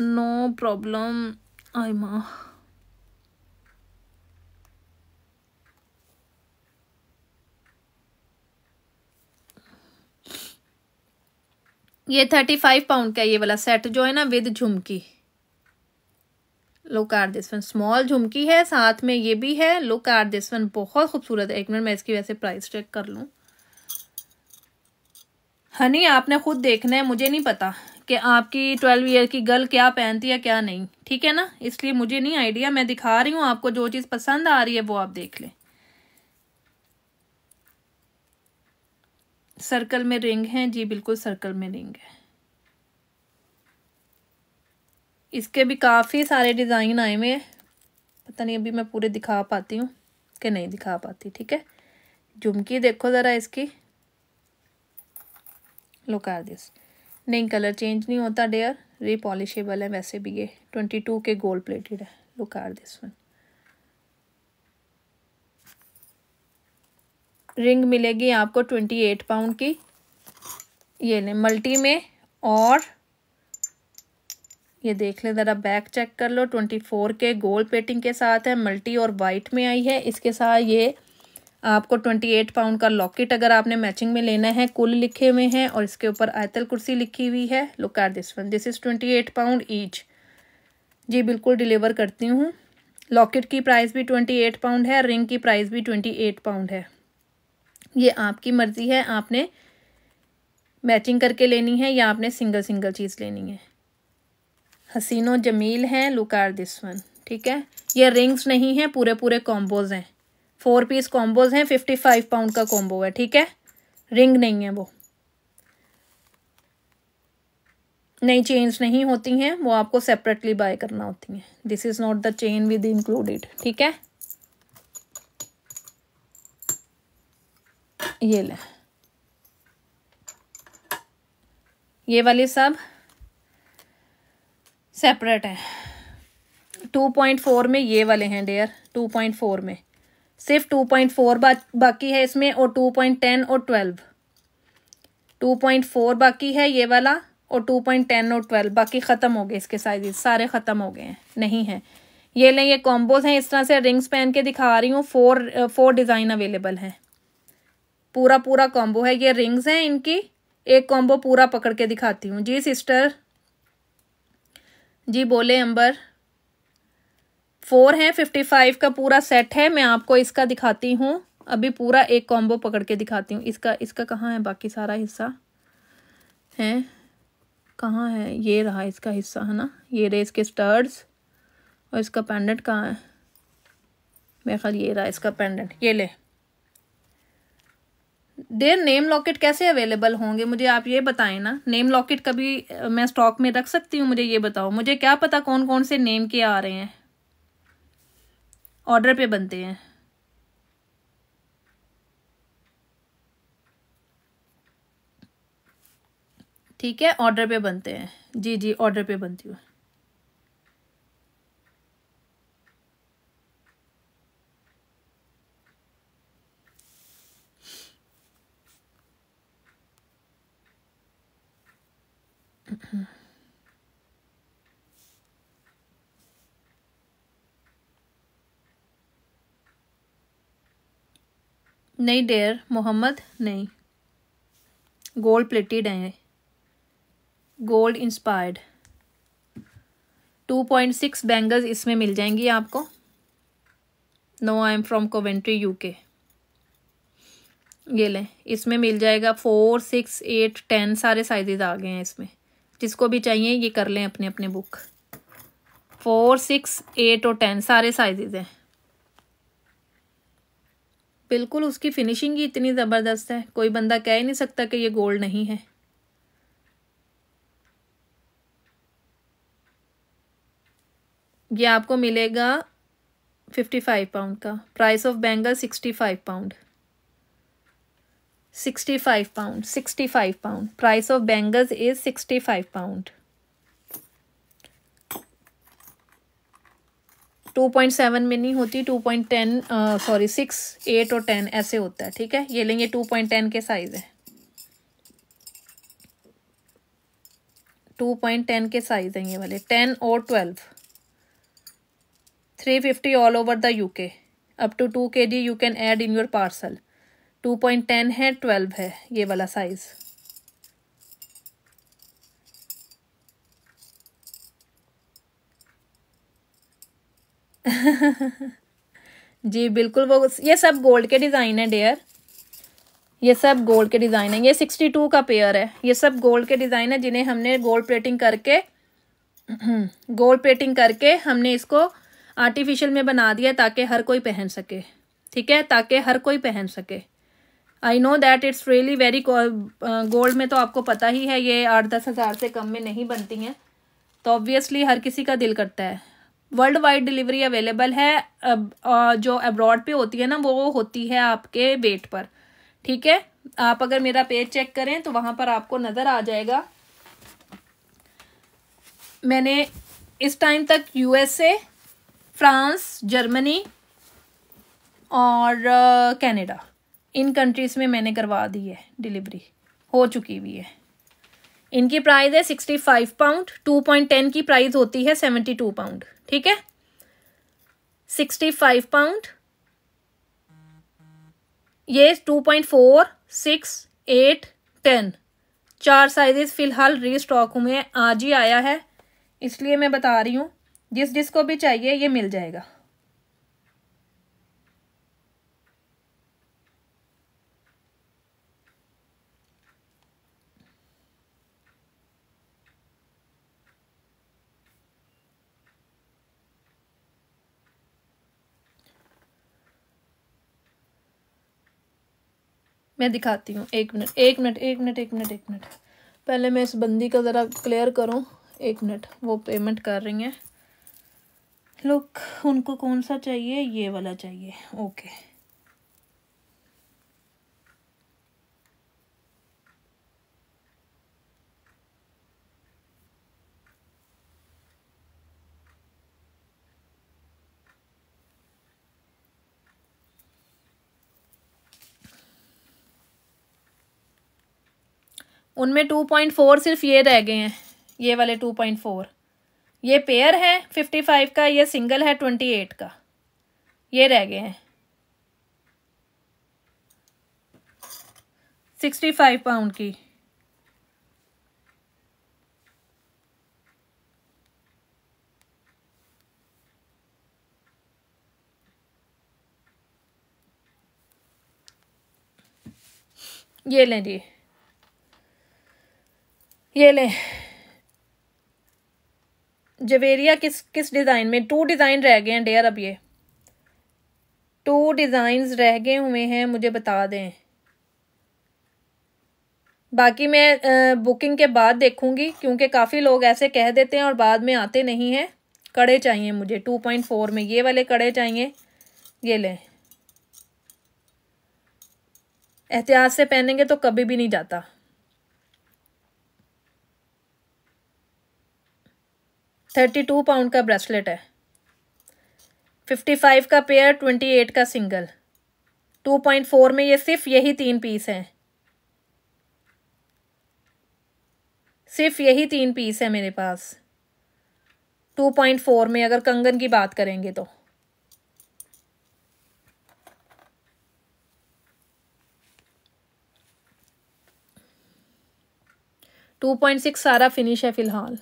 नो प्रॉब्लम Omar. ये थर्टी फाइव पाउंड का ये वाला सेट जो है ना with jhumki look are this one small jhumki है साथ में ये भी है लुक आर दिस वन बहुत खूबसूरत है एक मिनट मैं इसकी वैसे प्राइस चेक कर लूं हनी आपने खुद देखना है मुझे नहीं पता कि आपकी ट्वेल्व ईयर की गर्ल क्या पहनती है क्या नहीं ठीक है ना इसलिए मुझे नहीं आइडिया मैं दिखा रही हूँ आपको जो चीज़ पसंद आ रही है वो आप देख लें सर्कल में रिंग है जी बिल्कुल सर्कल में रिंग है इसके भी काफ़ी सारे डिज़ाइन आए हुए हैं पता नहीं अभी मैं पूरे दिखा पाती हूँ कि नहीं दिखा पाती ठीक है झुमकी देखो ज़रा इसकी लो कर दिस नहीं कलर चेंज नहीं होता डेयर रिपॉलिशेबल है वैसे भी ये ट्वेंटी टू के गोल्ड प्लेटेड है look are this one ring मिलेगी आपको ट्वेंटी एट पाउंड की ये ले मल्टी में और ये देख लें ज़रा बैक चेक कर लो ट्वेंटी फोर के गोल्ड प्लेटिंग के साथ है मल्टी और वाइट में आई है इसके साथ ये आपको ट्वेंटी एट पाउंड का लॉकेट अगर आपने मैचिंग में लेना है कुल लिखे हुए हैं और इसके ऊपर आयतल कुर्सी लिखी हुई है look are this one this is twenty eight pound each जी बिल्कुल डिलीवर करती हूँ लॉकेट की प्राइस भी ट्वेंटी एट पाउंड है रिंग की प्राइस भी ट्वेंटी एट पाउंड है ये आपकी मर्ज़ी है आपने मैचिंग करके लेनी है या आपने सिंगल सिंगल चीज़ लेनी है हसीनो जमील हैं लुकार दिस वन ठीक है ये रिंग्स नहीं हैं पूरे पूरे कॉम्बोज हैं फोर पीस कॉम्बोज हैं फिफ्टी फाइव पाउंड का कॉम्बो है ठीक है रिंग नहीं है वो नई चेंज नहीं होती हैं वो आपको सेपरेटली बाय करना होती हैं this is not the chain with included ठीक है ये ले ये वाली सब सेपरेट है टू पॉइंट फोर में ये वाले हैं डेयर टू पॉइंट फोर में सिर्फ टू पॉइंट फोर बाकी है इसमें और टू पॉइंट टेन और ट्वेल्व टू पॉइंट फोर बाकी है ये वाला और टू पॉइंट टेन और ट्वेल्व बाकी ख़त्म हो गए इसके साइज सारे ख़त्म हो गए हैं नहीं है ये लें ये कॉम्बोज हैं इस तरह से रिंग्स पहन के दिखा रही हूँ फोर फोर डिज़ाइन अवेलेबल हैं पूरा पूरा कॉम्बो है ये रिंग्स हैं इनकी एक कॉम्बो पूरा पकड़ के दिखाती हूँ जी सिस्टर जी बोले अंबर फोर है फिफ्टी फाइव का पूरा सेट है मैं आपको इसका दिखाती हूँ अभी पूरा एक कॉम्बो पकड़ के दिखाती हूँ इसका इसका कहाँ है बाकी सारा हिस्सा है कहाँ है ये रहा इसका हिस्सा है ना ये रहे इसके स्टर्स और इसका पेंडेंट कहाँ है मेरे ख्याल ये रहा इसका पेंडेंट ये ले देर नेम लॉकेट कैसे अवेलेबल होंगे मुझे आप ये बताएं ना नेम लॉकेट कभी मैं स्टॉक में रख सकती हूँ मुझे ये बताओ मुझे क्या पता कौन कौन से नेम के आ रहे हैं ऑर्डर पे बनते हैं ठीक है ऑर्डर पे बनते हैं जी जी ऑर्डर पे बनती हूँ Mm-hmm. नहीं डेयर मोहम्मद नहीं गोल्ड प्लेटेड हैं gold inspired two point six bangles इसमें मिल जाएंगी आपको no I am from Coventry UK ये लें इसमें मिल जाएगा फोर सिक्स एट टेन सारे साइजेज आ गए हैं इसमें जिसको भी चाहिए ये कर लें अपने अपने बुक फोर सिक्स एट और टेन सारे साइजेज हैं बिल्कुल उसकी फिनिशिंग ही इतनी ज़बरदस्त है कोई बंदा कह ही नहीं सकता कि ये गोल्ड नहीं है ये आपको मिलेगा फिफ्टी फाइव पाउंड का price of bangle sixty five pound sixty five pound sixty five pound price of bangles is sixty five pound two point seven में नहीं होती two point ten sorry six eight और ten ऐसे होता है ठीक है ये लेंगे टू पॉइंट टेन के साइज़ है टू पॉइंट टेन के साइज़ हैं ये वाले टेन और twelve three fifty all over the you UK up to two kg you can add in your parcel two point ten है twelve है ये वाला साइज़ जी बिल्कुल वो ये सब गोल्ड के डिज़ाइन है डेयर ये सब गोल्ड के डिज़ाइन है ये सिक्सटी टू का पेयर है ये सब गोल्ड के डिज़ाइन है जिन्हें हमने गोल्ड प्लेटिंग करके गोल्ड प्लेटिंग करके हमने इसको आर्टिफिशियल में बना दिया ताकि हर कोई पहन सके ठीक है ताकि हर कोई पहन सके I know that it's really very gold में तो आपको पता ही है ये आठ दस हज़ार से कम में नहीं बनती हैं तो ऑब्वियसली हर किसी का दिल करता है वर्ल्ड वाइड डिलीवरी अवेलेबल है जो अब्रॉड पे होती है ना वो होती है आपके वेट पर ठीक है आप अगर मेरा पेज चेक करें तो वहाँ पर आपको नज़र आ जाएगा मैंने इस टाइम तक यूएसए फ्रांस जर्मनी और कनाडा इन कंट्रीज़ में मैंने करवा दी है डिलीवरी हो चुकी हुई है इनकी प्राइस है sixty five pound two point ten की प्राइस होती है सेवेंटी टू पाउंड ठीक है सिक्सटी फाइव पाउंड ये two point four six eight ten चार साइजेस फिलहाल री स्टॉक हैं आज ही आया है इसलिए मैं बता रही हूँ जिस जिसको भी चाहिए ये मिल जाएगा मैं दिखाती हूँ एक मिनट एक मिनट एक मिनट एक मिनट एक मिनट पहले मैं इस बंदी का ज़रा क्लियर करूँ एक मिनट वो पेमेंट कर रही हैं लोग उनको कौन सा चाहिए ये वाला चाहिए ओके उनमें टू पॉइंट फोर सिर्फ ये रह गए हैं ये वाले टू पॉइंट फोर ये पेयर है फिफ्टी फाइव का ये सिंगल है ट्वेंटी एट का ये रह गए हैं सिक्सटी फाइव पाउंड की ये लें जी ये लें जवेरिया किस किस डिज़ाइन में टू डिज़ाइन रह गए हैं डेयर अब ये टू डिज़ाइंस रह गए हुए हैं मुझे बता दें बाकी मैं बुकिंग के बाद देखूंगी क्योंकि काफ़ी लोग ऐसे कह देते हैं और बाद में आते नहीं हैं कड़े चाहिए मुझे टू पॉइंट फोर में ये वाले कड़े चाहिए ये लें एहतियात से पहनेंगे तो कभी भी नहीं जाता थर्टी टू पाउंड का ब्रेसलेट है फिफ्टी फाइव का पेयर ट्वेंटी एट का सिंगल टू पॉइंट फोर में ये सिर्फ यही तीन पीस हैं सिर्फ यही तीन पीस है मेरे पास टू पॉइंट फोर में अगर कंगन की बात करेंगे तो टू पॉइंट सिक्स सारा फिनिश है फ़िलहाल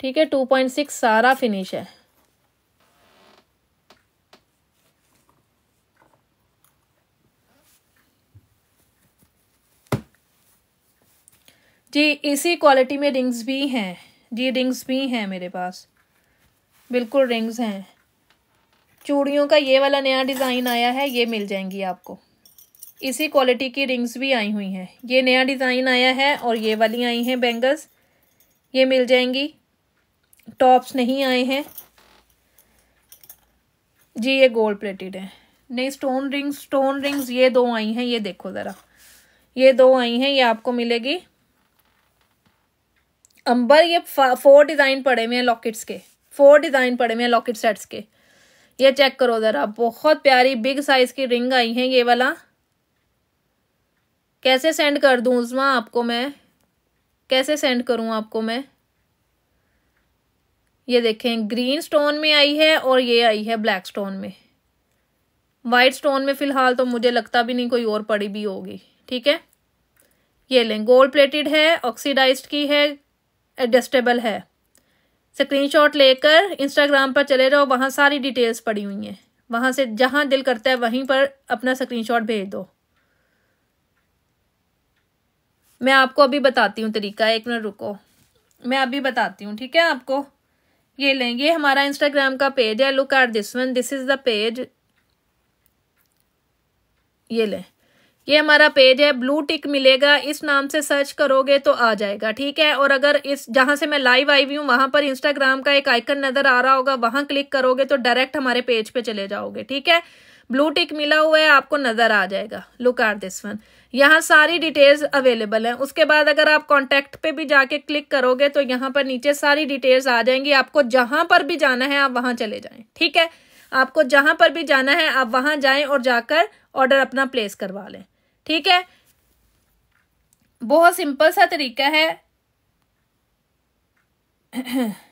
ठीक है टू पॉइंट सिक्स सारा फिनिश है जी इसी क्वालिटी में रिंग्स भी हैं जी रिंग्स भी हैं मेरे पास बिल्कुल रिंग्स हैं चूड़ियों का ये वाला नया डिज़ाइन आया है ये मिल जाएंगी आपको इसी क्वालिटी की रिंग्स भी आई हुई हैं ये नया डिज़ाइन आया है और ये वाली आई हैं बैंगल्स ये मिल जाएंगी टॉप्स नहीं आए हैं जी ये गोल्ड प्लेटेड है नहीं स्टोन रिंग्स स्टोन रिंग्स ये दो आई हैं ये देखो ज़रा ये दो आई हैं ये आपको मिलेगी अंबर ये फोर डिज़ाइन पड़े हुए हैं लॉकेट्स के फोर डिज़ाइन पड़े हुए हैं लॉकेट सेट्स के ये चेक करो ज़रा बहुत प्यारी बिग साइज़ की रिंग आई हैं ये वाला कैसे सेंड कर दूँ उजमा आपको मैं कैसे सेंड करूँ आपको मैं ये देखें ग्रीन स्टोन में आई है और ये आई है ब्लैक स्टोन में वाइट स्टोन में फ़िलहाल तो मुझे लगता भी नहीं कोई और पड़ी भी होगी ठीक है ये लें गोल्ड प्लेटेड है ऑक्सीडाइज्ड की है एडजस्टेबल है स्क्रीनशॉट लेकर इंस्टाग्राम पर चले जाओ वहाँ सारी डिटेल्स पड़ी हुई हैं वहाँ से जहाँ दिल करता है वहीं पर अपना स्क्रीनशॉट भेज दो मैं आपको अभी बताती हूँ तरीका एक मिनट रुको मैं अभी बताती हूँ ठीक है आपको ये लें ये हमारा इंस्टाग्राम का पेज है look are this one this is the page ये लें ये हमारा पेज है ब्लू टिक मिलेगा इस नाम से सर्च करोगे तो आ जाएगा ठीक है और अगर इस जहां से मैं लाइव आई हुई हूँ वहां पर इंस्टाग्राम का एक आइकन नज़र आ रहा होगा वहां क्लिक करोगे तो डायरेक्ट हमारे पेज पे चले जाओगे ठीक है ब्लू टिक मिला हुआ है आपको नज़र आ जाएगा लुक आर दिस वन यहाँ सारी डिटेल्स अवेलेबल हैं उसके बाद अगर आप कॉन्टैक्ट पे भी जाके क्लिक करोगे तो यहाँ पर नीचे सारी डिटेल्स आ जाएंगी आपको जहाँ पर भी जाना है आप वहाँ चले जाएं ठीक है आपको जहाँ पर भी जाना है आप वहाँ जाएं और जाकर ऑर्डर अपना प्लेस करवा लें ठीक है बहुत सिंपल सा तरीका है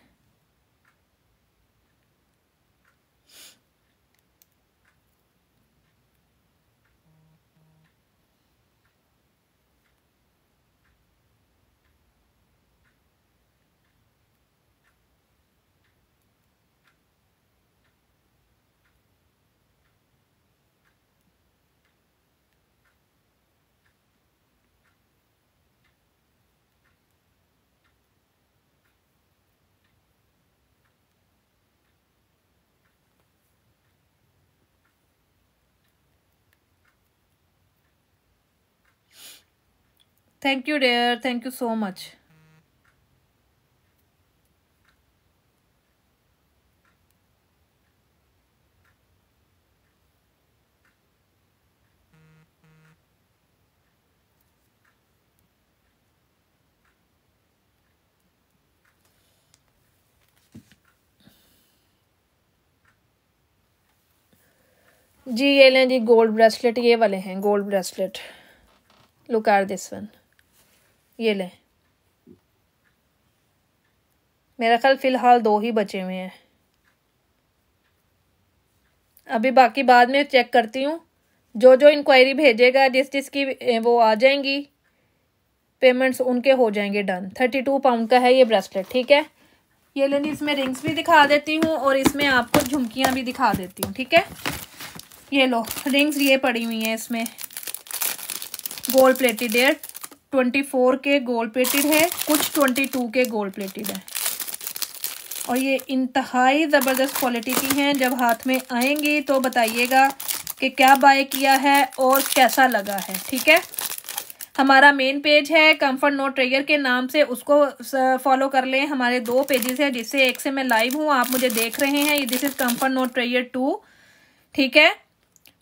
thank you dare thank you so much जी ये लें जी गोल्ड ब्रेसलेट ये वाले हैं gold bracelet look are this one ये लें मेरा ख्याल फ़िलहाल दो ही बचे हुए हैं अभी बाकी बाद में चेक करती हूँ जो जो इंक्वायरी भेजेगा जिस जिस की वो आ जाएंगी पेमेंट्स उनके हो जाएंगे डन थर्टी टू पाउंड का है ये ब्रेसलेट ठीक है ये लेनी इसमें रिंग्स भी दिखा देती हूँ और इसमें आपको झुमकियाँ भी दिखा देती हूँ ठीक है ये लो रिंग्स ये पड़ी हुई हैं इसमें गोल्ड प्लेटी डेढ़ 24 के गोल्ड प्लेटेड है कुछ 22 के गोल्ड प्लेटेड है और ये इंतहाई ज़बरदस्त क्वालिटी की हैं जब हाथ में आएंगी तो बताइएगा कि क्या बाय किया है और कैसा लगा है ठीक है हमारा मेन पेज है कंफर्ट नोट ट्रेगर के नाम से उसको फॉलो कर लें हमारे दो पेजेस हैं जिससे एक से मैं लाइव हूँ आप मुझे देख रहे हैं ये दिस इज़ कंफर्ट नोट ट्रेगर टू ठीक है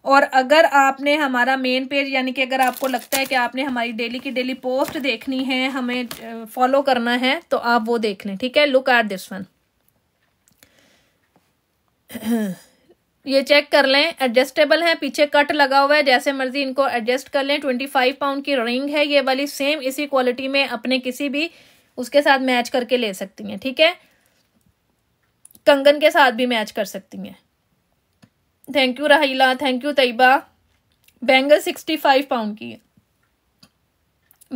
और अगर आपने हमारा मेन पेज यानी कि अगर आपको लगता है कि आपने हमारी डेली की डेली पोस्ट देखनी है हमें फॉलो करना है तो आप वो देख लें ठीक है लुक एट दिस वन ये चेक कर लें एडजस्टेबल है पीछे कट लगा हुआ है जैसे मर्जी इनको एडजस्ट कर लें ट्वेंटी फाइव पाउंड की रिंग है ये वाली सेम इसी क्वालिटी में अपने किसी भी उसके साथ मैच करके ले सकती हैं ठीक है कंगन के साथ भी मैच कर सकती हैं thank you Rahila thank you Tayyaba bangle sixty five pound की है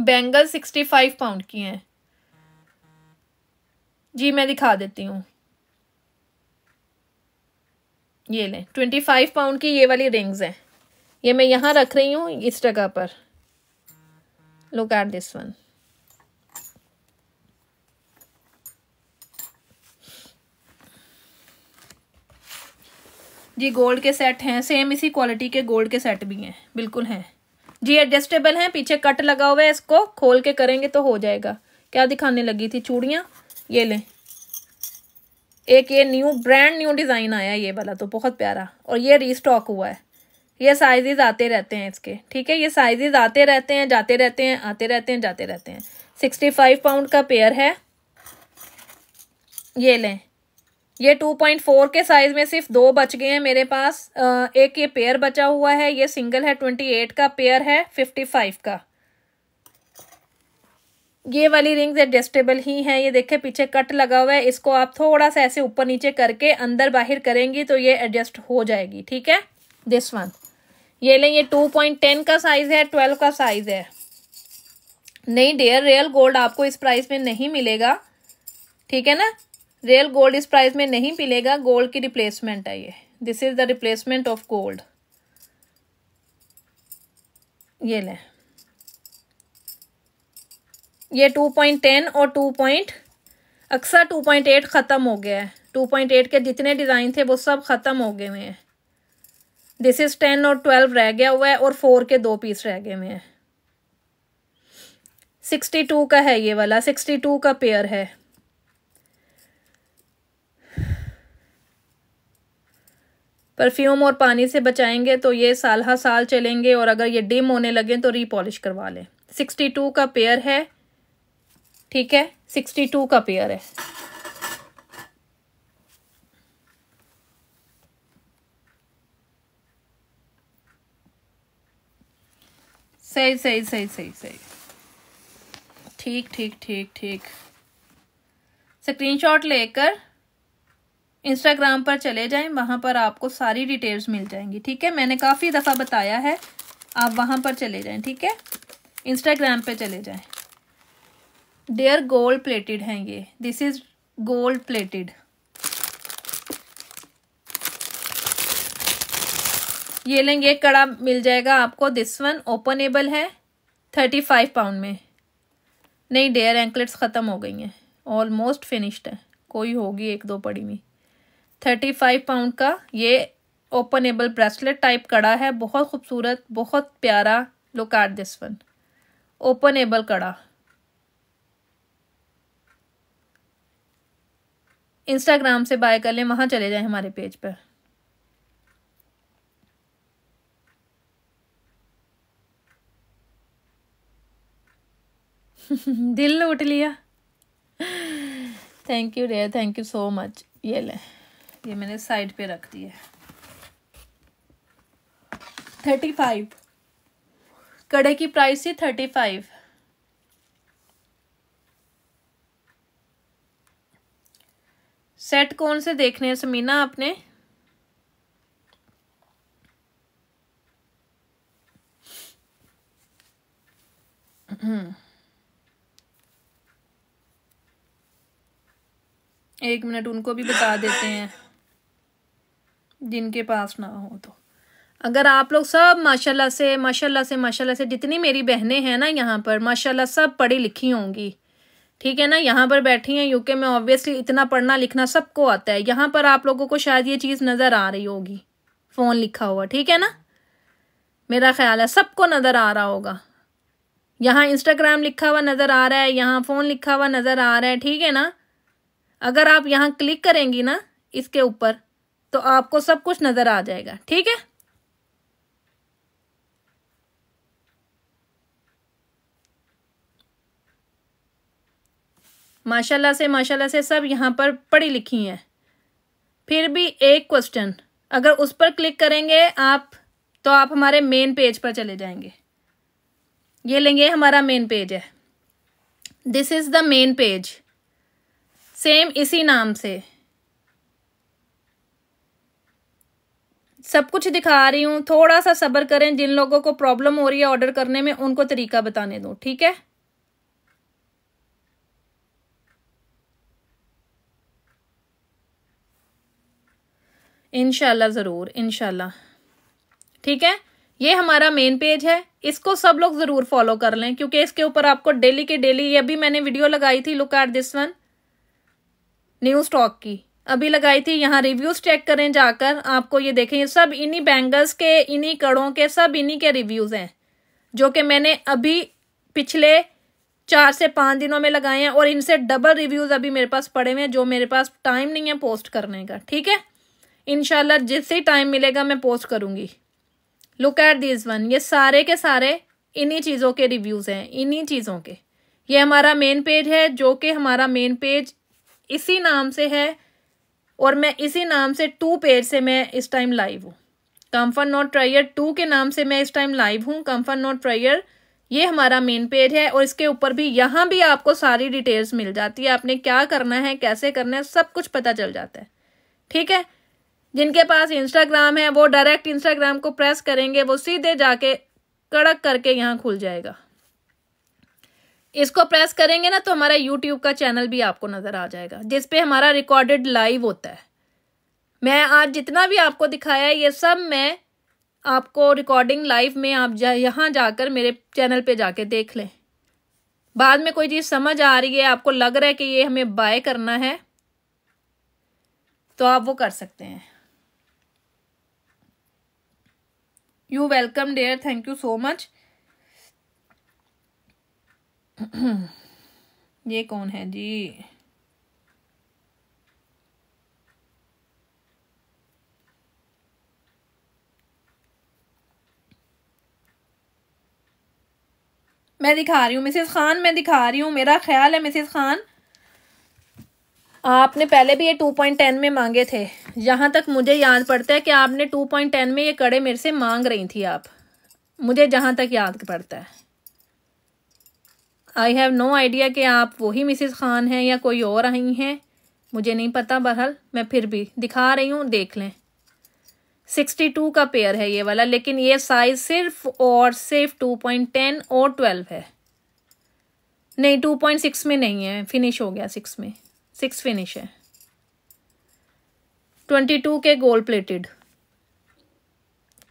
बैंगल सिक्सटी फाइव पाउंड की हैं जी मैं दिखा देती हूँ ये लें ट्वेंटी फाइव पाउंड की ये वाली रिंग्स हैं ये मैं यहाँ रख रही हूँ इस जगह पर लुक एट दिस वन जी गोल्ड के सेट हैं सेम इसी क्वालिटी के गोल्ड के सेट भी हैं बिल्कुल हैं जी एडजस्टेबल हैं पीछे कट लगा हुआ है इसको खोल के करेंगे तो हो जाएगा क्या दिखाने लगी थी चूड़ियाँ ये लें एक ये न्यू ब्रांड न्यू डिज़ाइन आया ये वाला तो बहुत प्यारा और ये रीस्टॉक हुआ है ये साइजेज आते रहते हैं इसके ठीक है ये साइजेज आते रहते हैं जाते रहते हैं आते रहते हैं जाते रहते हैं सिक्सटी फाइव पाउंड का पेयर है ये लें ये 2.4 के साइज में सिर्फ दो बच गए हैं मेरे पास एक ये पेयर बचा हुआ है ये सिंगल है 28 का पेयर है 55 का ये वाली रिंग्स एडजस्टेबल ही हैं ये देखे पीछे कट लगा हुआ है इसको आप थोड़ा सा ऐसे ऊपर नीचे करके अंदर बाहर करेंगी तो ये एडजस्ट हो जाएगी ठीक है दिस वन ये लें ये टू पॉइंट टेन का साइज़ है ट्वेल्व का साइज़ है नहीं डेयर रियल गोल्ड आपको इस प्राइस में नहीं मिलेगा ठीक है ना रियल गोल्ड इस प्राइस में नहीं मिलेगा गोल्ड की रिप्लेसमेंट है ये this is the replacement of gold ये लें ये टू पॉइंट टेन और टू पॉइंट अक्सर टू पॉइंट एट ख़त्म हो गया है टू पॉइंट एट के जितने डिज़ाइन थे वो सब ख़त्म हो गए हुए हैं दिस इज़ टेन और ट्वेल्व रह गया हुआ है और फोर के दो पीस रह गए हुए हैं सिक्सटी टू का है ये वाला सिक्सटी टू का पेयर है परफ्यूम और पानी से बचाएंगे तो ये साल हा साल चलेंगे और अगर ये डिम होने लगे तो रीपॉलिश करवा लें सिक्सटी टू का पेयर है ठीक है सिक्सटी टू का पेयर है सही सही सही सही सही ठीक ठीक ठीक ठीक स्क्रीनशॉट लेकर इंस्टाग्राम पर चले जाएं वहाँ पर आपको सारी डिटेल्स मिल जाएंगी ठीक है मैंने काफ़ी दफ़ा बताया है आप वहाँ पर चले जाएं ठीक है इंस्टाग्राम पे चले जाएं डेयर गोल्ड प्लेटेड हैं ये दिस इज़ गोल्ड प्लेटेड ये लेंगे कड़ा मिल जाएगा आपको दिस वन ओपनेबल है थर्टी फाइव पाउंड में नहीं डेयर एंकलेट्स ख़त्म हो गई हैं ऑलमोस्ट फिनिश्ड है कोई होगी एक दो पड़ी हुई थर्टी फाइव पाउंड का ये ओपनेबल ब्रेसलेट टाइप कड़ा है बहुत खूबसूरत बहुत प्यारा look at this one openable कड़ा इंस्टाग्राम से बाय कर लें वहाँ चले जाएं हमारे पेज पर दिल लूट लिया thank you Ray thank you so much ये लें ये मैंने साइड पे रख दी है थर्टी फाइव कड़े की प्राइस थी थर्टी फाइव सेट कौन से देखने हैं समीना आपने एक मिनट उनको भी बता देते हैं जिनके पास ना हो तो अगर आप लोग सब माशाल्लाह से माशाल्लाह से माशाल्लाह से जितनी मेरी बहनें हैं ना यहाँ पर माशाल्लाह सब पढ़ी लिखी होंगी ठीक है ना यहाँ पर बैठी हैं यूके में ऑब्वियसली इतना पढ़ना लिखना सबको आता है यहाँ पर आप लोगों को शायद ये चीज़ नज़र आ रही होगी फ़ोन लिखा हुआ ठीक है ना मेरा ख्याल है सबको नज़र आ रहा होगा यहाँ इंस्टाग्राम लिखा हुआ नज़र आ रहा है यहाँ फ़ोन लिखा हुआ नज़र आ रहा है ठीक है ना अगर आप यहाँ क्लिक करेंगी ना इसके ऊपर तो आपको सब कुछ नजर आ जाएगा ठीक है माशाल्लाह से माशाल्लाह से सब यहां पर पढ़ी लिखी हैं फिर भी एक क्वेश्चन अगर उस पर क्लिक करेंगे आप तो आप हमारे मेन पेज पर चले जाएंगे ये लेंगे हमारा मेन पेज है this is the main page same इसी नाम से सब कुछ दिखा रही हूँ थोड़ा सा सब्र करें जिन लोगों को प्रॉब्लम हो रही है ऑर्डर करने में उनको तरीका बताने दो ठीक है इनशाला ज़रूर इनशाला ठीक है ये हमारा मेन पेज है इसको सब लोग ज़रूर फॉलो कर लें क्योंकि इसके ऊपर आपको डेली के डेली ये भी मैंने वीडियो लगाई थी look at this one new stock की अभी लगाई थी यहाँ रिव्यूज़ चेक करें जाकर आपको ये देखें ये सब इन्हीं बैंगल्स के इन्हीं कड़ों के सब इन्हीं के रिव्यूज़ हैं जो कि मैंने अभी पिछले चार से पाँच दिनों में लगाए हैं और इनसे डबल रिव्यूज़ अभी मेरे पास पड़े हुए हैं जो मेरे पास टाइम नहीं है पोस्ट करने का ठीक है इनशाला जिससे टाइम मिलेगा मैं पोस्ट करूँगी लुक एट दिस वन ये सारे के सारे इन्हीं चीज़ों के रिव्यूज़ हैं इन्हीं चीज़ों के ये हमारा मेन पेज है जो कि हमारा मेन पेज इसी नाम से है और मैं इसी नाम से टू पेज से मैं इस टाइम लाइव हूँ कम्फर्ट नॉट ट्रायर टू के नाम से मैं इस टाइम लाइव हूँ कम्फर्ट नॉट ट्रायर ये हमारा मेन पेज है और इसके ऊपर भी यहाँ भी आपको सारी डिटेल्स मिल जाती है आपने क्या करना है कैसे करना है सब कुछ पता चल जाता है ठीक है जिनके पास इंस्टाग्राम है वो डायरेक्ट इंस्टाग्राम को प्रेस करेंगे वो सीधे जाके कड़क करके यहाँ खुल जाएगा इसको प्रेस करेंगे ना तो हमारा यूट्यूब का चैनल भी आपको नज़र आ जाएगा जिसपे हमारा रिकॉर्डेड लाइव होता है मैं आज जितना भी आपको दिखाया है ये सब मैं आपको रिकॉर्डिंग लाइव में आप जा यहाँ जाकर मेरे चैनल पे जाके देख लें बाद में कोई चीज़ समझ आ रही है आपको लग रहा है कि ये हमें बाय करना है तो आप वो कर सकते हैं you welcome dear thank you so much ये कौन है जी मैं दिखा रही हूँ मिसेस खान मैं दिखा रही हूँ मेरा ख्याल है मिसेस खान आपने पहले भी ये टू पॉइंट टेन में मांगे थे यहाँ तक मुझे याद पड़ता है कि आपने टू पॉइंट टेन में ये कड़े मेरे से मांग रही थी आप मुझे जहाँ तक याद पड़ता है आई हैव नो आइडिया कि आप वही मिसिस खान हैं या कोई और आई हैं मुझे नहीं पता बहरहाल मैं फिर भी दिखा रही हूँ देख लें सिक्सटी टू का पेयर है ये वाला लेकिन ये साइज सिर्फ और सिर्फ टू पॉइंट टेन और ट्वेल्व है नहीं टू पॉइंट सिक्स में नहीं है फिनिश हो गया सिक्स में सिक्स फिनिश है ट्वेंटी टू के गोल्ड प्लेटेड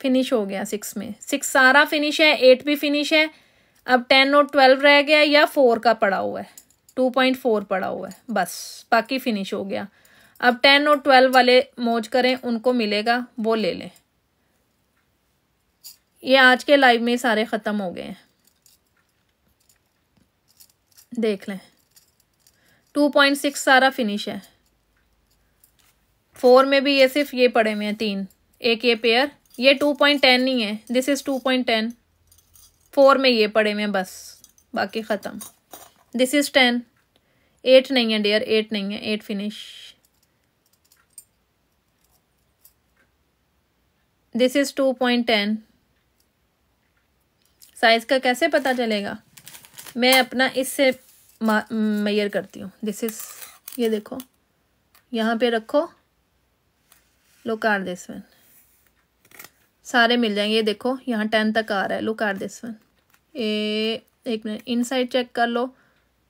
फिनिश हो गया सिक्स में सिक्स सारा फिनिश है एट भी फिनिश है अब टेन और ट्वेल्व रह गया या फोर का पड़ा हुआ है टू पॉइंट फोर पड़ा हुआ है बस बाकी फिनिश हो गया अब टेन और ट्वेल्व वाले मौज करें उनको मिलेगा वो ले लें ये आज के लाइव में सारे ख़त्म हो गए हैं देख लें टू पॉइंट सिक्स सारा फिनिश है फोर में भी ये सिर्फ ये पड़े हुए हैं तीन एक ये पेयर ये टू पॉइंट टेन ही है this is two point ten four में ये पड़े हुए हैं बस बाकी ख़त्म दिस इज़ टेन एट नहीं है डियर एट नहीं है eight finish this is two point ten size का कैसे पता चलेगा मैं अपना इससे मैयर करती हूँ दिस इज़ ये देखो यहाँ पे रखो लुक आर दिस वन सारे मिल जाएंगे ये देखो यहाँ टेन तक आ रहा है लुक आर दिस वन ए एक मिनट इनसाइड चेक कर लो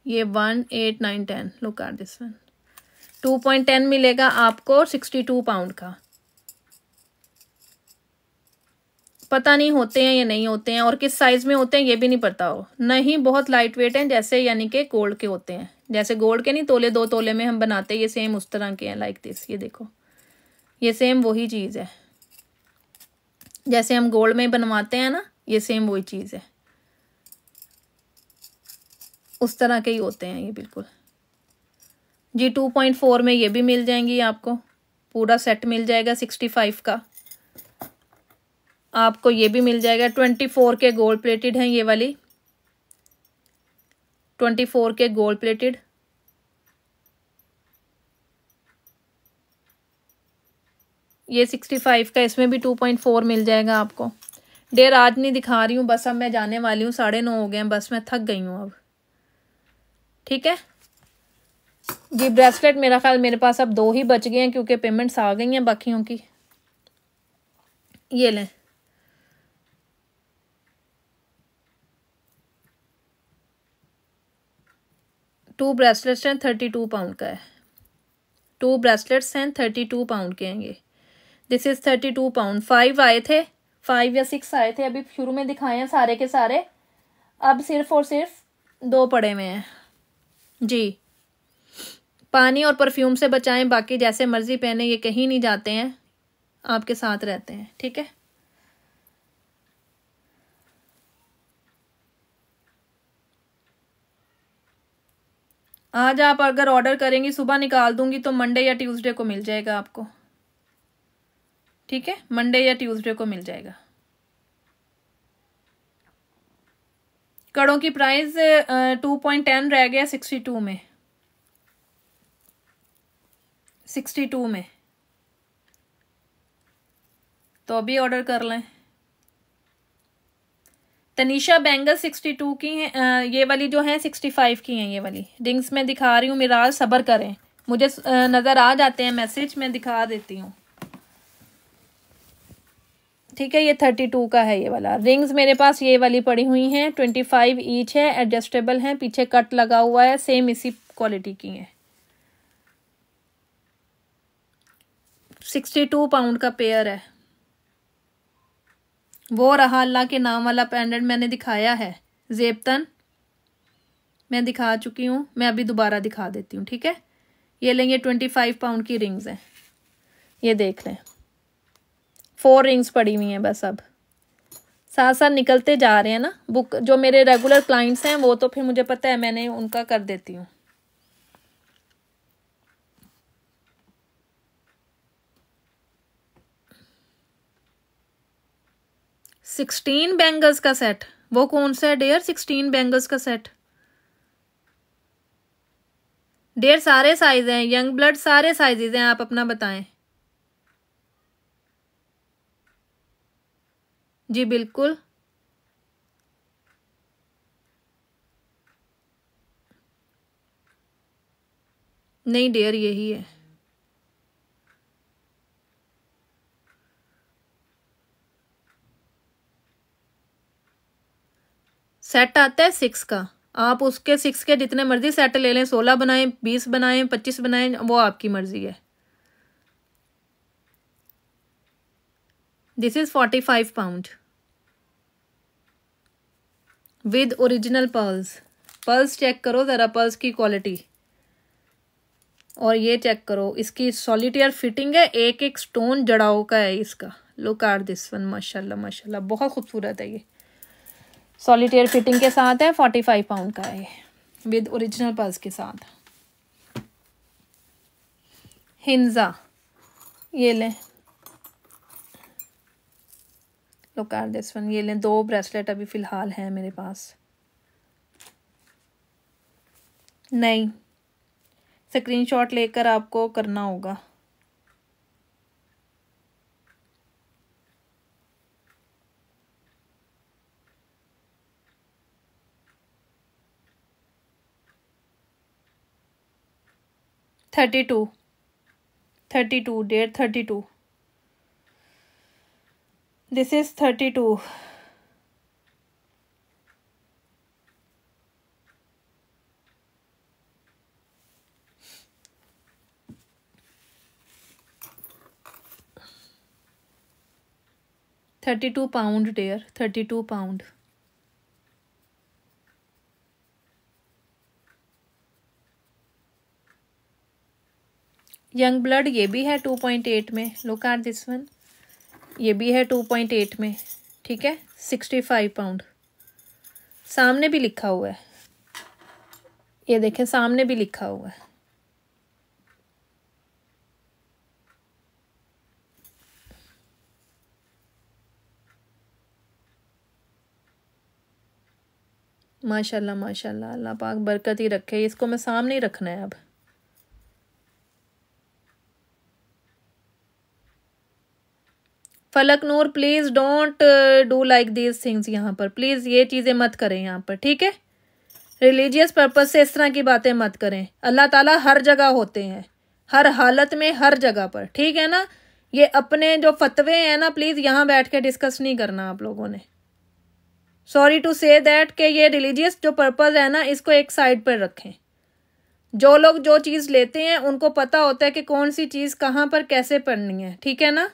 ये one eight nine ten look are this one two point ten मिलेगा आपको सिक्सटी टू पाउंड का पता नहीं होते हैं या नहीं होते हैं और किस साइज़ में होते हैं ये भी नहीं पता हो नहीं बहुत लाइट वेट हैं जैसे यानी कि गोल्ड के होते हैं जैसे गोल्ड के नहीं तोले दो तोले में हम बनाते हैं ये सेम उस तरह के हैं लाइक दिस ये देखो ये सेम वही चीज़ है जैसे हम गोल्ड में बनवाते हैं ना ये सेम वही चीज़ है उस तरह के ही होते हैं ये बिल्कुल जी टू पॉइंट फोर में ये भी मिल जाएंगी आपको पूरा सेट मिल जाएगा सिक्सटी फाइव का आपको ये भी मिल जाएगा ट्वेंटी फोर के गोल्ड प्लेटेड हैं ये वाली ट्वेंटी फोर के गोल्ड प्लेटेड ये सिक्सटी फाइव का इसमें भी टू पॉइंट फोर मिल जाएगा आपको डेर आज नहीं दिखा रही हूँ बस अब मैं जाने वाली हूँ साढ़े नौ हो गए हैं बस मैं थक गई हूँ अब ठीक है जी ब्रेसलेट मेरा ख्याल मेरे पास अब दो ही बच गए हैं क्योंकि पेमेंट्स आ गई हैं बाकियों की ये लें टू ब्रेसलेट्स हैं थर्टी टू पाउंड का है टू ब्रेसलेट्स हैं थर्टी टू पाउंड के हैं ये this is thirty two pound five आए थे फाइव या सिक्स आए थे अभी शुरू में दिखाए हैं सारे के सारे अब सिर्फ और सिर्फ दो पड़े हुए हैं जी पानी और परफ्यूम से बचाएं बाकी जैसे मर्जी पहने ये कहीं नहीं जाते हैं आपके साथ रहते हैं ठीक है आज आप अगर ऑर्डर करेंगी सुबह निकाल दूंगी तो मंडे या ट्यूसडे को मिल जाएगा आपको ठीक है मंडे या ट्यूसडे को मिल जाएगा कड़ों की प्राइस टू पॉइंट टेन रह गया सिक्सटी टू में सिक्सटी टू में तो अभी ऑर्डर कर लें तनिषा बैंगल सिक्सटी टू की हैं ये वाली जो है सिक्सटी फाइव की हैं ये वाली रिंग्स में दिखा रही हूँ मिराज सबर करें मुझे नज़र आ जाते हैं मैसेज मैं दिखा देती हूँ ठीक है ये थर्टी टू का है ये वाला रिंग्स मेरे पास ये वाली पड़ी हुई हैं ट्वेंटी फाइव ईच है एडजस्टेबल हैं पीछे कट लगा हुआ है सेम इसी क्वालिटी की है सिक्सटी टू पाउंड का पेयर है वो रहा अल्लाह के नाम वाला पेंडेंट मैंने दिखाया है जेबतन मैं दिखा चुकी हूँ मैं अभी दोबारा दिखा देती हूँ ठीक है ये लेंगे ट्वेंटी फाइव पाउंड की रिंग्स हैं ये देख लें फोर रिंग्स पड़ी हुई हैं बस अब साथ साथ निकलते जा रहे हैं ना बुक जो मेरे रेगुलर क्लाइंट्स हैं वो तो फिर मुझे पता है मैंने उनका कर देती हूँ सिक्सटीन बैंगल्स का सेट वो कौन सा है डेयर सिक्सटीन बैंगल्स का सेट डेयर सारे साइज हैं यंग ब्लड सारे साइजेज हैं आप अपना बताएं जी बिल्कुल नहीं डेयर यही है सेट आता है सिक्स का आप उसके सिक्स के जितने मर्जी सेट ले लें सोलह बनाएं बीस बनाएं पच्चीस बनाएं वो आपकी मर्जी है this is forty five pound with original pearls pearls check करो ज़रा पर्ल्स की क्वालिटी और ये चेक करो इसकी सॉलिटेयर फिटिंग है एक एक स्टोन जड़ाओ का है इसका लुक आर दिस वन माशाल्लाह माशाल्लाह बहुत खूबसूरत है ये सॉलिटेयर फिटिंग के साथ है फोर्टी फाइव पाउंड का है विद ओरिजिनल पर्स के साथ हिंजा ये लें लुक आर दिस वन ये लें दो ब्रेसलेट अभी फ़िलहाल हैं मेरे पास नहीं स्क्रीनशॉट लेकर आपको करना होगा थर्टी टू थर्टी टू डेढ़ thirty two this is thirty two thirty two pound dear thirty two pound young blood ये भी है टू पॉइंट एट में look are this one thirty ये भी है टू पॉइंट एट में ठीक है सिक्सटी फाइव पाउंड सामने भी लिखा हुआ है ये देखें सामने भी लिखा हुआ है माशाल्लाह माशाल्लाह अल्लाह पाक बरकत ही रखे इसको मैं सामने ही रखना है अब Falak Noor please don't do like these things यहाँ पर प्लीज़ ये चीज़ें मत करें यहाँ पर ठीक है रिलीजियस पर्पज़ से इस तरह की बातें मत करें अल्लाह ताला हर जगह होते हैं हर हालत में हर जगह पर ठीक है ना ये अपने जो फतवे हैं ना प्लीज़ यहाँ बैठ के डिस्कस नहीं करना आप लोगों ने सॉरी टू से दैट कि ये रिलीजियस जो पर्पज़ है ना इसको एक साइड पर रखें जो लोग जो चीज़ लेते हैं उनको पता होता है कि कौन सी चीज़ कहाँ पर कैसे पढ़नी है ठीक है ना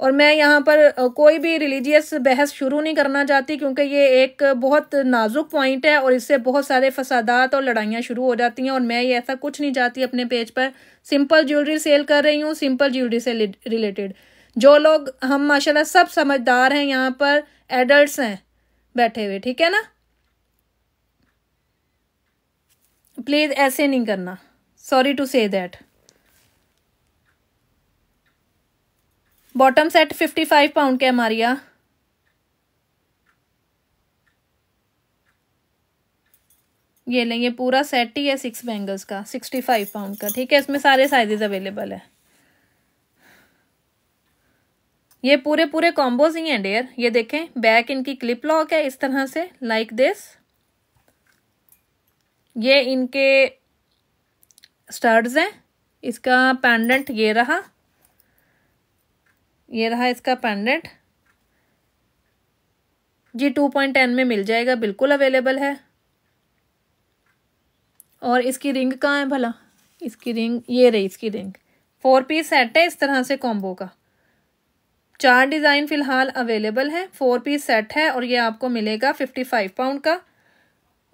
और मैं यहाँ पर कोई भी रिलीजियस बहस शुरू नहीं करना चाहती क्योंकि ये एक बहुत नाजुक पॉइंट है और इससे बहुत सारे फसादात और लड़ाइयाँ शुरू हो जाती हैं और मैं ये ऐसा कुछ नहीं चाहती अपने पेज पर सिंपल ज्वेलरी सेल कर रही हूँ सिंपल ज्वेलरी से रिलेटेड जो लोग हम माशाल्लाह सब समझदार हैं यहाँ पर एडल्ट हैं बैठे हुए ठीक है ना प्लीज़ ऐसे नहीं करना sorry to say that bottom set fifty five pound के हमारी नहीं ये पूरा सेट ही है सिक्स बैंगल्स का सिक्सटी फाइव पाउंड का ठीक है इसमें सारे साइजेस अवेलेबल है ये पूरे पूरे कॉम्बोज ही हैं डेयर ये देखें बैक इनकी क्लिप लॉक है इस तरह से लाइक दिस ये इनके स्टर्ड्स हैं इसका पैंडेंट ये रहा ये रहा इसका पेंडेंट जी टू पॉइंट टेन में मिल जाएगा बिल्कुल अवेलेबल है और इसकी रिंग कहाँ है भला इसकी रिंग ये रही इसकी रिंग फोर पीस सेट है इस तरह से कॉम्बो का चार डिज़ाइन फ़िलहाल अवेलेबल है फोर पीस सेट है और ये आपको मिलेगा फिफ्टी फाइव पाउंड का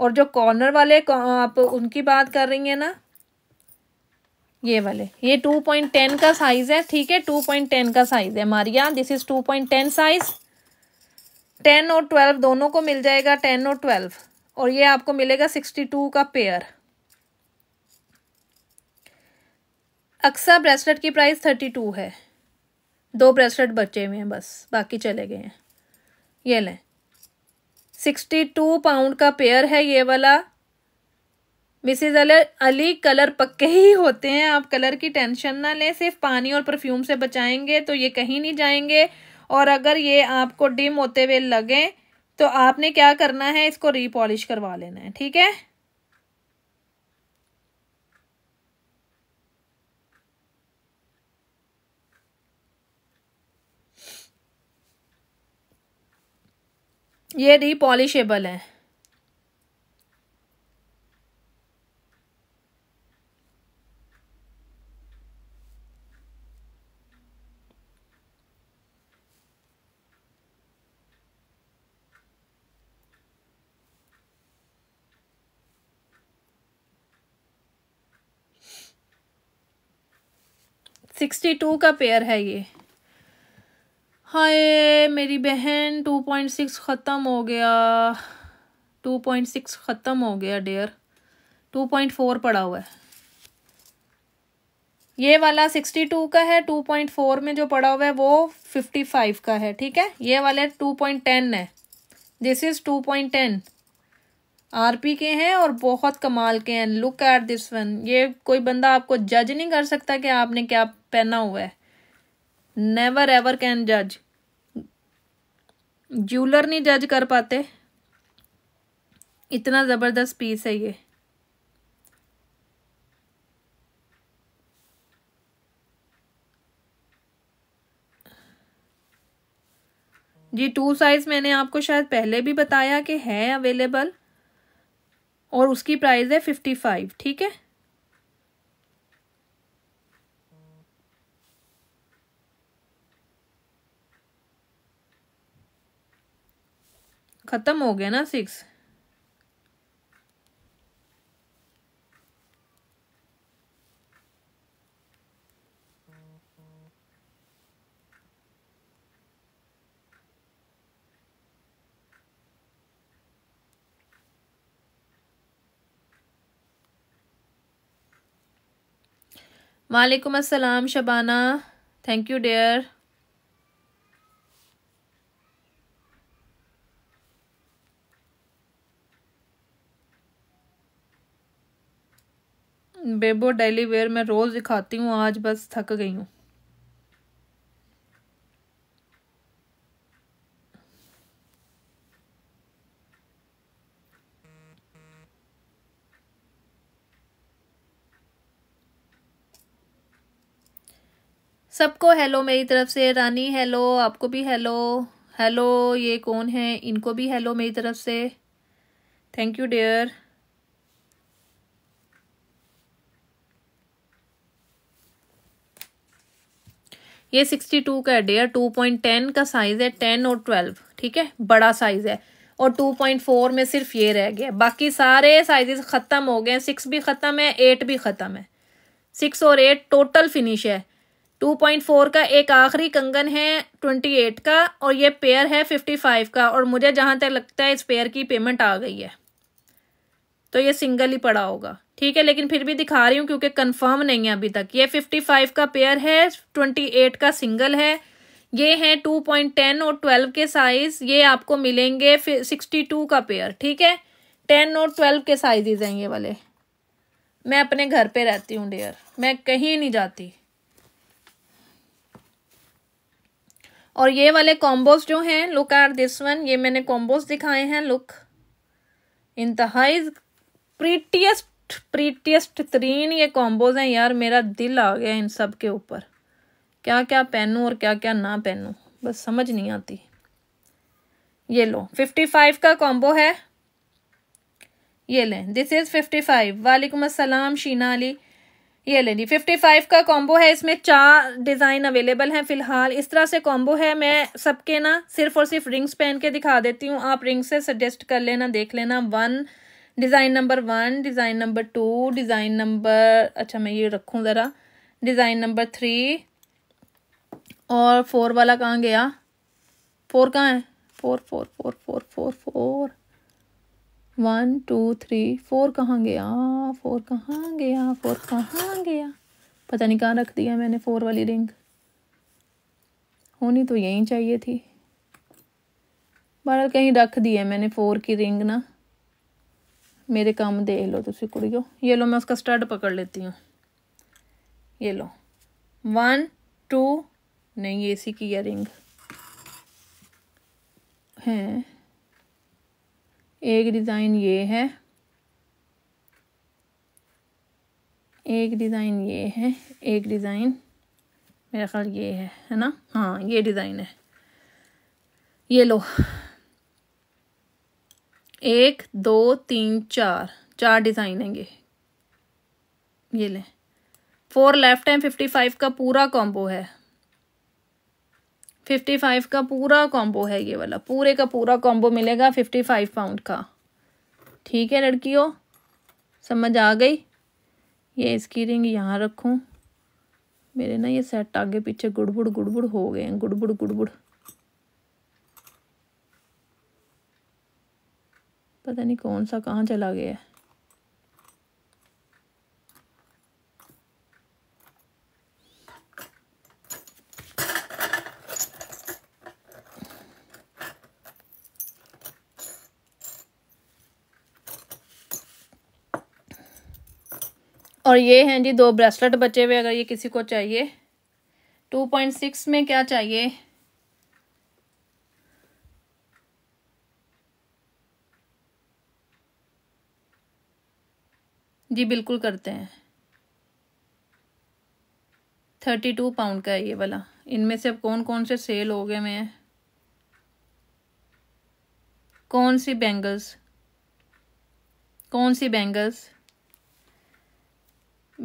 और जो कॉर्नर वाले आप उनकी बात कर रही हैं ना ये वाले ये टू पॉइंट टेन का साइज है ठीक है टू पॉइंट टेन का साइज है Maria this is two point ten size ten और ट्वेल्व दोनों को मिल जाएगा टेन और ट्वेल्व और ये आपको मिलेगा सिक्सटी टू का पेयर अक्सर ब्रेसलेट की प्राइस थर्टी टू है दो ब्रेसलेट बचे हुए हैं बस बाकी चले गए हैं ये लें सिक्सटी टू पाउंड का पेयर है ये वाला मिसेज अली कलर पक्के ही होते हैं आप कलर की टेंशन ना लें सिर्फ पानी और परफ्यूम से बचाएंगे तो ये कहीं नहीं जाएंगे और अगर ये आपको डिम होते हुए लगें तो आपने क्या करना है इसको रीपॉलिश करवा लेना है ठीक है ये रीपॉलिशेबल है सिक्सटी टू का पेयर है ये हाय मेरी बहन टू पॉइंट सिक्स ख़त्म हो गया टू पॉइंट सिक्स ख़त्म हो गया डेयर टू पॉइंट फोर पड़ा हुआ है ये वाला सिक्सटी टू का है टू पॉइंट फोर में जो पड़ा हुआ है वो फिफ्टी फाइव का है ठीक है ये वाला टू पॉइंट टेन है this is two point ten RP के हैं और बहुत कमाल के हैं लुक एट दिस वन ये कोई बंदा आपको जज नहीं कर सकता कि आपने क्या पहना हुआ है नेवर एवर कैन जज ज्वेलर नहीं जज कर पाते इतना ज़बरदस्त पीस है ये जी टू साइज़ मैंने आपको शायद पहले भी बताया कि है अवेलेबल और उसकी प्राइस है फिफ्टी फाइव ठीक है खत्म हो गया ना सिक्स वालेकुम अस्सलाम Shabana thank you dear Bebo daily wear मैं रोज़ दिखाती हूँ आज बस थक गई हूँ सबको हेलो मेरी तरफ से रानी हेलो आपको भी हेलो हेलो ये कौन है इनको भी हेलो मेरी तरफ से थैंक यू डियर ये सिक्सटी टू का है डेयर टू पॉइंट टेन का साइज़ है टेन और ट्वेल्व ठीक है बड़ा साइज़ है और टू पॉइंट फोर में सिर्फ ये रह गया बाकी सारे साइजेस ख़त्म हो गए सिक्स भी ख़त्म है एट भी ख़त्म है सिक्स और एट टोटल फिनिश है टू पॉइंट फोर का एक आखिरी कंगन है ट्वेंटी एट का और ये पेयर है फिफ्टी फाइव का और मुझे जहाँ तक लगता है इस पेयर की पेमेंट आ गई है तो ये सिंगल ही पड़ा होगा ठीक है लेकिन फिर भी दिखा रही हूँ क्योंकि कंफर्म नहीं है अभी तक ये फिफ्टी फाइव का पेयर है ट्वेंटी एट का सिंगल है ये है टू पॉइंट टेन और ट्वेल्व के साइज ये आपको मिलेंगे सिक्सटी टू का पेयर ठीक है टेन और ट्वेल्व के साइजेज हैं ये वाले मैं अपने घर पे रहती हूँ डेयर मैं कहीं नहीं जाती और ये वाले कॉम्बोज जो हैं लुक आर दिस वन ये मैंने कॉम्बोज दिखाए हैं लुक इंतहाई प्रीटियस्ट प्रीटियस्ट तरीन ये कॉम्बोज हैं यार मेरा दिल आ गया इन सब के ऊपर क्या क्या पहनूं और क्या क्या ना पहनूं बस समझ नहीं आती ये लो फिफ्टी फाइव का कॉम्बो है ये लें दिस इज़ फिफ्टी फाइव वालेकुम अस्सलाम शीना अली ये ले जी फिफ्टी फाइव का कॉम्बो है इसमें चार डिज़ाइन अवेलेबल हैं फिलहाल इस तरह से कॉम्बो है मैं सबके ना सिर्फ और सिर्फ रिंग्स पहन के दिखा देती हूँ आप रिंग्स से सजेस्ट कर लेना देख लेना one design number one design number two design number अच्छा मैं ये रखूँ ज़रा डिज़ाइन नंबर थ्री और फोर वाला कहाँ गया फोर कहाँ है four four four four four four one two three four कहाँ गया फोर कहाँ गया फोर कहाँ गया पता नहीं कहाँ रख दिया मैंने फोर वाली रिंग होनी तो यहीं चाहिए थी बहरहाल कहीं रख दी है मैंने फोर की रिंग ना मेरे काम देख लो तुम कुड़ियो ये लो मैं उसका स्टड पकड़ लेती हूँ ये लो वन टू नहीं ये सी की है रिंग है एक डिज़ाइन ये है एक डिज़ाइन ये है एक डिज़ाइन मेरा ख्याल ये है है ना हाँ ये डिज़ाइन है ये लो एक दो तीन चार चार डिज़ाइन है ये ये लें फोर लेफ्ट हैं फिफ्टी फाइव का पूरा कॉम्बो है फिफ्टी फाइव का पूरा कॉम्बो है ये वाला पूरे का पूरा कॉम्बो मिलेगा फिफ्टी फाइव पाउंड का ठीक है लड़कियों समझ आ गई ये इसकी रिंग यहाँ रखूँ मेरे ना ये सेट आगे पीछे गुड़बुड़ गुड़बुड़ हो गए हैं गुड़बुड़ गुड़बुड़ पता नहीं कौन सा कहाँ चला गया है और ये हैं जी दो ब्रेसलेट बचे हुए अगर ये किसी को चाहिए टू पॉइंट सिक्स में क्या चाहिए जी बिल्कुल करते हैं थर्टी टू पाउंड का है ये वाला इनमें से अब कौन कौन से सेल हो गए मैं कौन सी बैंगल्स कौन सी बैंगल्स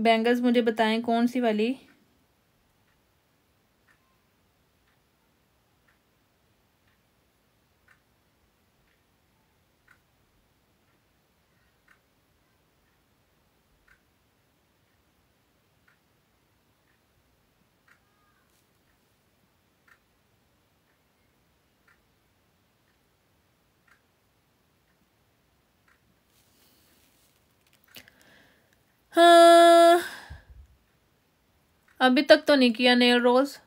बैंगल्स मुझे बताएं कौन सी वाली अभी तक तो नहीं किया नेल रोज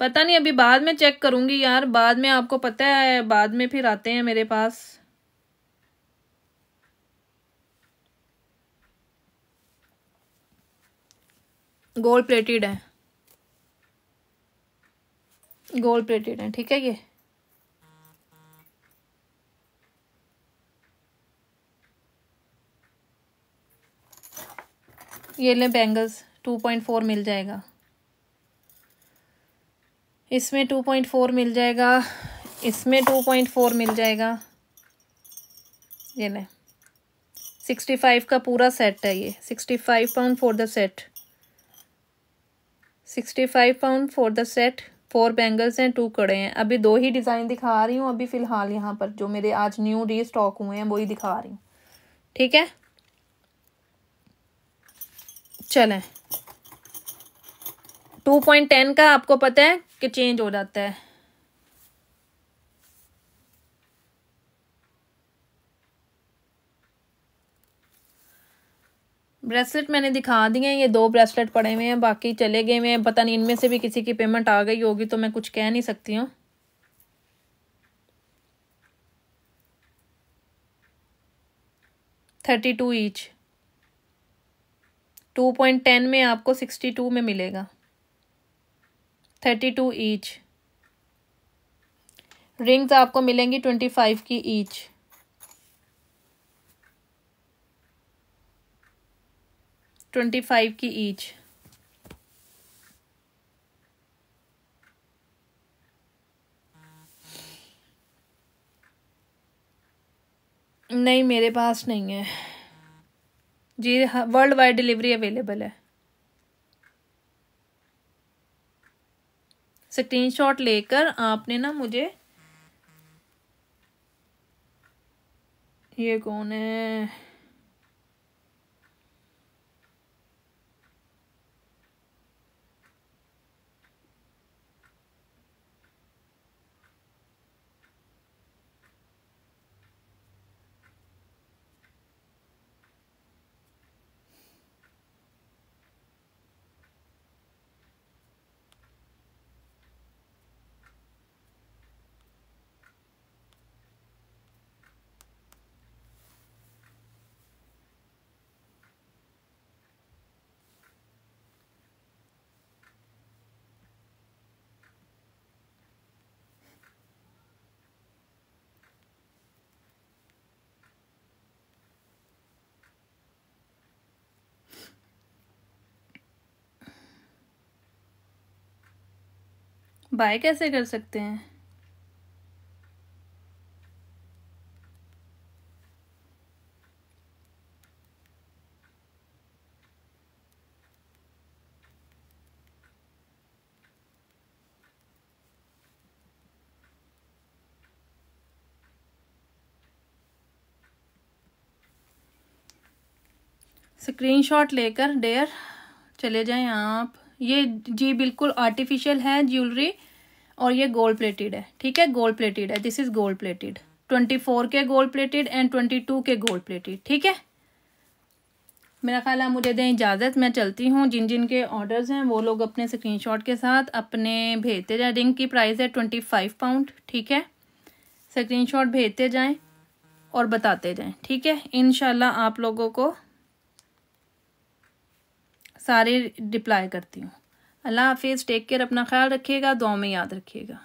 पता नहीं अभी बाद में चेक करूंगी यार बाद में आपको पता है बाद में फिर आते हैं मेरे पास गोल्ड प्लेटेड है गोल्ड प्लेटेड है ठीक है ये ये लें बैंगल्स टू पॉइंट फोर मिल जाएगा इसमें टू पॉइंट फोर मिल जाएगा इसमें टू पॉइंट फोर मिल जाएगा ये लें सिक्सटी फाइव का पूरा सेट है ये sixty five pound for the set sixty five pound for the set four bangles हैं टू कड़े हैं अभी दो ही डिज़ाइन दिखा रही हूँ अभी फ़िलहाल यहाँ पर जो मेरे आज न्यू री स्टॉक हुए हैं वही दिखा रही हूँ ठीक है चलें टू पॉइंट टेन का आपको पता है कि चेंज हो जाता है ब्रेसलेट मैंने दिखा दिए हैं ये दो ब्रेसलेट पड़े हुए हैं बाकी चले गए हुए हैं पता नहीं इनमें से भी किसी की पेमेंट आ गई होगी तो मैं कुछ कह नहीं सकती हूँ thirty two each two point ten में आपको सिक्सटी टू में मिलेगा थर्टी टू ईच रिंग्स आपको मिलेंगी ट्वेंटी फाइव की ईच ट्वेंटी फाइव की ईच नहीं मेरे पास नहीं है जी वर्ल्ड वाइड डिलीवरी अवेलेबल है स्क्रीनशॉट लेकर आपने ना मुझे ये कौन है बाय कैसे कर सकते हैं स्क्रीनशॉट लेकर डेयर चले जाएं आप ये जी बिल्कुल आर्टिफिशियल है ज्वेलरी और ये गोल्ड प्लेटेड है ठीक है गोल्ड प्लेटेड है this is gold plated twenty four के gold plated and twenty two के गोल्ड प्लेटेड ठीक है मेरा ख्याल है मुझे दें इजाज़त मैं चलती हूँ जिन जिन के ऑर्डर्स हैं वो लोग अपने स्क्रीनशॉट के साथ अपने भेजते जाएं रिंग की प्राइस है ट्वेंटी फाइव पाउंड ठीक है स्क्रीनशॉट भेजते जाएं और बताते जाएं ठीक है इन आप लोगों को सारे रिप्लाई करती हूँ अल्लाह हाफिज़ टेक केयर अपना ख्याल रखिएगा दुआ में याद रखिएगा